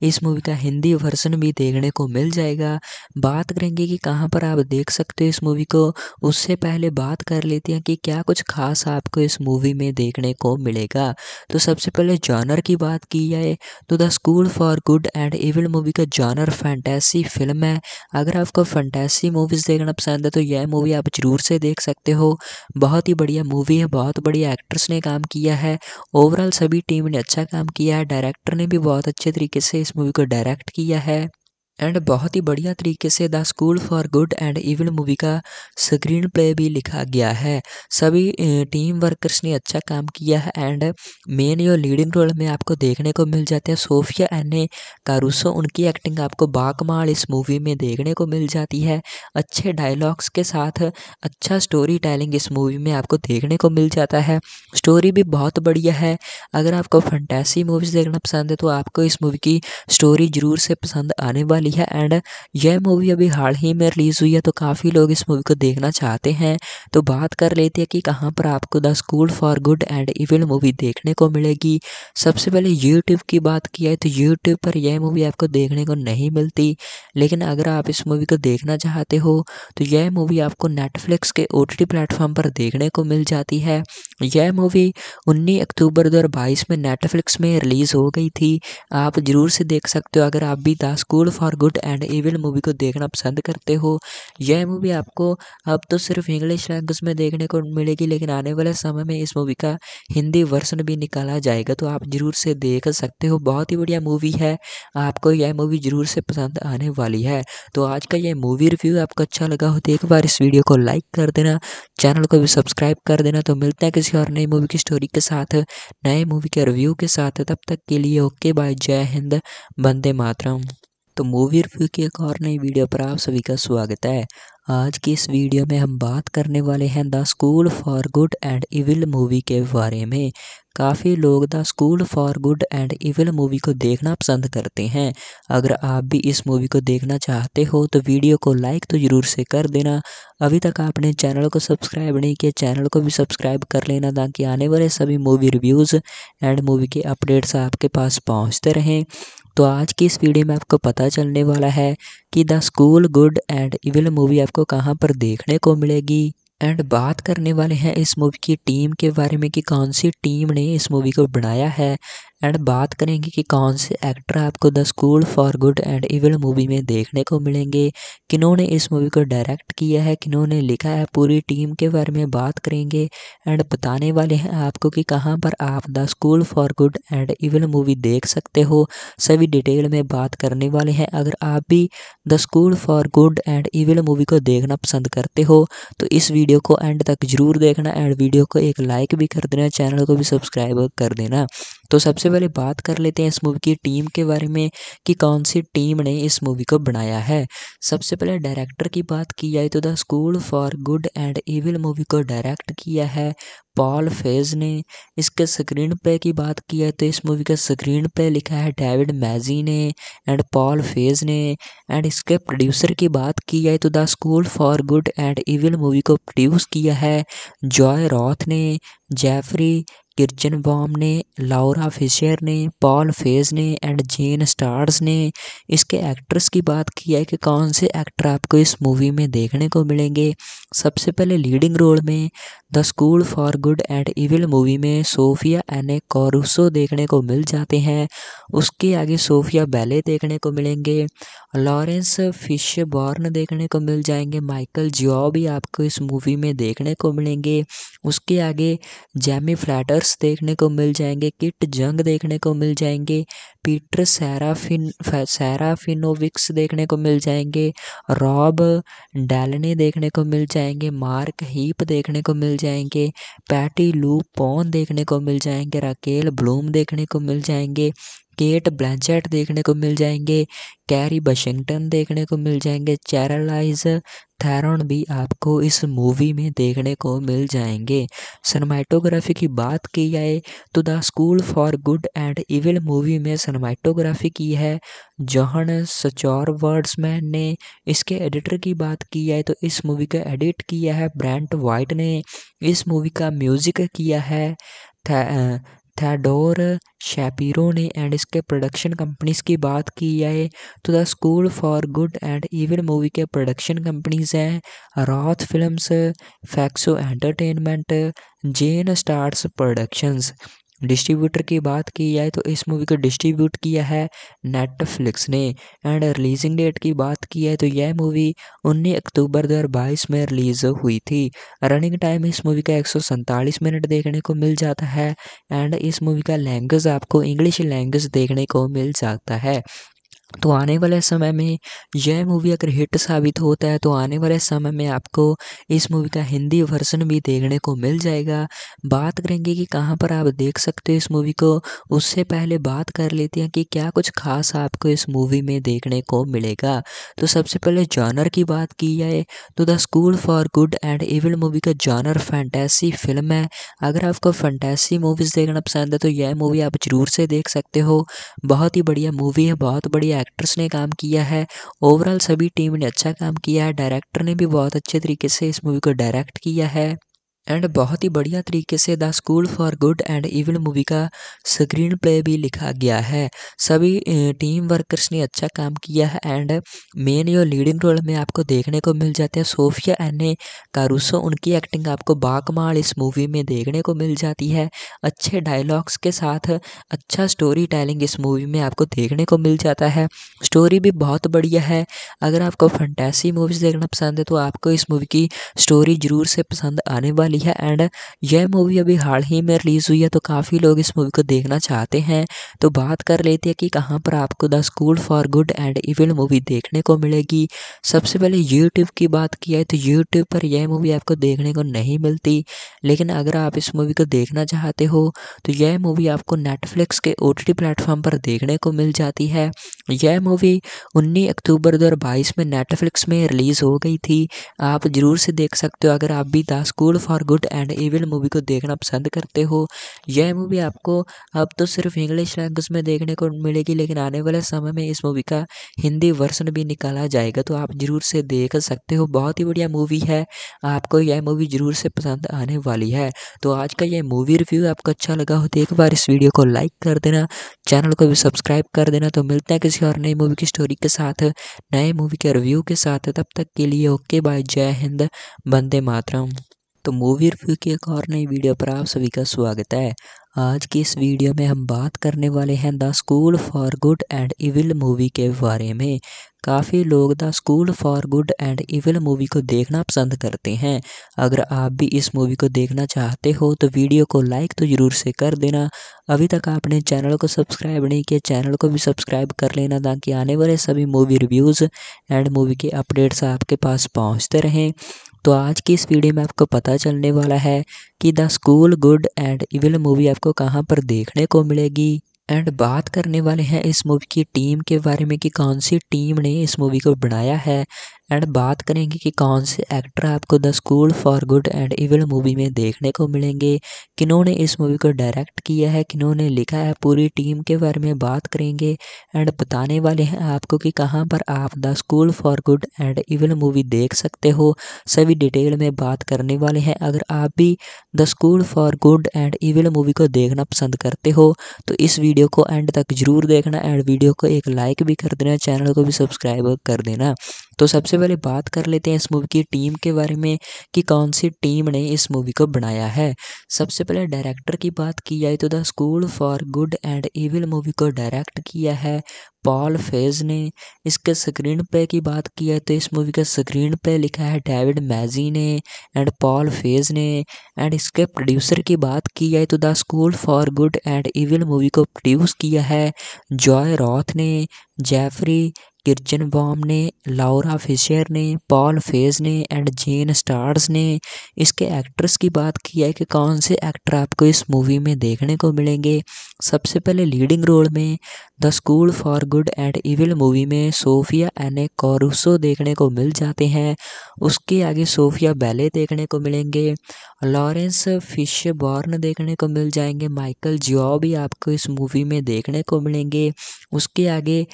इस मूवी का हिंदी वर्जन भी देखने को मिल जाएगा बात करेंगे कि कहाँ पर आप देख सकते हो इस मूवी को उससे पहले बात कर लेते हैं कि क्या कुछ खास आपको इस मूवी में देखने को मिलेगा तो सबसे पहले जॉनर की बात की जाए तो the school for good and evil movie का जॉनर फैंटेसी फिल्म है अगर आपको फैंटेसी मूवीज़ देखना पसंद है तो यह मूवी आप ज़रूर से देख सकते हो बहुत ही बढ़िया मूवी है बहुत बढ़िया डायरेक्टर्स ने काम किया है ओवरऑल सभी टीम ने अच्छा काम किया है डायरेक्टर ने भी बहुत अच्छे तरीके से इस मूवी को डायरेक्ट किया है एंड बहुत ही बढ़िया तरीके से the school for good and even movie का स्क्रीन प्ले भी लिखा गया है सभी टीम वर्कर्स ने अच्छा काम किया है एंड मेन जो लीडिंग रोल में आपको देखने को मिल जाते हैं सोफिया एने कारूसो उनकी एक्टिंग आपको बाकमाल इस मूवी में देखने को मिल जाती है अच्छे डायलॉग्स के साथ अच्छा स्टोरी टेलिंग इस मूवी में आपको देखने को मिल जाता है स्टोरी भी बहुत बढ़िया है अगर आपको फंटेसी मूवीज़ देखना पसंद है तो आपको इस मूवी की स्टोरी ज़रूर से पसंद आने वाली ली है एंड यह मूवी अभी हाल ही में रिलीज़ हुई है तो काफ़ी लोग इस मूवी को देखना चाहते हैं तो बात कर लेते हैं कि कहाँ पर आपको the school for good and evil movie देखने को मिलेगी सबसे पहले यूट्यूब की बात की है तो यूट्यूब पर यह मूवी आपको देखने को नहीं मिलती लेकिन अगर आप इस मूवी को देखना चाहते हो तो यह मूवी आपको नेटफ्लिक्स के ओ टी प्लेटफॉर्म पर देखने को मिल जाती है यह मूवी उन्नीस अक्टूबर दो में नेटफ्लिक्स में रिलीज़ हो गई थी आप ज़रूर से देख सकते हो अगर आप भी the school for good and evil movie को देखना पसंद करते हो यह मूवी आपको अब तो सिर्फ इंग्लिश लैंग्वेज में देखने को मिलेगी लेकिन आने वाले समय में इस मूवी का हिंदी वर्सन भी निकाला जाएगा तो आप ज़रूर से देख सकते हो बहुत ही बढ़िया मूवी है आपको यह मूवी ज़रूर से पसंद आने वाली है तो आज का यह मूवी रिव्यू आपको अच्छा लगा हो तो एक बार इस वीडियो को लाइक कर देना चैनल को भी सब्सक्राइब कर देना तो मिलते हैं किसी और नई मूवी की स्टोरी के साथ नए मूवी के रिव्यू के साथ तब तक के लिए ओके बाय जय हिंद बंदे मातरम तो मूवी रिव्यू की एक और नई वीडियो पर आप सभी का स्वागत है आज की इस वीडियो में हम बात करने वाले हैं the school for good and evil movie के बारे में काफ़ी लोग the school for good and evil movie को देखना पसंद करते हैं अगर आप भी इस मूवी को देखना चाहते हो तो वीडियो को लाइक तो ज़रूर से कर देना अभी तक आपने चैनल को सब्सक्राइब नहीं किया चैनल को भी सब्सक्राइब कर लेना ताकि आने वाले सभी मूवी रिव्यूज़ एंड मूवी के अपडेट्स आपके पास पहुँचते रहें तो आज की इस वीडियो में आपको पता चलने वाला है कि the school good and evil movie आपको कहाँ पर देखने को मिलेगी एंड बात करने वाले हैं इस मूवी की टीम के बारे में कि कौन सी टीम ने इस मूवी को बनाया है एंड बात करेंगे कि कौन से एक्टर आपको the school for good and evil movie में देखने को मिलेंगे किन्होंने इस मूवी को डायरेक्ट किया है किन्होंने लिखा है पूरी टीम के बारे में बात करेंगे एंड बताने वाले हैं आपको कि कहाँ पर आप the school for good and evil movie देख सकते हो सभी डिटेल में बात करने वाले हैं अगर आप भी the school for good and evil movie को देखना पसंद करते हो तो इस वीडियो को एंड तक जरूर देखना एंड वीडियो को एक लाइक भी कर देना चैनल को भी सब्सक्राइब कर देना तो सबसे पहले बात कर लेते हैं इस मूवी की टीम के बारे में कि कौन सी टीम ने इस मूवी को बनाया है सबसे पहले डायरेक्टर की बात की जाए तो the school for good and evil movie को डायरेक्ट किया है पॉल फेज ने इसके स्क्रीन पे की बात की है तो इस मूवी का स्क्रीन पे लिखा है डेविड मैजी ने एंड पॉल फेज ने एंड इसके प्रोड्यूसर की बात की जाए तो the school for good and evil movie को प्रोड्यूस किया है जॉय रॉथ ने जेफरी किर्चन बॉम ने लाउरा फिशर ने पॉल फेज ने एंड जेन स्टार्स ने इसके एक्ट्रेस की बात की है कि कौन से एक्टर आपको इस मूवी में देखने को मिलेंगे सबसे पहले लीडिंग रोल में the school for good and evil movie में सोफिया एने कॉरूसो देखने को मिल जाते हैं उसके आगे सोफिया बैले देखने को मिलेंगे लॉरेंस फिश बॉर्न देखने को मिल जाएंगे माइकल जियो भी आपको इस मूवी में देखने को मिलेंगे उसके आगे जैमी फ्लैटर्स देखने को मिल जाएंगे किट जंग देखने को मिल जाएंगे पीटर सैराफिन सैराफिनोविक्स देखने को मिल जाएंगे रॉब डैलने देखने को मिल जाएंगे मार्क हीप देखने को मिल जाएंगे पैटी लू पॉन देखने को मिल जाएंगे राकेल ब्लूम देखने को मिल जाएंगे केट ब्लैंचेट देखने को मिल जाएंगे कैरी वाशिंगटन देखने को मिल जाएंगे चैरलाइज थैरन भी आपको इस मूवी में देखने को मिल जाएंगे सनमाइटोग्राफी की बात की जाए तो the school for good and evil movie में सनमाइटोग्राफी की है जौहन सचौर वर्ड्समैन ने इसके एडिटर की बात की जाए तो इस मूवी का एडिट किया है ब्रांट वाइट ने इस मूवी का म्यूज़िक किया है थेडोर शैपीरो ने एंड इसके प्रोडक्शन कंपनीज़ की बात की जाए तो the school for good and evil movie के प्रोडक्शन कंपनीज़ हैं Roth films फैक्सो entertainment Jane Startz productions distributor की बात की जाए तो इस मूवी को डिस्ट्रीब्यूट किया है नेटफ्लिक्स ने एंड रिलीजिंग डेट की बात की जाए तो यह मूवी 19 अक्टूबर 2022 में रिलीज़ हुई थी रनिंग टाइम इस मूवी का एक मिनट देखने को मिल जाता है एंड इस मूवी का लैंग्वेज आपको इंग्लिश लैंग्वेज देखने को मिल जाता है तो आने वाले समय में यह मूवी अगर हिट साबित होता है तो आने वाले समय में आपको इस मूवी का हिंदी वर्जन भी देखने को मिल जाएगा बात करेंगे कि कहाँ पर आप देख सकते हो इस मूवी को उससे पहले बात कर लेते हैं कि क्या कुछ खास आपको इस मूवी में देखने को मिलेगा तो सबसे पहले जॉनर की बात की जाए तो the school for good and evil movie का जॉनर फैंटेसी फिल्म है अगर आपको फैंटेसी मूवीज़ देखना पसंद है तो यह मूवी आप ज़रूर से देख सकते हो बहुत ही बढ़िया मूवी है बहुत बढ़िया एक्टर्स ने काम किया है ओवरऑल सभी टीम ने अच्छा काम किया है डायरेक्टर ने भी बहुत अच्छे तरीके से इस मूवी को डायरेक्ट किया है एंड बहुत ही बढ़िया तरीके से the school for good and evil movie का स्क्रीन प्ले भी लिखा गया है सभी टीम वर्कर्स ने अच्छा काम किया है एंड मेन जो लीडिंग रोल में आपको देखने को मिल जाते हैं सोफिया एने कारूसो उनकी एक्टिंग आपको बाकमाल इस मूवी में देखने को मिल जाती है अच्छे डायलॉग्स के साथ अच्छा स्टोरी टेलिंग इस मूवी में आपको देखने को मिल जाता है स्टोरी भी बहुत बढ़िया है अगर आपको फंटेसी मूवीज़ देखना पसंद है तो आपको इस मूवी की स्टोरी ज़रूर से पसंद आने वाली वाली है एंड यह मूवी अभी हाल ही में रिलीज़ हुई है तो काफ़ी लोग इस मूवी को देखना चाहते हैं तो बात कर लेते हैं कि कहाँ पर आपको the school for good and evil movie देखने को मिलेगी सबसे पहले यूट्यूब की बात की है तो यूट्यूब पर यह मूवी आपको देखने को नहीं मिलती लेकिन अगर आप इस मूवी को देखना चाहते हो तो यह मूवी आपको नेटफ्लिक्स के ओ टी प्लेटफॉर्म पर देखने को मिल जाती है यह मूवी 19 अक्टूबर 2022 में नेटफ्लिक्स में रिलीज़ हो गई थी आप ज़रूर से देख सकते हो अगर आप भी द स्कूल फॉर और गुड एंड ईविल मूवी को देखना पसंद करते हो यह मूवी आपको अब तो सिर्फ इंग्लिश लैंग्वेज में देखने को मिलेगी लेकिन आने वाले समय में इस मूवी का हिंदी वर्सन भी निकाला जाएगा तो आप ज़रूर से देख सकते हो बहुत ही बढ़िया मूवी है आपको यह मूवी ज़रूर से पसंद आने वाली है तो आज का यह मूवी रिव्यू आपको अच्छा लगा हो तो एक बार इस वीडियो को लाइक कर देना चैनल को भी सब्सक्राइब कर देना तो मिलते हैं किसी और नई मूवी की स्टोरी के साथ नए मूवी के रिव्यू के साथ तब तक के लिए ओके बाय जय हिंद बंदे मातरम तो मूवी रिव्यू की एक और नई वीडियो पर आप सभी का स्वागत है आज की इस वीडियो में हम बात करने वाले हैं the school for good and evil movie के बारे में काफ़ी लोग the school for good and evil movie को देखना पसंद करते हैं अगर आप भी इस मूवी को देखना चाहते हो तो वीडियो को लाइक तो ज़रूर से कर देना अभी तक आपने चैनल को सब्सक्राइब नहीं किया चैनल को भी सब्सक्राइब कर लेना ताकि आने वाले सभी मूवी रिव्यूज़ एंड मूवी के अपडेट्स आपके पास पहुँचते रहें तो आज की इस वीडियो में आपको पता चलने वाला है कि the school good and evil movie आपको कहाँ पर देखने को मिलेगी एंड बात करने वाले हैं इस मूवी की टीम के बारे में कि कौन सी टीम ने इस मूवी को बनाया है एंड बात करेंगे कि कौन से एक्टर आपको the school for good and evil movie में देखने को मिलेंगे किन्होंने इस मूवी को डायरेक्ट किया है किन्होंने लिखा है पूरी टीम के बारे में बात करेंगे एंड बताने वाले हैं आपको कि कहाँ पर आप the school for good and evil movie देख सकते हो सभी डिटेल में बात करने वाले हैं अगर आप भी the school for good and evil movie को देखना पसंद करते हो तो इस वीडियो वीडियो को एंड तक जरूर देखना एंड वीडियो को एक लाइक भी कर देना चैनल को भी सब्सक्राइब कर देना तो सबसे पहले बात कर लेते हैं इस मूवी की टीम के बारे में कि कौन सी टीम ने इस मूवी को बनाया है सबसे पहले डायरेक्टर की बात की जाए तो the school for good and evil movie को डायरेक्ट किया है पॉल फेज ने इसके स्क्रीन प्ले की बात की है तो इस मूवी का स्क्रीन प्ले लिखा है डेविड मैजी ने एंड पॉल फेज ने एंड इसके प्रोड्यूसर की बात की जाए तो the school for good and evil movie को प्रोड्यूस किया है जॉय रॉथ ने जेफरी किर्चन बॉम ने लाउरा फिशर ने पॉल फेज ने एंड जेन स्टार्स ने इसके एक्ट्रेस की बात की है कि कौन से एक्टर आपको इस मूवी में देखने को मिलेंगे सबसे पहले लीडिंग रोल में the school for good and evil movie में सोफिया एने कॉरूसो देखने को मिल जाते हैं उसके आगे सोफिया बैले देखने को मिलेंगे लॉरेंस फिश बॉर्न देखने को मिल जाएंगे माइकल जियो भी आपको इस मूवी में देखने को मिलेंगे उसके आगे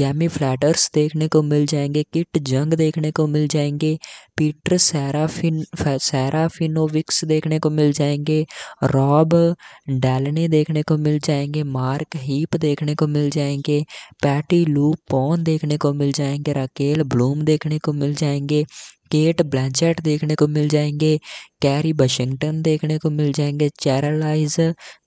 जैमी फ्लैटर्स देखने को मिल जाएंगे किट जंग देखने को मिल जाएंगे पीटर सैराफिन सैराफिनोविक्स देखने को मिल जाएंगे रॉब डैलने देखने को मिल जाएंगे मार्क हीप देखने को मिल जाएंगे पैटी लू पॉन देखने को मिल जाएंगे राकेल ब्लूम देखने को मिल जाएंगे केट ब्लैंचेट देखने को मिल जाएंगे कैरी वाशिंगटन देखने को मिल जाएंगे चैरलाइज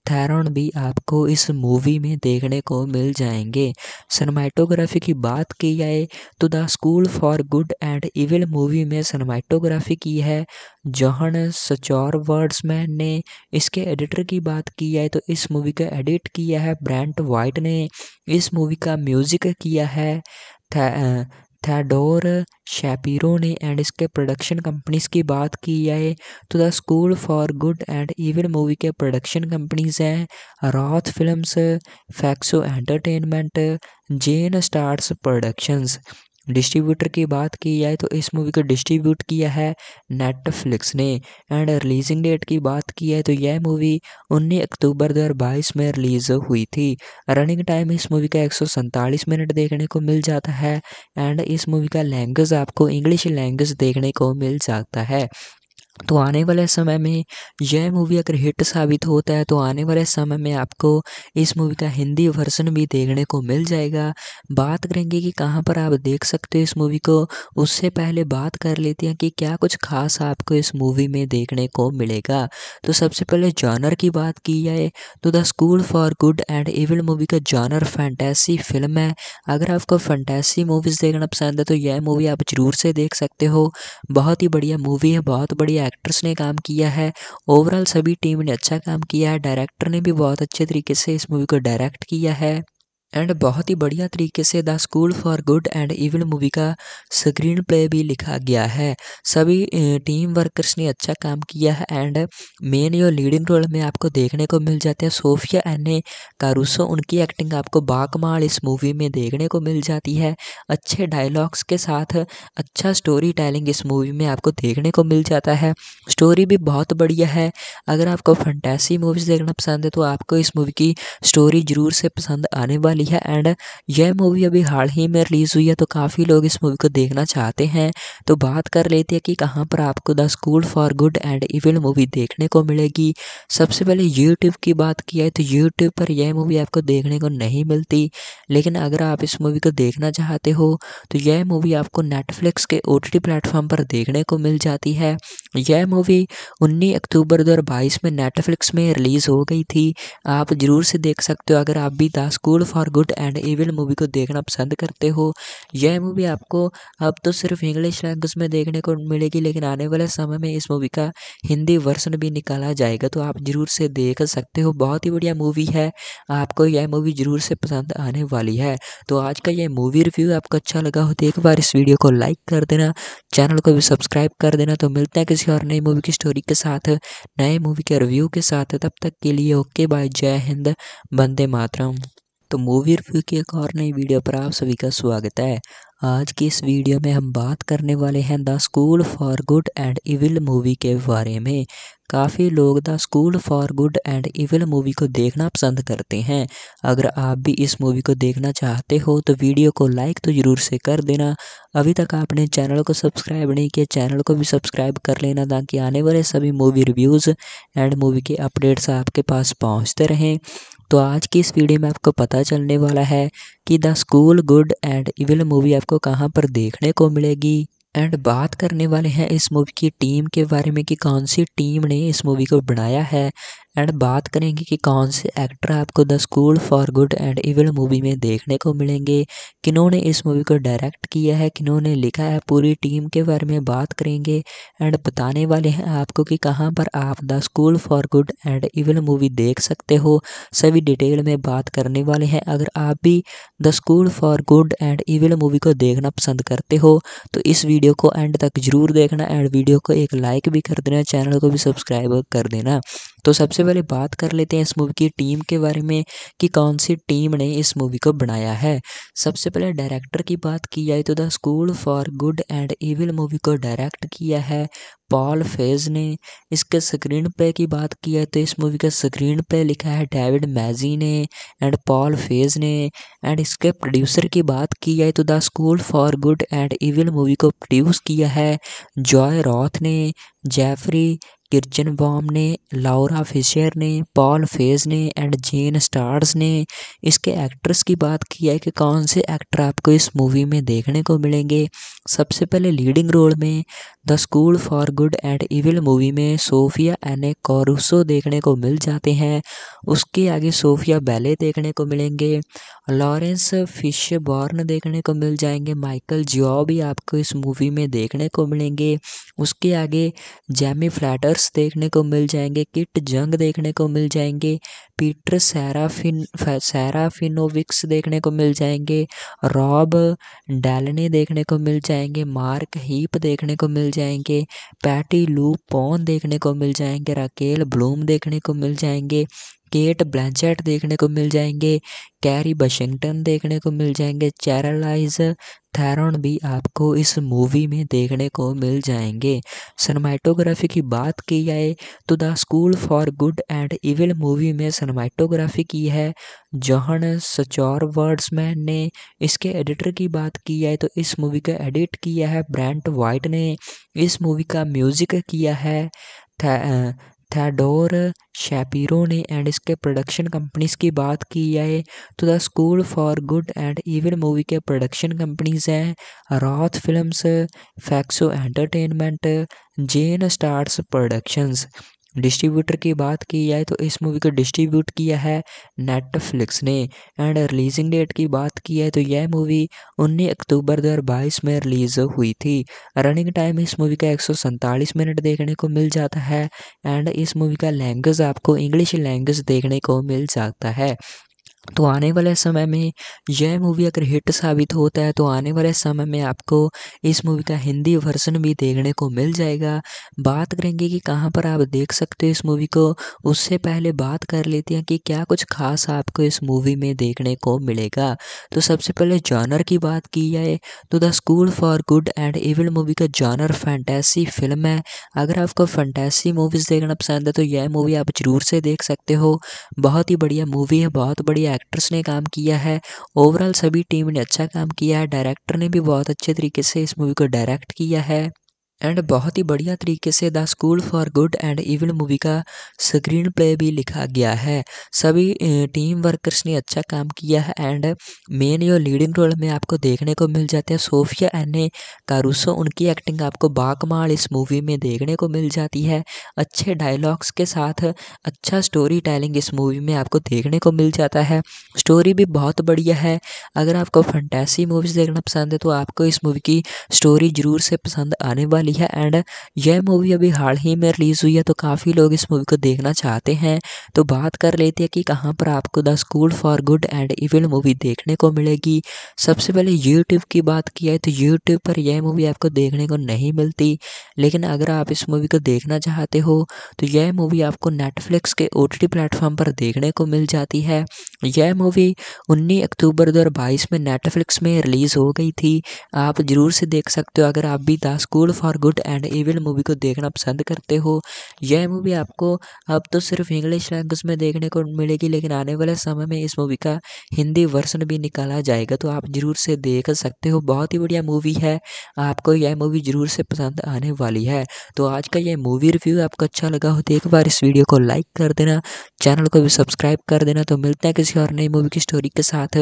थैरन भी आपको इस मूवी में देखने को मिल जाएंगे सनमाइटोग्राफी की बात की जाए तो the school for good and evil movie में सनमाइटोग्राफी की है जॉहन सचौर वर्ड्समैन ने इसके एडिटर की बात की जाए तो इस मूवी का एडिट किया है ब्रांट वाइट ने इस मूवी का म्यूज़िक किया है थैडोर शैपिरो ने एंड इसके प्रोडक्शन कंपनीज़ की बात की जाए तो the school for good and even movie के प्रोडक्शन कंपनीज़ हैं Roth films फैक्सो entertainment Jane Startz productions distributor की बात की जाए तो इस मूवी को डिस्ट्रीब्यूट किया है नेटफ्लिक्स ने एंड रिलीजिंग डेट की बात की जाए तो यह मूवी 19 अक्टूबर 2022 में रिलीज़ हुई थी रनिंग टाइम इस मूवी का एक मिनट देखने को मिल जाता है एंड इस मूवी का लैंग्वेज आपको इंग्लिश लैंग्वेज देखने को मिल जाता है तो आने वाले समय में यह मूवी अगर हिट साबित होता है तो आने वाले समय में आपको इस मूवी का हिंदी वर्जन भी देखने को मिल जाएगा बात करेंगे कि कहाँ पर आप देख सकते हो इस मूवी को उससे पहले बात कर लेते हैं कि क्या कुछ खास आपको इस मूवी में देखने को मिलेगा तो सबसे पहले जॉनर की बात की जाए तो the school for good and evil movie का जॉनर फैंटेसी फिल्म है अगर आपको फैंटेसी मूवीज़ देखना पसंद है तो यह मूवी आप ज़रूर से देख सकते हो बहुत ही बढ़िया मूवी है बहुत बढ़िया एक्टर्स ने काम किया है ओवरऑल सभी टीम ने अच्छा काम किया है डायरेक्टर ने भी बहुत अच्छे तरीके से इस मूवी को डायरेक्ट किया है एंड बहुत ही बढ़िया तरीके से the school for good and evil movie का स्क्रीन प्ले भी लिखा गया है सभी टीम वर्कर्स ने अच्छा काम किया है एंड मेन यो लीडिंग रोल में आपको देखने को मिल जाते हैं सोफिया एने कारूसो उनकी एक्टिंग आपको बाकमाल इस मूवी में देखने को मिल जाती है अच्छे डायलॉग्स के साथ अच्छा स्टोरी टेलिंग इस मूवी में आपको देखने को मिल जाता है स्टोरी भी बहुत बढ़िया है अगर आपको फंटेसी मूवीज़ देखना पसंद है तो आपको इस मूवी की स्टोरी ज़रूर से पसंद आने वाली वाली है एंड यह मूवी अभी हाल ही में रिलीज़ हुई है तो काफ़ी लोग इस मूवी को देखना चाहते हैं तो बात कर लेते हैं कि कहाँ पर आपको the school for good and evil movie देखने को मिलेगी सबसे पहले यूट्यूब की बात की है तो यूट्यूब पर यह मूवी आपको देखने को नहीं मिलती लेकिन अगर आप इस मूवी को देखना चाहते हो तो यह मूवी आपको नेटफ्लिक्स के ओ टी प्लेटफॉर्म पर देखने को मिल जाती है यह मूवी उन्नीस अक्टूबर दो में नेटफ्लिक्स में रिलीज़ हो गई थी आप ज़रूर से देख सकते हो अगर आप भी द स्कूल फॉर और गुड एंड ईविल मूवी को देखना पसंद करते हो यह मूवी आपको अब तो सिर्फ इंग्लिश लैंग्वेज में देखने को मिलेगी लेकिन आने वाले समय में इस मूवी का हिंदी वर्सन भी निकाला जाएगा तो आप ज़रूर से देख सकते हो बहुत ही बढ़िया मूवी है आपको यह मूवी ज़रूर से पसंद आने वाली है तो आज का यह मूवी रिव्यू आपको अच्छा लगा हो तो एक बार इस वीडियो को लाइक कर देना चैनल को भी सब्सक्राइब कर देना तो मिलते हैं किसी और नई मूवी की स्टोरी के साथ नए मूवी के रिव्यू के साथ तब तक के लिए ओके बाय जय हिंद बंदे मातरम तो मूवी रिव्यू की एक और नई वीडियो पर आप सभी का स्वागत है आज की इस वीडियो में हम बात करने वाले हैं the school for good and evil movie के बारे में काफ़ी लोग the school for good and evil movie को देखना पसंद करते हैं अगर आप भी इस मूवी को देखना चाहते हो तो वीडियो को लाइक तो ज़रूर से कर देना अभी तक आपने चैनल को सब्सक्राइब नहीं किया चैनल को भी सब्सक्राइब कर लेना ताकि आने वाले सभी मूवी रिव्यूज़ एंड मूवी के अपडेट्स आपके पास पहुँचते रहें तो आज की इस वीडियो में आपको पता चलने वाला है कि the school good and evil movie आपको कहाँ पर देखने को मिलेगी एंड बात करने वाले हैं इस मूवी की टीम के बारे में कि कौन सी टीम ने इस मूवी को बनाया है एंड बात करेंगे कि कौन से एक्टर आपको the school for good and evil movie में देखने को मिलेंगे किन्होंने इस मूवी को डायरेक्ट किया है किन्होंने लिखा है पूरी टीम के बारे में बात करेंगे एंड बताने वाले हैं आपको कि कहाँ पर आप the school for good and evil movie देख सकते हो सभी डिटेल में बात करने वाले हैं अगर आप भी the school for good and evil movie को देखना पसंद करते हो तो इस वीडियो को एंड तक जरूर देखना एंड वीडियो को एक लाइक भी कर देना चैनल को भी सब्सक्राइब कर देना तो सबसे पहले बात कर लेते हैं इस मूवी की टीम के बारे में कि कौन सी टीम ने इस मूवी को बनाया है सबसे पहले डायरेक्टर की बात की जाए तो the school for good and evil movie को डायरेक्ट किया है पॉल फेज ने इसके स्क्रीन पे की बात की है तो इस मूवी का स्क्रीन पे लिखा है डेविड मैजी ने एंड पॉल फेज ने एंड इसके प्रोड्यूसर की बात की जाए तो the school for good and evil movie को प्रोड्यूस किया है जॉय रॉथ ने जेफरी किर्चन बॉम ने लाउरा फिशर ने पॉल फेज ने एंड जेन स्टार्स ने इसके एक्ट्रेस की बात की है कि कौन से एक्टर आपको इस मूवी में देखने को मिलेंगे सबसे पहले लीडिंग रोल में the school for good and evil movie में सोफिया एने कॉरूसो देखने को मिल जाते हैं उसके आगे सोफिया बैले देखने को मिलेंगे लॉरेंस फिश बॉर्न देखने को मिल जाएंगे माइकल जियो भी आपको इस मूवी में देखने को मिलेंगे उसके आगे जैमी फ्लैटर्स देखने को मिल जाएंगे किट जंग देखने को मिल जाएंगे पीटर सैराफिन सैराफिनोविक्स देखने को मिल जाएंगे रॉब डैलने देखने को मिल जाएंगे मार्क हीप देखने को मिल जाएंगे पैटी लू पोन देखने को मिल जाएंगे राकेल ब्लूम देखने को मिल जाएंगे केट ब्लैंचेट देखने को मिल जाएंगे कैरी वाशिंगटन देखने को मिल जाएंगे चैरलाइज थैरन भी आपको इस मूवी में देखने को मिल जाएंगे सनमाइटोग्राफी की बात की जाए तो the school for good and evil movie में सनमाइटोग्राफी की है जहन सचौर वर्ड्समैन ने इसके एडिटर की बात की जाए तो इस मूवी का एडिट किया है ब्रांट वाइट ने इस मूवी का म्यूज़िक किया है थैडोर शैपिरो ने एंड इसके प्रोडक्शन कंपनीज की बात की जाए तो the school for good and even movie के प्रोडक्शन कंपनीज हैं Roth films फैक्सो entertainment Jane Startz productions distributor की बात की जाए तो इस मूवी को डिस्ट्रीब्यूट किया है नेटफ्लिक्स ने एंड रिलीजिंग डेट की बात की जाए तो यह मूवी 19 अक्टूबर 2022 में रिलीज़ हुई थी रनिंग टाइम इस मूवी का एक मिनट देखने को मिल जाता है एंड इस मूवी का लैंग्वेज आपको इंग्लिश लैंग्वेज देखने को मिल जाता है तो आने वाले समय में यह मूवी अगर हिट साबित होता है तो आने वाले समय में आपको इस मूवी का हिंदी वर्जन भी देखने को मिल जाएगा बात करेंगे कि कहाँ पर आप देख सकते हो इस मूवी को उससे पहले बात कर लेते हैं कि क्या कुछ खास आपको इस मूवी में देखने को मिलेगा तो सबसे पहले जॉनर की बात की जाए तो the school for good and evil movie का जॉनर फैंटेसी फिल्म है अगर आपको फैंटेसी मूवीज़ देखना पसंद है तो यह मूवी आप ज़रूर से देख सकते हो बहुत ही बढ़िया मूवी है बहुत बढ़िया एक्टर्स ने काम किया है ओवरऑल सभी टीम ने अच्छा काम किया है डायरेक्टर ने भी बहुत अच्छे तरीके से इस मूवी को डायरेक्ट किया है एंड बहुत ही बढ़िया तरीके से the school for good and evil movie का स्क्रीन प्ले भी लिखा गया है सभी टीम वर्कर्स ने अच्छा काम किया है एंड मेन जो लीडिंग रोल में आपको देखने को मिल जाते हैं सोफिया एने कारूसो उनकी एक्टिंग आपको बाकमाल इस मूवी में देखने को मिल जाती है अच्छे डायलॉग्स के साथ अच्छा स्टोरी टेलिंग इस मूवी में आपको देखने को मिल जाता है स्टोरी भी बहुत बढ़िया है अगर आपको फंटेसी मूवीज़ देखना पसंद है तो आपको इस मूवी की स्टोरी ज़रूर से पसंद आने वाली वाली है एंड यह मूवी अभी हाल ही में रिलीज़ हुई है तो काफ़ी लोग इस मूवी को देखना चाहते हैं तो बात कर लेते हैं कि कहाँ पर आपको the school for good and evil movie देखने को मिलेगी सबसे पहले यूट्यूब की बात की है तो यूट्यूब पर यह मूवी आपको देखने को नहीं मिलती लेकिन अगर आप इस मूवी को देखना चाहते हो तो यह मूवी आपको नेटफ्लिक्स के ओ टी प्लेटफॉर्म पर देखने को मिल जाती है यह मूवी उन्नीस अक्टूबर दो में नेटफ्लिक्स में रिलीज़ हो गई थी आप ज़रूर से देख सकते हो अगर आप भी द स्कूल फॉर और गुड एंड इविल मूवी को देखना पसंद करते हो यह मूवी आपको अब तो सिर्फ इंग्लिश लैंग्वेज में देखने को मिलेगी लेकिन आने वाले समय में इस मूवी का हिंदी वर्सन भी निकाला जाएगा तो आप ज़रूर से देख सकते हो बहुत ही बढ़िया मूवी है आपको यह मूवी ज़रूर से पसंद आने वाली है तो आज का यह मूवी रिव्यू आपको अच्छा लगा हो तो एक बार इस वीडियो को लाइक कर देना चैनल को भी सब्सक्राइब कर देना तो मिलते हैं किसी और नई मूवी की स्टोरी के साथ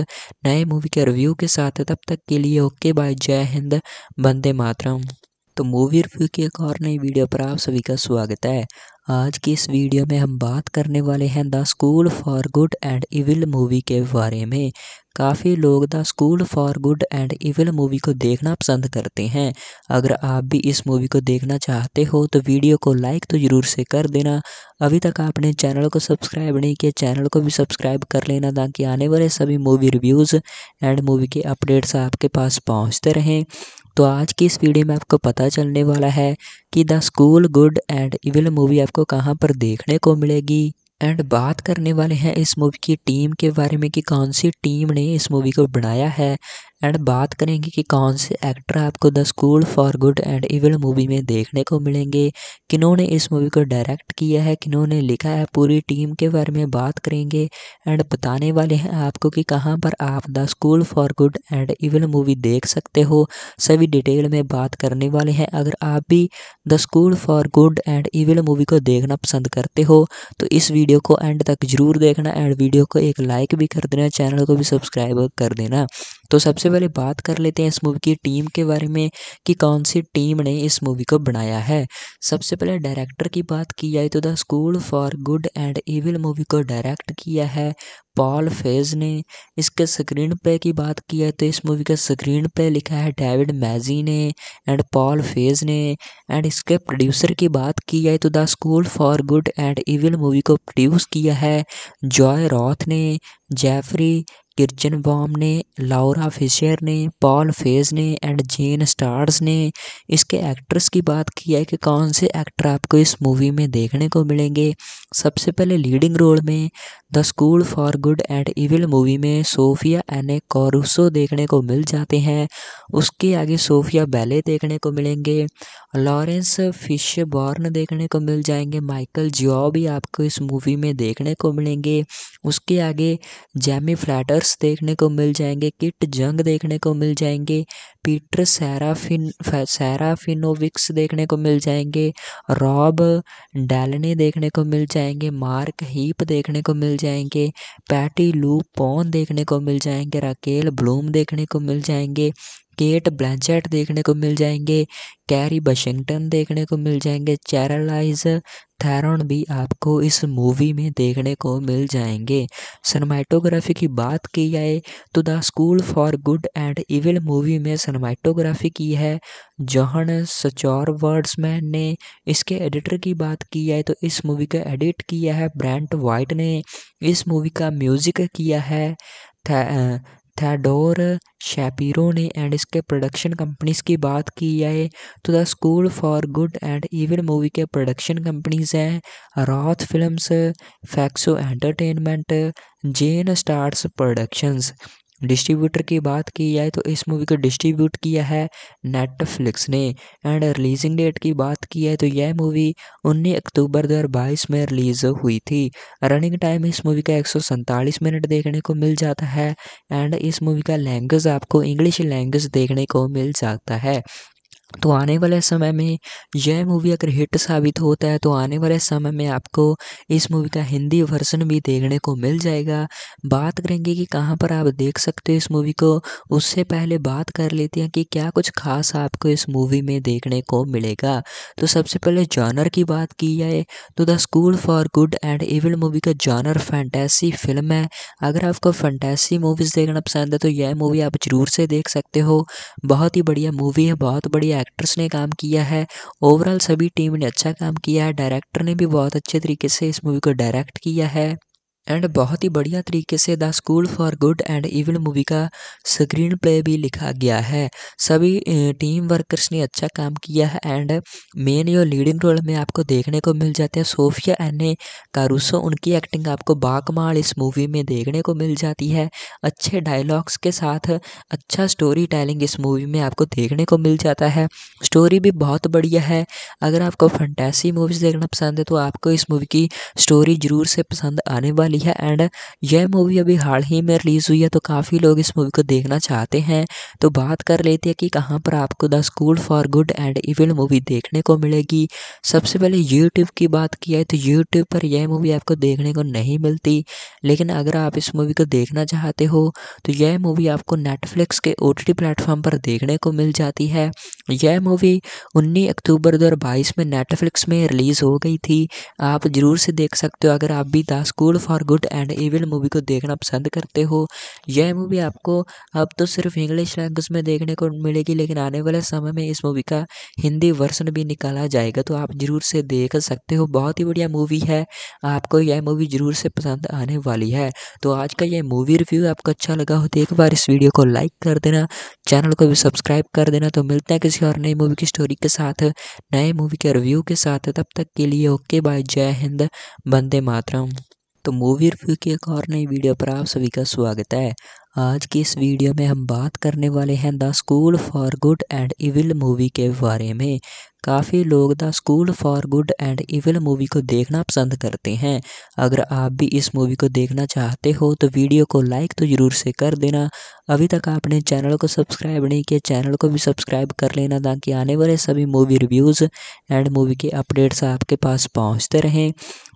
नए मूवी के रिव्यू के साथ तब तक के लिए ओके बाय जय हिंद बंदे मातरम तो मूवी रिव्यू की एक और नई वीडियो पर आप सभी का स्वागत है आज की इस वीडियो में हम बात करने वाले हैं the school for good and evil movie के बारे में काफ़ी लोग the school for good and evil movie को देखना पसंद करते हैं अगर आप भी इस मूवी को देखना चाहते हो तो वीडियो को लाइक तो ज़रूर से कर देना अभी तक आपने चैनल को सब्सक्राइब नहीं किया चैनल को भी सब्सक्राइब कर लेना ताकि आने वाले सभी मूवी रिव्यूज़ एंड मूवी के अपडेट्स आपके पास पहुँचते रहें तो आज की इस वीडियो में आपको पता चलने वाला है कि the school good and evil movie आपको कहाँ पर देखने को मिलेगी एंड बात करने वाले हैं इस मूवी की टीम के बारे में कि कौन सी टीम ने इस मूवी को बनाया है एंड बात करेंगे कि कौन से एक्टर आपको the school for good and evil movie में देखने को मिलेंगे किन्होंने इस मूवी को डायरेक्ट किया है किन्होंने लिखा है पूरी टीम के बारे में बात करेंगे एंड बताने वाले हैं आपको कि कहाँ पर आप the school for good and evil movie देख सकते हो सभी डिटेल में बात करने वाले हैं अगर आप भी the school for good and evil movie को देखना पसंद करते हो तो इस वीडियो को एंड तक जरूर देखना एंड वीडियो को एक लाइक भी कर देना चैनल को भी सब्सक्राइब कर देना तो सबसे पहले बात कर लेते हैं इस मूवी की टीम के बारे में कि कौन सी टीम ने इस मूवी को बनाया है सबसे पहले डायरेक्टर की बात की जाए तो the school for good and evil movie को डायरेक्ट किया है पॉल फेज ने इसके स्क्रीन पे की बात की है तो इस मूवी का स्क्रीन पे लिखा है डेविड मैजी ने एंड पॉल फेज ने एंड इसके प्रोड्यूसर की बात की जाए तो the school for good and evil movie को प्रोड्यूस किया है जॉय रॉथ ने जेफरी किर्चन बॉम ने लाउरा फिशर ने पॉल फेज ने एंड जेन स्टार्स ने इसके एक्ट्रेस की बात की है कि कौन से एक्टर आपको इस मूवी में देखने को मिलेंगे सबसे पहले लीडिंग रोल में the school for good and evil movie में सोफिया एने कॉरूसो देखने को मिल जाते हैं उसके आगे सोफिया बैले देखने को मिलेंगे लॉरेंस फिश बॉर्न देखने को मिल जाएंगे माइकल जियो भी आपको इस मूवी में देखने को मिलेंगे उसके आगे जैमी फ्लैटर्स देखने को मिल जाएंगे किट जंग देखने को मिल जाएंगे पीटर सैराफिन सैराफिनोविक्स देखने को मिल जाएंगे रॉब डैलने देखने को मिल जाएंगे मार्क हीप देखने को मिल मिल जाएंगे पैटी लू पॉन देखने को मिल जाएंगे राकेल ब्लूम देखने को मिल जाएंगे केट ब्लैंचेट देखने को मिल जाएंगे कैरी वाशिंगटन देखने को मिल जाएंगे चैरलाइज थैरन भी आपको इस मूवी में देखने को मिल जाएंगे सनमैटोग्राफी की बात की जाए तो the school for good and evil movie में सनमैटोग्राफी की है जौहन सचौर वर्ड्समैन ने इसके एडिटर की बात की जाए तो इस मूवी का एडिट किया है ब्रांट वाइट ने इस मूवी का म्यूज़िक किया है थैडोर शैपिरो ने एंड इसके प्रोडक्शन कंपनीज की बात की जाए तो the school for good and evil movie के प्रोडक्शन कंपनीज हैं Roth films फैक्सो entertainment Jane Startz productions distributor की बात की जाए तो इस मूवी को डिस्ट्रीब्यूट किया है नेटफ्लिक्स ने एंड रिलीजिंग डेट की बात की जाए तो यह मूवी 19 अक्टूबर 2022 में रिलीज़ हुई थी रनिंग टाइम इस मूवी का एक मिनट देखने को मिल जाता है एंड इस मूवी का लैंग्वेज आपको इंग्लिश लैंग्वेज देखने को मिल जाता है तो आने वाले समय में यह मूवी अगर हिट साबित होता है तो आने वाले समय में आपको इस मूवी का हिंदी वर्जन भी देखने को मिल जाएगा बात करेंगे कि कहाँ पर आप देख सकते हो इस मूवी को उससे पहले बात कर लेते हैं कि क्या कुछ खास आपको इस मूवी में देखने को मिलेगा तो सबसे पहले जॉनर की बात की जाए तो the school for good and evil movie का जॉनर फैंटेसी फिल्म है अगर आपको फैंटेसी मूवीज़ देखना पसंद है तो यह मूवी आप ज़रूर से देख सकते हो बहुत ही बढ़िया मूवी है बहुत बढ़िया डायरेक्टर्स ने काम किया है ओवरऑल सभी टीम ने अच्छा काम किया है डायरेक्टर ने भी बहुत अच्छे तरीके से इस मूवी को डायरेक्ट किया है एंड बहुत ही बढ़िया तरीके से the school for good and even movie का स्क्रीन प्ले भी लिखा गया है सभी टीम वर्कर्स ने अच्छा काम किया है एंड मेन जो लीडिंग रोल में आपको देखने को मिल जाते हैं सोफिया एने कारूसो उनकी एक्टिंग आपको बाकमाल इस मूवी में देखने को मिल जाती है अच्छे डायलॉग्स के साथ अच्छा स्टोरी टेलिंग इस मूवी में आपको देखने को मिल जाता है स्टोरी भी बहुत बढ़िया है अगर आपको फंटेसी मूवीज़ देखना पसंद है तो आपको इस मूवी की स्टोरी ज़रूर से पसंद आने वाली वाली है एंड यह मूवी अभी हाल ही में रिलीज़ हुई है तो काफ़ी लोग इस मूवी को देखना चाहते हैं तो बात कर लेते हैं कि कहाँ पर आपको the school for good and evil movie देखने को मिलेगी सबसे पहले यूट्यूब की बात की है तो यूट्यूब पर यह मूवी आपको देखने को नहीं मिलती लेकिन अगर आप इस मूवी को देखना चाहते हो तो यह मूवी आपको नेटफ्लिक्स के ओ प्लेटफॉर्म पर देखने को मिल जाती है यह मूवी उन्नीस अक्टूबर दो में नेटफ्लिक्स में रिलीज़ हो गई थी आप ज़रूर से देख सकते हो अगर आप भी the school for good and evil movie को देखना पसंद करते हो यह मूवी आपको अब तो सिर्फ इंग्लिश लैंग्वेज में देखने को मिलेगी लेकिन आने वाले समय में इस मूवी का हिंदी वर्सन भी निकाला जाएगा तो आप ज़रूर से देख सकते हो बहुत ही बढ़िया मूवी है आपको यह मूवी ज़रूर से पसंद आने वाली है तो आज का यह मूवी रिव्यू आपको अच्छा लगा हो तो एक बार इस वीडियो को लाइक कर देना चैनल को भी सब्सक्राइब कर देना तो मिलते हैं किसी और नई मूवी की स्टोरी के साथ नए मूवी के रिव्यू के साथ तब तक के लिए ओके बाय जय हिंद बंदे मातरम तो मूवी रिव्यू के एक और नई वीडियो पर आप सभी का स्वागत है आज की इस वीडियो में हम बात करने वाले हैं the school for good and evil movie के बारे में काफ़ी लोग the school for good and evil movie को देखना पसंद करते हैं अगर आप भी इस मूवी को देखना चाहते हो तो वीडियो को लाइक तो ज़रूर से कर देना अभी तक आपने चैनल को सब्सक्राइब नहीं किया चैनल को भी सब्सक्राइब कर लेना ताकि आने वाले सभी मूवी रिव्यूज़ एंड मूवी के अपडेट्स आपके पास पहुँचते रहें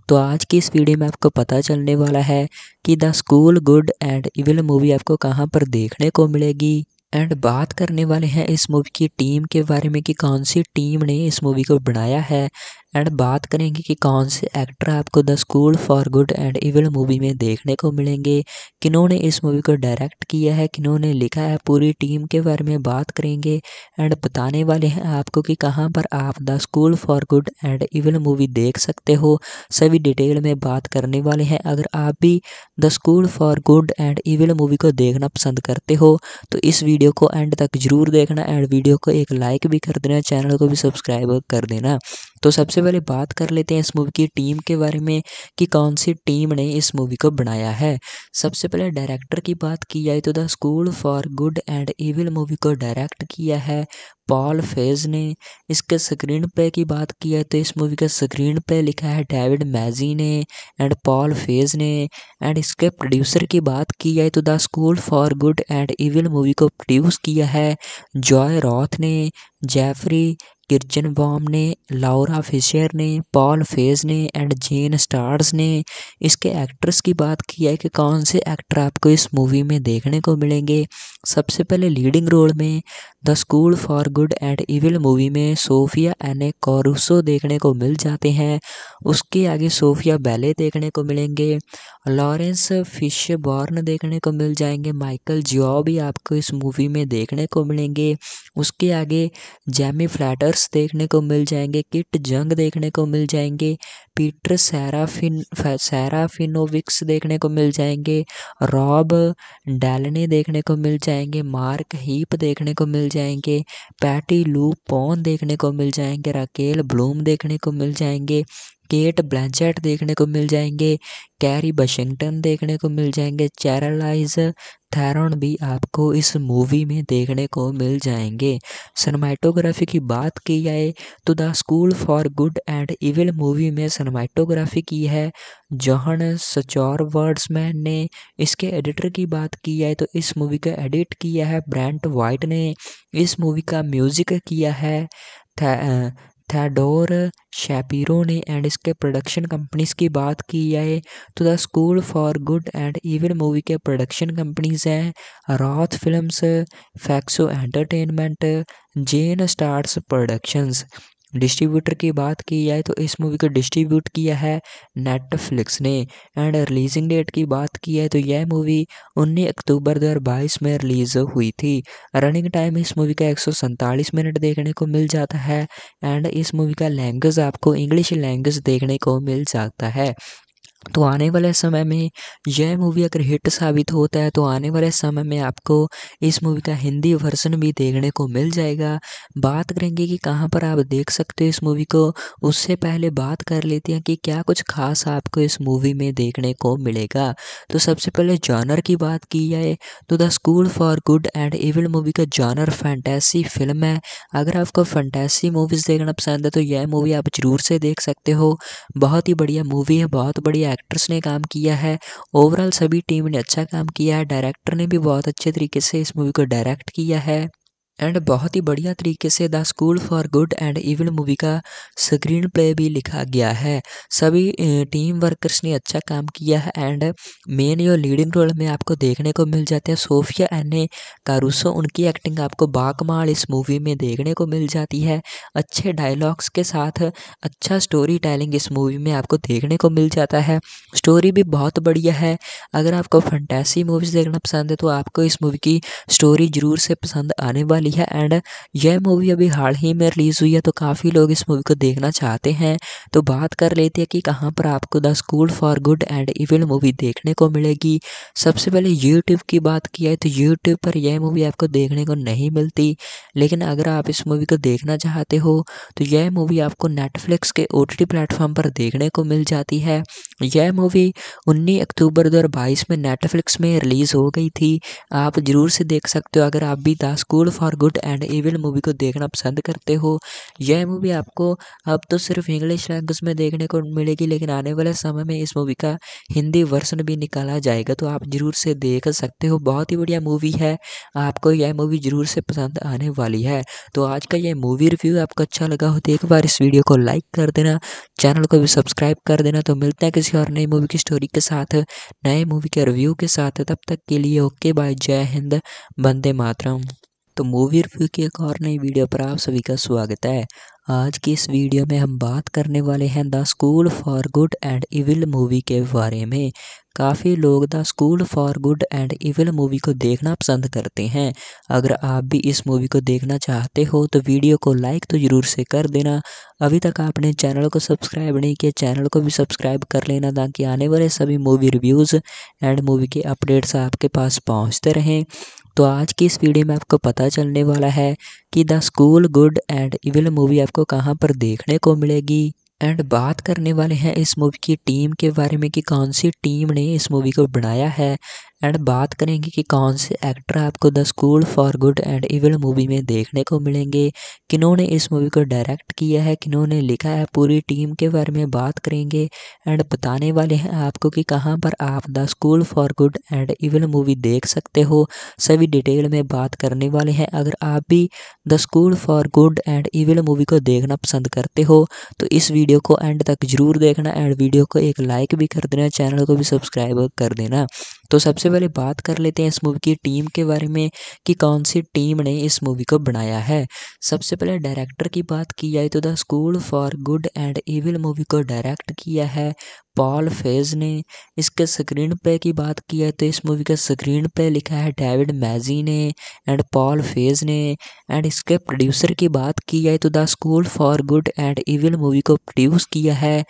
तो आज की इस वीडियो में आपको पता चलने वाला है कि the school good and evil movie आपको कहाँ पर देखने को मिलेगी एंड बात करने वाले हैं इस मूवी की टीम के बारे में कि कौन सी टीम ने इस मूवी को बनाया है एंड बात करेंगे कि कौन से एक्टर आपको the school for good and evil movie में देखने को मिलेंगे किन्होंने इस मूवी को डायरेक्ट किया है किन्होंने लिखा है पूरी टीम के बारे में बात करेंगे एंड बताने वाले हैं आपको कि कहाँ पर आप the school for good and evil movie देख सकते हो सभी डिटेल में बात करने वाले हैं अगर आप भी the school for good and evil movie को देखना पसंद करते हो तो इस वीडियो को एंड तक जरूर देखना एंड वीडियो को एक लाइक भी कर देना चैनल को भी सब्सक्राइब कर देना तो सबसे पहले बात कर लेते हैं इस मूवी की टीम के बारे में कि कौन सी टीम ने इस मूवी को बनाया है सबसे पहले डायरेक्टर की बात की जाए तो the school for good and evil movie को डायरेक्ट किया है पॉल फेज ने इसके स्क्रीन पे की बात की है तो इस मूवी का स्क्रीन पे लिखा है डेविड मैजी ने एंड पॉल फेज ने एंड इसके प्रोड्यूसर की बात की जाए तो the school for good and evil movie को प्रोड्यूस किया है जॉय रॉथ ने जेफरी किर्चन बॉम ने लाउरा फिशर ने पॉल फेज ने एंड जेन स्टार्स ने इसके एक्ट्रेस की बात की है कि कौन से एक्टर आपको इस मूवी में देखने को मिलेंगे सबसे पहले लीडिंग रोल में the school for good and evil movie में सोफिया एने कॉरूसो देखने को मिल जाते हैं उसके आगे सोफिया बैले देखने को मिलेंगे लॉरेंस फिश बॉर्न देखने को मिल जाएंगे माइकल जियो भी आपको इस मूवी में देखने को मिलेंगे उसके आगे जैमी फ्लैटर्स देखने को मिल जाएंगे किट जंग देखने को मिल जाएंगे पीटर सैराफिन सैराफिनोविक्स देखने को मिल जाएंगे रॉब डैलने देखने को मिल जाएंगे मार्क हीप देखने को मिल जाएंगे पैटी लू पॉन देखने को मिल जाएंगे राकेल ब्लूम देखने को मिल जाएंगे केट ब्लैंचेट देखने को मिल जाएंगे कैरी वाशिंगटन देखने को मिल जाएंगे चैरलाइज थैरन भी आपको इस मूवी में देखने को मिल जाएंगे सनमैटोग्राफी की बात की जाए तो the school for good and evil movie में सनमैटोग्राफी की है जौहन सचौर वर्ड्समैन ने इसके एडिटर की बात की जाए तो इस मूवी का एडिट किया है ब्रांट वाइट ने इस मूवी का म्यूज़िक किया है थेडोर शैपिरो ने एंड इसके प्रोडक्शन कंपनीज की बात की जाए तो the school for good and evil movie के प्रोडक्शन कंपनीज हैं Roth films फैक्सो entertainment Jane Startz productions distributor की बात की जाए तो इस मूवी को डिस्ट्रीब्यूट किया है नेटफ्लिक्स ने एंड रिलीजिंग डेट की बात की जाए तो यह मूवी 19 अक्टूबर 2022 में रिलीज़ हुई थी रनिंग टाइम इस मूवी का एक मिनट देखने को मिल जाता है एंड इस मूवी का लैंग्वेज आपको इंग्लिश लैंग्वेज देखने को मिल जाता है तो आने वाले समय में यह मूवी अगर हिट साबित होता है तो आने वाले समय में आपको इस मूवी का हिंदी वर्जन भी देखने को मिल जाएगा बात करेंगे कि कहाँ पर आप देख सकते हो इस मूवी को उससे पहले बात कर लेते हैं कि क्या कुछ खास आपको इस मूवी में देखने को मिलेगा तो सबसे पहले जॉनर की बात की जाए तो the school for good and evil movie का जॉनर फैंटेसी फिल्म है अगर आपको फैंटेसी मूवीज़ देखना पसंद है तो यह मूवी आप ज़रूर से देख सकते हो बहुत ही बढ़िया मूवी है बहुत बढ़िया एक्ट्रेस ने काम किया है ओवरऑल सभी टीम ने अच्छा काम किया है डायरेक्टर ने भी बहुत अच्छे तरीके से इस मूवी को डायरेक्ट किया है एंड बहुत ही बढ़िया तरीके से the school for good and even movie का स्क्रीन प्ले भी लिखा गया है सभी टीम वर्कर्स ने अच्छा काम किया है एंड मेन जो लीडिंग रोल में आपको देखने को मिल जाते हैं सोफिया एने कारूसो उनकी एक्टिंग आपको बाकमाल इस मूवी में देखने को मिल जाती है अच्छे डायलॉग्स के साथ अच्छा स्टोरी टेलिंग इस मूवी में आपको देखने को मिल जाता है स्टोरी भी बहुत बढ़िया है अगर आपको फंटेसी मूवीज़ देखना पसंद है तो आपको इस मूवी की स्टोरी ज़रूर से पसंद आने वाली ली है एंड यह मूवी अभी हाल ही में रिलीज़ हुई है तो काफ़ी लोग इस मूवी को देखना चाहते हैं तो बात कर लेते हैं कि कहाँ पर आपको the school for good and evil movie देखने को मिलेगी सबसे पहले यूट्यूब की बात की है तो यूट्यूब पर यह मूवी आपको देखने को नहीं मिलती लेकिन अगर आप इस मूवी को देखना चाहते हो तो यह मूवी आपको नेटफ्लिक्स के ओ टी प्लेटफॉर्म पर देखने को मिल जाती है यह मूवी उन्नीस अक्टूबर दो में नेटफ्लिक्स में रिलीज़ हो गई थी आप ज़रूर से देख सकते हो अगर आप भी the school for good and evil movie को देखना पसंद करते हो यह मूवी आपको अब तो सिर्फ इंग्लिश लैंग्वेज में देखने को मिलेगी लेकिन आने वाले समय में इस मूवी का हिंदी वर्सन भी निकाला जाएगा तो आप ज़रूर से देख सकते हो बहुत ही बढ़िया मूवी है आपको यह मूवी ज़रूर से पसंद आने वाली है तो आज का यह मूवी रिव्यू आपको अच्छा लगा हो तो एक बार इस वीडियो को लाइक कर देना चैनल को भी सब्सक्राइब कर देना तो मिलते हैं किसी और नई मूवी की स्टोरी के साथ नए मूवी के रिव्यू के साथ तब तक के लिए ओके बाय जय हिंद बंदे मातरम तो मूवी रिव्यू की एक और नई वीडियो पर आप सभी का स्वागत है आज की इस वीडियो में हम बात करने वाले हैं the school for good and evil movie के बारे में काफ़ी लोग the school for good and evil movie को देखना पसंद करते हैं अगर आप भी इस मूवी को देखना चाहते हो तो वीडियो को लाइक तो ज़रूर से कर देना अभी तक आपने चैनल को सब्सक्राइब नहीं किया चैनल को भी सब्सक्राइब कर लेना ताकि आने वाले सभी मूवी रिव्यूज़ एंड मूवी के अपडेट्स आपके पास पहुँचते रहें तो आज की इस वीडियो में आपको पता चलने वाला है कि the school good and evil movie आपको कहाँ पर देखने को मिलेगी एंड बात करने वाले हैं इस मूवी की टीम के बारे में कि कौन सी टीम ने इस मूवी को बनाया है एंड बात करेंगे कि कौन से एक्टर आपको the school for good and evil movie में देखने को मिलेंगे किन्होंने इस मूवी को डायरेक्ट किया है किन्होंने लिखा है पूरी टीम के बारे में बात करेंगे एंड बताने वाले हैं आपको कि कहाँ पर आप the school for good and evil movie देख सकते हो सभी डिटेल में बात करने वाले हैं अगर आप भी the school for good and evil movie को देखना पसंद करते हो तो इस वीडियो को एंड तक जरूर देखना एंड वीडियो को एक लाइक भी कर देना चैनल को भी सब्सक्राइब कर देना तो सबसे पहले बात कर लेते हैं इस मूवी की टीम के बारे में कि कौन सी टीम ने इस मूवी को बनाया है सबसे पहले डायरेक्टर की बात की जाए तो the school for good and evil movie को डायरेक्ट किया है पॉल फेज ने इसके स्क्रीन पे की बात की है तो इस मूवी का स्क्रीन पे लिखा है डेविड मैजी ने एंड पॉल फेज ने एंड इसके प्रोड्यूसर की बात की जाए तो the school for good and evil movie को प्रोड्यूस किया है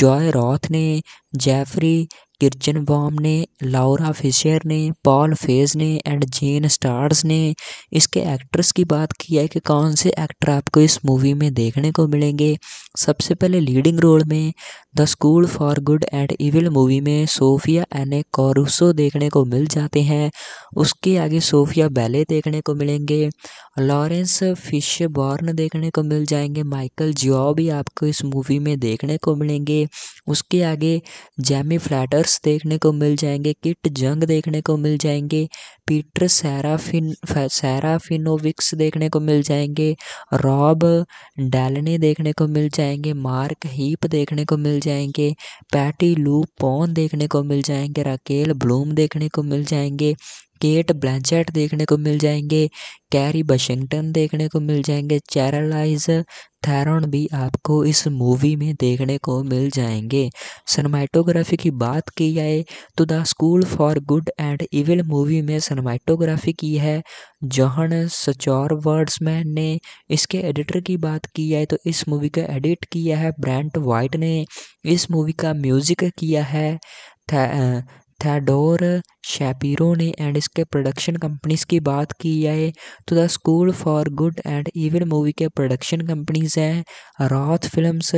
जॉय रॉथ ने जेफरी किर्चन बॉम ने लाउरा फिशर ने पॉल फेज ने एंड जेन स्टार्स ने इसके एक्ट्रेस की बात की है कि कौन से एक्टर आपको इस मूवी में देखने को मिलेंगे सबसे पहले लीडिंग रोल में the school for good and evil movie में सोफिया एने कॉरूसो देखने को मिल जाते हैं उसके आगे सोफिया बैले देखने को मिलेंगे लॉरेंस फिश बॉर्न देखने को मिल जाएंगे माइकल जियो भी आपको इस मूवी में देखने को मिलेंगे उसके आगे जैमी फ्लैटर्स देखने को मिल जाएंगे किट जंग देखने को मिल जाएंगे पीटर सैराफिन सैराफिनोविक्स देखने को मिल जाएंगे रॉब डैलने देखने को मिल जाएंगे मार्क हीप देखने को मिल जाएंगे पैटी लू पॉन देखने को मिल जाएंगे राकेल ब्लूम देखने को मिल जाएंगे केट ब्लैंचेट देखने को मिल जाएंगे कैरी वाशिंगटन देखने को मिल जाएंगे चैरलाइज थैरन भी आपको इस मूवी में देखने को मिल जाएंगे सनमाइटोग्राफी की बात की जाए तो the school for good and evil movie में सनमाइटोग्राफी की है जौहन सचौर वर्ड्समैन ने इसके एडिटर की बात की जाए तो इस मूवी का एडिट किया है ब्रांट वाइट ने इस मूवी का म्यूज़िक किया है थेडोर शैपीरो ने एंड इसके प्रोडक्शन कंपनीज़ की बात की जाए तो the school for good and even movie के प्रोडक्शन कंपनीज़ हैं Roth films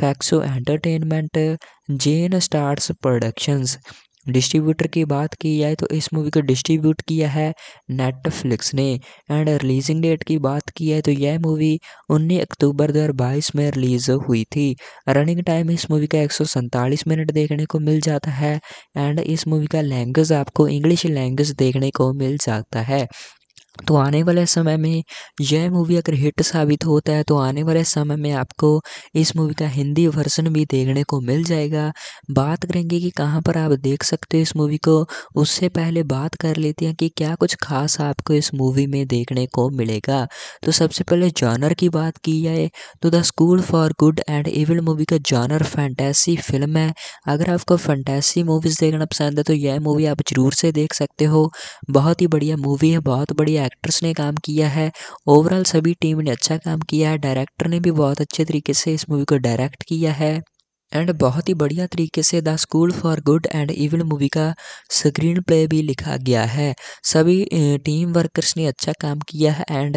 फैक्सो entertainment Jane Startz productions distributor की बात की जाए तो इस मूवी को डिस्ट्रीब्यूट किया है नेटफ्लिक्स ने एंड रिलीजिंग डेट की बात की जाए तो यह मूवी 19 अक्टूबर 2022 में रिलीज़ हुई थी रनिंग टाइम इस मूवी का एक मिनट देखने को मिल जाता है एंड इस मूवी का लैंग्वेज आपको इंग्लिश लैंग्वेज देखने को मिल जाता है तो आने वाले समय में यह मूवी अगर हिट साबित होता है तो आने वाले समय में आपको इस मूवी का हिंदी वर्जन भी देखने को मिल जाएगा बात करेंगे कि कहाँ पर आप देख सकते हो इस मूवी को उससे पहले बात कर लेते हैं कि क्या कुछ खास आपको इस मूवी में देखने को मिलेगा तो सबसे पहले जॉनर की बात की जाए तो the school for good and evil movie का जॉनर फैंटेसी फिल्म है अगर आपको फैंटेसी मूवीज़ देखना पसंद है तो यह मूवी आप ज़रूर से देख सकते हो बहुत ही बढ़िया मूवी है बहुत बढ़िया एक्टर्स ने काम किया है ओवरऑल सभी टीम ने अच्छा काम किया है डायरेक्टर ने भी बहुत अच्छे तरीके से इस मूवी को डायरेक्ट किया है एंड बहुत ही बढ़िया तरीके से the school for good and evil movie का स्क्रीन प्ले भी लिखा गया है सभी टीम वर्कर्स ने अच्छा काम किया है एंड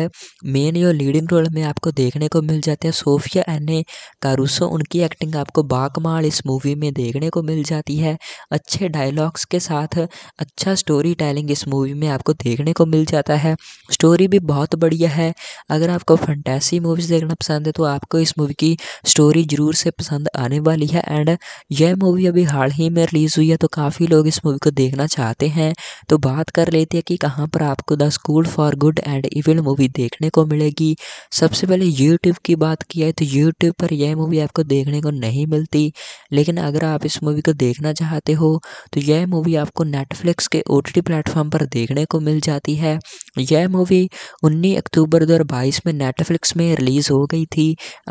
मेन जो लीडिंग रोल में आपको देखने को मिल जाते हैं सोफिया एने कारूसो उनकी एक्टिंग आपको बाकमाल इस मूवी में देखने को मिल जाती है अच्छे डायलॉग्स के साथ अच्छा स्टोरी टेलिंग इस मूवी में आपको देखने को मिल जाता है स्टोरी भी बहुत बढ़िया है अगर आपको फंटेसी मूवीज़ देखना पसंद है तो आपको इस मूवी की स्टोरी ज़रूर से पसंद आने वाली वाली है एंड यह मूवी अभी हाल ही में रिलीज़ हुई है तो काफ़ी लोग इस मूवी को देखना चाहते हैं तो बात कर लेते हैं कि कहाँ पर आपको the school for good and evil movie देखने को मिलेगी सबसे पहले यूट्यूब की बात की है तो यूट्यूब पर यह मूवी आपको देखने को नहीं मिलती लेकिन अगर आप इस मूवी को देखना चाहते हो तो यह मूवी आपको नेटफ्लिक्स के ओ टी प्लेटफॉर्म पर देखने को मिल जाती है यह मूवी उन्नीस अक्टूबर 2022 में नेटफ्लिक्स में रिलीज़ हो गई थी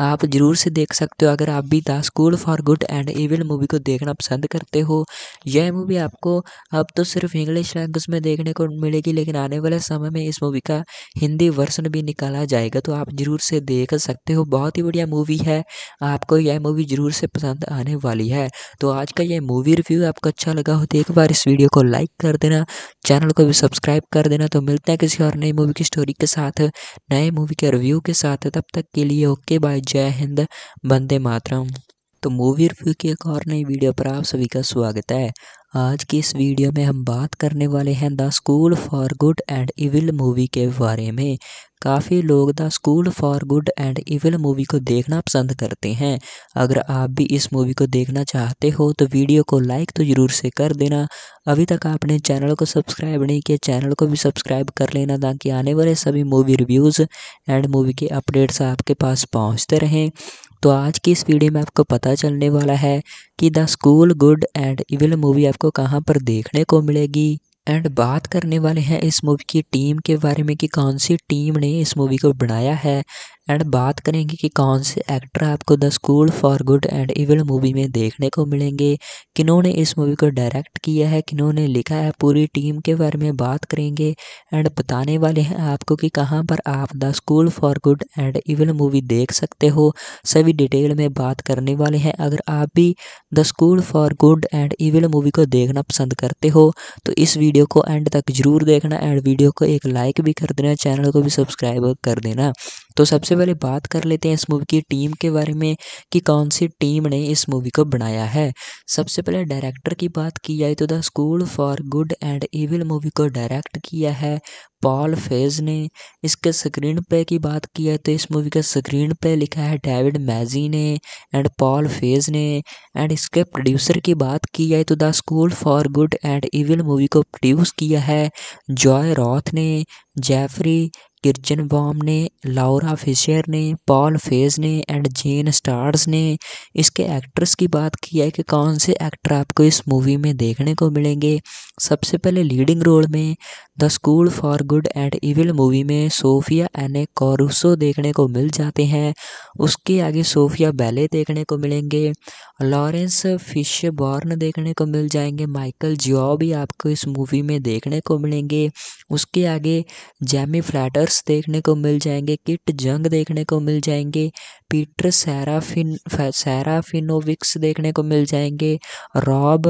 आप ज़रूर से देख सकते हो अगर आप भी द स्कूल फॉर और गुड एंड ईविल मूवी को देखना पसंद करते हो यह मूवी आपको अब तो सिर्फ इंग्लिश लैंग्वेज में देखने को मिलेगी लेकिन आने वाले समय में इस मूवी का हिंदी वर्सन भी निकाला जाएगा तो आप ज़रूर से देख सकते हो बहुत ही बढ़िया मूवी है आपको यह मूवी ज़रूर से पसंद आने वाली है तो आज का यह मूवी रिव्यू आपको अच्छा लगा हो तो एक बार इस वीडियो को लाइक कर देना चैनल को भी सब्सक्राइब कर देना तो मिलते हैं किसी और नई मूवी की स्टोरी के साथ नए मूवी के रिव्यू के साथ तब तक के लिए ओके बाय जय हिंद बंदे मातरम तो मूवी रिव्यू की एक और नई वीडियो पर आप सभी का स्वागत है आज की इस वीडियो में हम बात करने वाले हैं the school for good and evil movie के बारे में काफ़ी लोग the school for good and evil movie को देखना पसंद करते हैं अगर आप भी इस मूवी को देखना चाहते हो तो वीडियो को लाइक तो ज़रूर से कर देना अभी तक आपने चैनल को सब्सक्राइब नहीं किया चैनल को भी सब्सक्राइब कर लेना ताकि आने वाले सभी मूवी रिव्यूज़ एंड मूवी के अपडेट्स आपके पास पहुँचते रहें तो आज की इस वीडियो में आपको पता चलने वाला है कि the school good and evil movie आपको कहाँ पर देखने को मिलेगी एंड बात करने वाले हैं इस मूवी की टीम के बारे में कि कौन सी टीम ने इस मूवी को बनाया है एंड बात करेंगे कि कौन से एक्टर आपको the school for good and evil movie में देखने को मिलेंगे किन्होंने इस मूवी को डायरेक्ट किया है किन्होंने लिखा है पूरी टीम के बारे में बात करेंगे एंड बताने वाले हैं आपको कि कहाँ पर आप the school for good and evil movie देख सकते हो सभी डिटेल में बात करने वाले हैं अगर आप भी the school for good and evil movie को देखना पसंद करते हो तो इस वीडियो को एंड तक जरूर देखना एंड वीडियो को एक लाइक भी कर देना चैनल को भी सब्सक्राइब कर देना तो सबसे पहले बात कर लेते हैं इस मूवी की टीम के बारे में कि कौन सी टीम ने इस मूवी को बनाया है सबसे पहले डायरेक्टर की बात की जाए तो the school for good and evil movie को डायरेक्ट किया है पॉल फेज ने इसके स्क्रीन प्ले की बात की है तो इस मूवी का स्क्रीन प्ले लिखा है डेविड मैजी ने एंड पॉल फेज ने एंड इसके प्रोड्यूसर की बात की जाए तो the school for good and evil movie को प्रोड्यूस किया है जॉय रॉथ ने जेफरी किर्चन बॉम ने लाउरा फिशर ने पॉल फेज ने एंड जेन स्टार्स ने इसके एक्ट्रेस की बात की है कि कौन से एक्टर आपको इस मूवी में देखने को मिलेंगे सबसे पहले लीडिंग रोल में the school for good and evil movie में सोफिया एने कॉरूसो देखने को मिल जाते हैं उसके आगे सोफिया बैले देखने को मिलेंगे लॉरेंस फिश बॉर्न देखने को मिल जाएंगे माइकल जियो भी आपको इस मूवी में देखने को मिलेंगे उसके आगे जैमी फ्लैटर्स देखने को मिल जाएंगे किट जंग देखने को मिल जाएंगे पीटर सैराफिन सैराफिनोविक्स देखने को मिल जाएंगे रॉब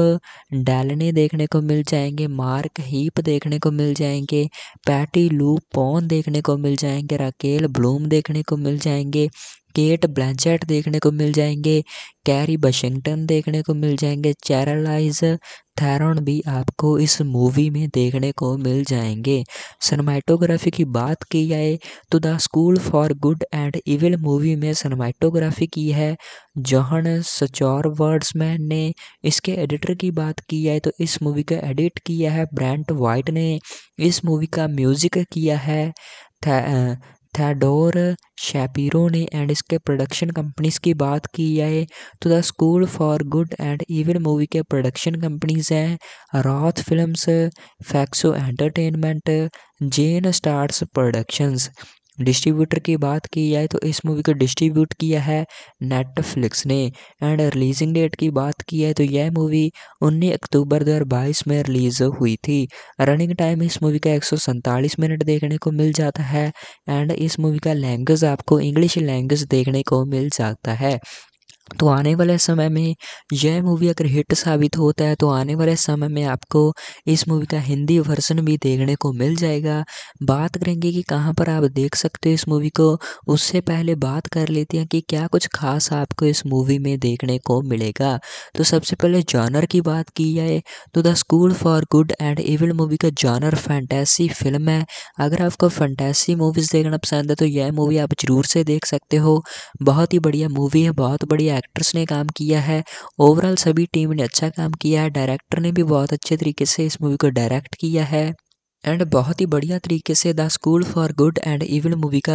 डैलने देखने को मिल जाएंगे मार्क हीप देखने को मिल जाएंगे पैटी लू पॉन देखने को मिल जाएंगे राकेल ब्लूम देखने को मिल जाएंगे केट ब्लैंचेट देखने को मिल जाएंगे कैरी वाशिंगटन देखने को मिल जाएंगे चैरलाइज थैरन भी आपको इस मूवी में देखने को मिल जाएंगे सनमाइटोग्राफी की बात की जाए तो the school for good and evil movie में सनमाइटोग्राफी की है जहन सचौर वर्ड्समैन ने इसके एडिटर की बात की जाए तो इस मूवी का एडिट किया है ब्रांट वाइट ने इस मूवी का म्यूज़िक किया है थैडोर शैपिरो ने एंड इसके प्रोडक्शन कंपनीज़ की बात की जाए तो the school for good and even movie के प्रोडक्शन कंपनीज़ हैं Roth films फैक्सो entertainment Jane Startz productions distributor की बात की जाए तो इस मूवी को डिस्ट्रीब्यूट किया है नेटफ्लिक्स ने एंड रिलीजिंग डेट की बात की जाए तो यह मूवी 19 अक्टूबर 2022 में रिलीज़ हुई थी रनिंग टाइम इस मूवी का एक मिनट देखने को मिल जाता है एंड इस मूवी का लैंग्वेज आपको इंग्लिश लैंग्वेज देखने को मिल जाता है तो आने वाले समय में यह मूवी अगर हिट साबित होता है तो आने वाले समय में आपको इस मूवी का हिंदी वर्जन भी देखने को मिल जाएगा बात करेंगे कि कहाँ पर आप देख सकते हो इस मूवी को उससे पहले बात कर लेते हैं कि क्या कुछ खास आपको इस मूवी में देखने को मिलेगा तो सबसे पहले जॉनर की बात की जाए तो the school for good and evil movie का जॉनर फैंटेसी फिल्म है अगर आपको फैंटेसी मूवीज़ देखना पसंद है तो यह मूवी आप ज़रूर से देख सकते हो बहुत ही बढ़िया मूवी है बहुत बढ़िया एक्टर्स ने काम किया है ओवरऑल सभी टीम ने अच्छा काम किया है डायरेक्टर ने भी बहुत अच्छे तरीके से इस मूवी को डायरेक्ट किया है एंड बहुत ही बढ़िया तरीके से the school for good and evil movie का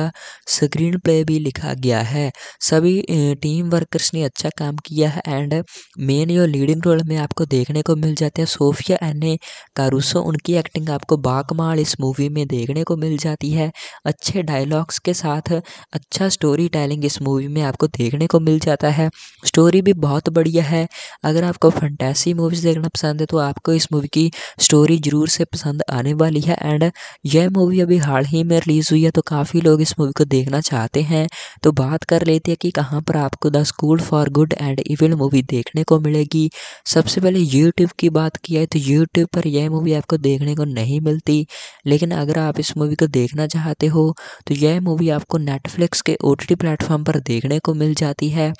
स्क्रीन प्ले भी लिखा गया है सभी टीम वर्कर्स ने अच्छा काम किया है एंड मेन यो लीडिंग रोल में आपको देखने को मिल जाते हैं सोफिया एने कारूसो उनकी एक्टिंग आपको बाकमाल इस मूवी में देखने को मिल जाती है अच्छे डायलॉग्स के साथ अच्छा स्टोरी टेलिंग इस मूवी में आपको देखने को मिल जाता है स्टोरी भी बहुत बढ़िया है अगर आपको फंटेसी मूवीज़ देखना पसंद है तो आपको इस मूवी की स्टोरी ज़रूर से पसंद आने वाली वाली है एंड यह मूवी अभी हाल ही में रिलीज़ हुई है तो काफ़ी लोग इस मूवी को देखना चाहते हैं तो बात कर लेते हैं कि कहाँ पर आपको the school for good and evil movie देखने को मिलेगी सबसे पहले यूट्यूब की बात की है तो यूट्यूब पर यह मूवी आपको देखने को नहीं मिलती लेकिन अगर आप इस मूवी को देखना चाहते हो तो यह मूवी आपको नेटफ्लिक्स के ओ टी प्लेटफॉर्म पर देखने को मिल जाती है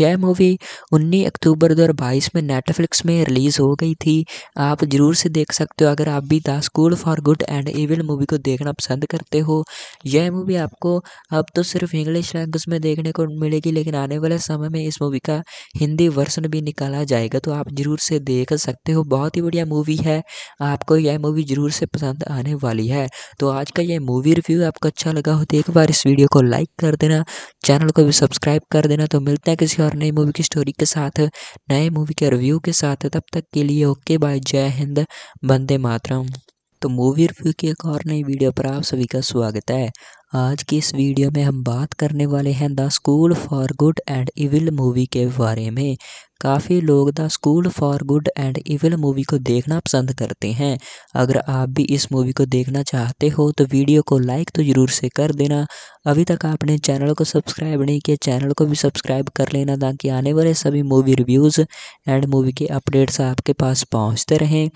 यह मूवी उन्नीस अक्टूबर दो में नेटफ्लिक्स में रिलीज़ हो गई थी आप ज़रूर से देख सकते हो अगर आप भी द स्कूल फॉर और गुड एंड ईविल मूवी को देखना पसंद करते हो यह मूवी आपको अब तो सिर्फ इंग्लिश लैंग्वेज में देखने को मिलेगी लेकिन आने वाले समय में इस मूवी का हिंदी वर्सन भी निकाला जाएगा तो आप ज़रूर से देख सकते हो बहुत ही बढ़िया मूवी है आपको यह मूवी ज़रूर से पसंद आने वाली है तो आज का यह मूवी रिव्यू आपको अच्छा लगा हो तो एक बार इस वीडियो को लाइक कर देना चैनल को भी सब्सक्राइब कर देना तो मिलते हैं किसी और नई मूवी की स्टोरी के साथ नए मूवी के रिव्यू के साथ तब तक के लिए ओके बाय जय हिंद बंदे मातरम तो मूवी रिव्यू की एक और नई वीडियो पर आप सभी का स्वागत है आज की इस वीडियो में हम बात करने वाले हैं the school for good and evil movie के बारे में काफ़ी लोग the school for good and evil movie को देखना पसंद करते हैं अगर आप भी इस मूवी को देखना चाहते हो तो वीडियो को लाइक तो ज़रूर से कर देना अभी तक आपने चैनल को सब्सक्राइब नहीं किया चैनल को भी सब्सक्राइब कर लेना ताकि आने वाले सभी मूवी रिव्यूज़ एंड मूवी के अपडेट्स आपके पास पहुँचते रहें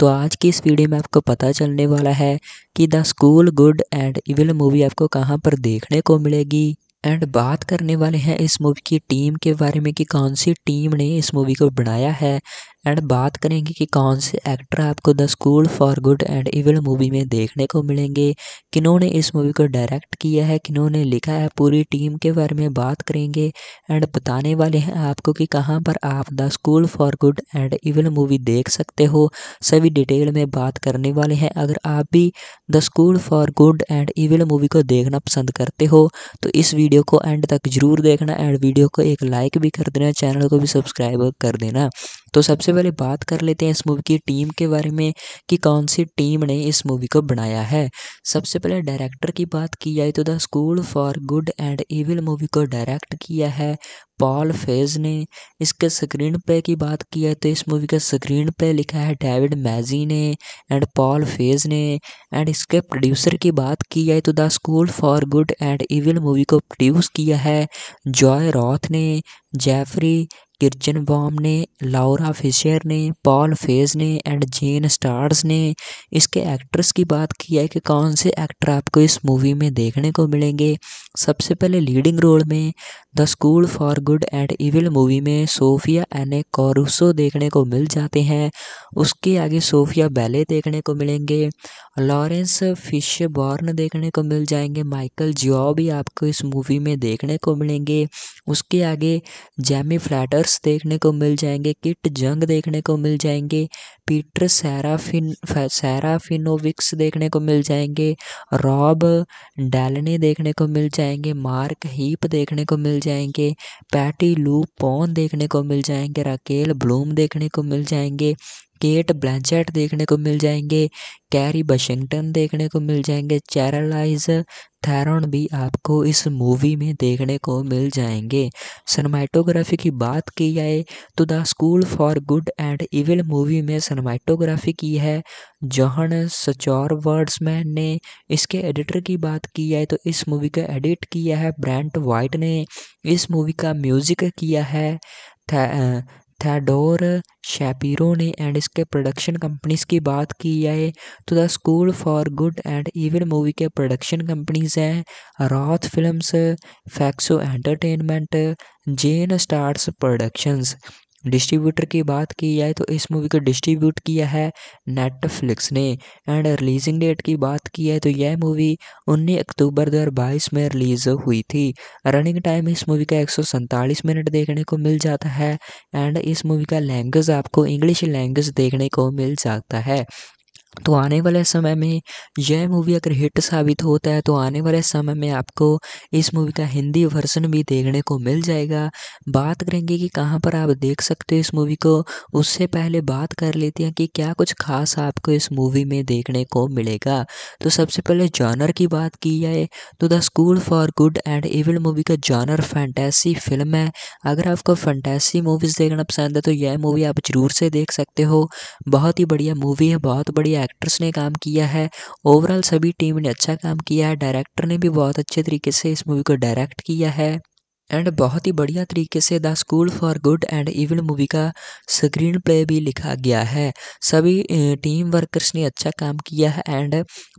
तो आज की इस वीडियो में आपको पता चलने वाला है कि the school good and evil movie आपको कहाँ पर देखने को मिलेगी एंड बात करने वाले हैं इस मूवी की टीम के बारे में कि कौन सी टीम ने इस मूवी को बनाया है एंड बात करेंगे कि कौन से एक्टर आपको the school for good and evil movie में देखने को मिलेंगे किन्होंने इस मूवी को डायरेक्ट किया है किन्होंने लिखा है पूरी टीम के बारे में बात करेंगे एंड बताने वाले हैं आपको कि कहाँ पर आप the school for good and evil movie देख सकते हो सभी डिटेल में बात करने वाले हैं अगर आप भी the school for good and evil movie को देखना पसंद करते हो तो इस वीडियो को एंड तक जरूर देखना एंड वीडियो को एक लाइक भी कर देना चैनल को भी सब्सक्राइब कर देना तो सबसे पहले बात कर लेते हैं इस मूवी की टीम के बारे में कि कौन सी टीम ने इस मूवी को बनाया है सबसे पहले डायरेक्टर की बात की जाए तो the school for good and evil movie को डायरेक्ट किया है पॉल फेज ने इसके स्क्रीन प्ले की बात की है तो इस मूवी का स्क्रीन प्ले लिखा है डेविड मैजी ने एंड पॉल फेज ने एंड इसके प्रोड्यूसर की बात की जाए तो the school for good and evil movie को प्रोड्यूस किया है जॉय रॉथ ने जेफरी किर्चन बॉम ने लाउरा फिशर ने पॉल फेज ने एंड जेन स्टार्स ने इसके एक्ट्रेस की बात की है कि कौन से एक्टर आपको इस मूवी में देखने को मिलेंगे सबसे पहले लीडिंग रोल में the school for good and evil movie में सोफिया एने कॉरूसो देखने को मिल जाते हैं उसके आगे सोफिया बैले देखने को मिलेंगे लॉरेंस फिश बॉर्न देखने को मिल जाएंगे माइकल जियो भी आपको इस मूवी में देखने को मिलेंगे उसके आगे जैमी फ्लैटर कलर्स देखने को मिल जाएंगे किट जंग देखने को मिल जाएंगे पीटर सैराफिन सैराफिनोविक्स देखने को मिल जाएंगे रॉब डैलने देखने को मिल जाएंगे मार्क हीप देखने को मिल जाएंगे पैटी लू पॉन देखने को मिल जाएंगे राकेल ब्लूम देखने को मिल जाएंगे केट ब्लैंचेट देखने को मिल जाएंगे कैरी वाशिंगटन देखने को मिल जाएंगे चैरलाइज थैरन भी आपको इस मूवी में देखने को मिल जाएंगे सनमाइटोग्राफी की बात की जाए तो the school for good and evil movie में सनमाइटोग्राफी की है जहन सचौर वर्ड्समैन ने इसके एडिटर की बात की जाए तो इस मूवी का एडिट किया है ब्रांट वाइट ने इस मूवी का म्यूज़िक किया है थैडोर शैपिरो ने एंड इसके प्रोडक्शन कंपनीज की बात की जाए तो the school for good and even movie के प्रोडक्शन कंपनीज हैं Roth films फैक्सो entertainment Jane Startz productions distributor की बात की जाए तो इस मूवी को डिस्ट्रीब्यूट किया है नेटफ्लिक्स ने एंड रिलीजिंग डेट की बात की जाए तो यह मूवी 19 अक्टूबर 2022 में रिलीज़ हुई थी रनिंग टाइम इस मूवी का एक मिनट देखने को मिल जाता है एंड इस मूवी का लैंग्वेज आपको इंग्लिश लैंग्वेज देखने को मिल जाता है तो आने वाले समय में यह मूवी अगर हिट साबित होता है तो आने वाले समय में आपको इस मूवी का हिंदी वर्जन भी देखने को मिल जाएगा बात करेंगे कि कहाँ पर आप देख सकते हो इस मूवी को उससे पहले बात कर लेते हैं कि क्या कुछ खास आपको इस मूवी में देखने को मिलेगा तो सबसे पहले जॉनर की बात की जाए तो the school for good and evil movie का जॉनर फैंटेसी फिल्म है अगर आपको फैंटेसी मूवीज़ देखना पसंद है तो यह मूवी आप ज़रूर से देख सकते हो बहुत ही बढ़िया मूवी है बहुत बढ़िया एक्टर्स ने काम किया है ओवरऑल सभी टीम ने अच्छा काम किया है डायरेक्टर ने भी बहुत अच्छे तरीके से इस मूवी को डायरेक्ट किया है एंड बहुत ही बढ़िया तरीके से the school for good and evil movie का स्क्रीन प्ले भी लिखा गया है सभी टीम वर्कर्स ने अच्छा काम किया है एंड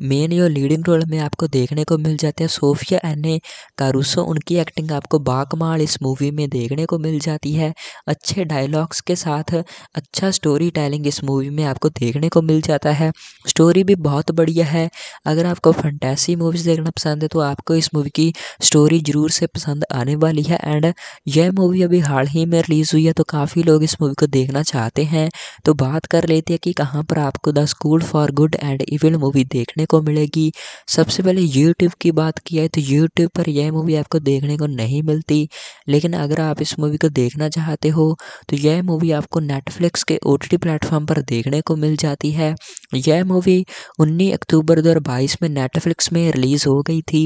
मेन यो लीडिंग रोल में आपको देखने को मिल जाते हैं सोफिया एने कारूसो उनकी एक्टिंग आपको बाकमाल इस मूवी में देखने को मिल जाती है अच्छे डायलॉग्स के साथ अच्छा स्टोरी टेलिंग इस मूवी में आपको देखने को मिल जाता है स्टोरी भी बहुत बढ़िया है अगर आपको फंटेसी मूवीज़ देखना पसंद है तो आपको इस मूवी की स्टोरी ज़रूर से पसंद आने वाली वाली है एंड यह मूवी अभी हाल ही में रिलीज़ हुई है तो काफ़ी लोग इस मूवी को देखना चाहते हैं तो बात कर लेते हैं कि कहाँ पर आपको the school for good and evil movie देखने को मिलेगी सबसे पहले यूट्यूब की बात की है तो यूट्यूब पर यह मूवी आपको देखने को नहीं मिलती लेकिन अगर आप इस मूवी को देखना चाहते हो तो यह मूवी आपको नेटफ्लिक्स के ओ टी प्लेटफॉर्म पर देखने को मिल जाती है यह मूवी 19 अक्टूबर 2022 में नेटफ्लिक्स में रिलीज़ हो गई थी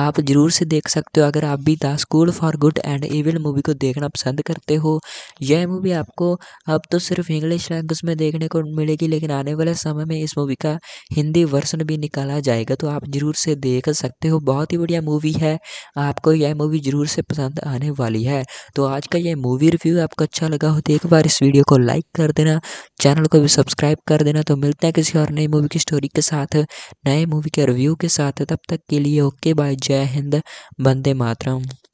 आप ज़रूर से देख सकते हो अगर आप भी द स्कूल फॉर और गुड एंड ईविल मूवी को देखना पसंद करते हो यह मूवी आपको अब तो सिर्फ इंग्लिश लैंग्वेज में देखने को मिलेगी लेकिन आने वाले समय में इस मूवी का हिंदी वर्सन भी निकाला जाएगा तो आप ज़रूर से देख सकते हो बहुत ही बढ़िया मूवी है आपको यह मूवी ज़रूर से पसंद आने वाली है तो आज का यह मूवी रिव्यू आपको अच्छा लगा हो तो एक बार इस वीडियो को लाइक कर देना चैनल को भी सब्सक्राइब कर देना तो मिलते हैं किसी और नई मूवी की स्टोरी के साथ नए मूवी के रिव्यू के साथ तब तक के लिए ओके बाय जय हिंद बंदे मातरम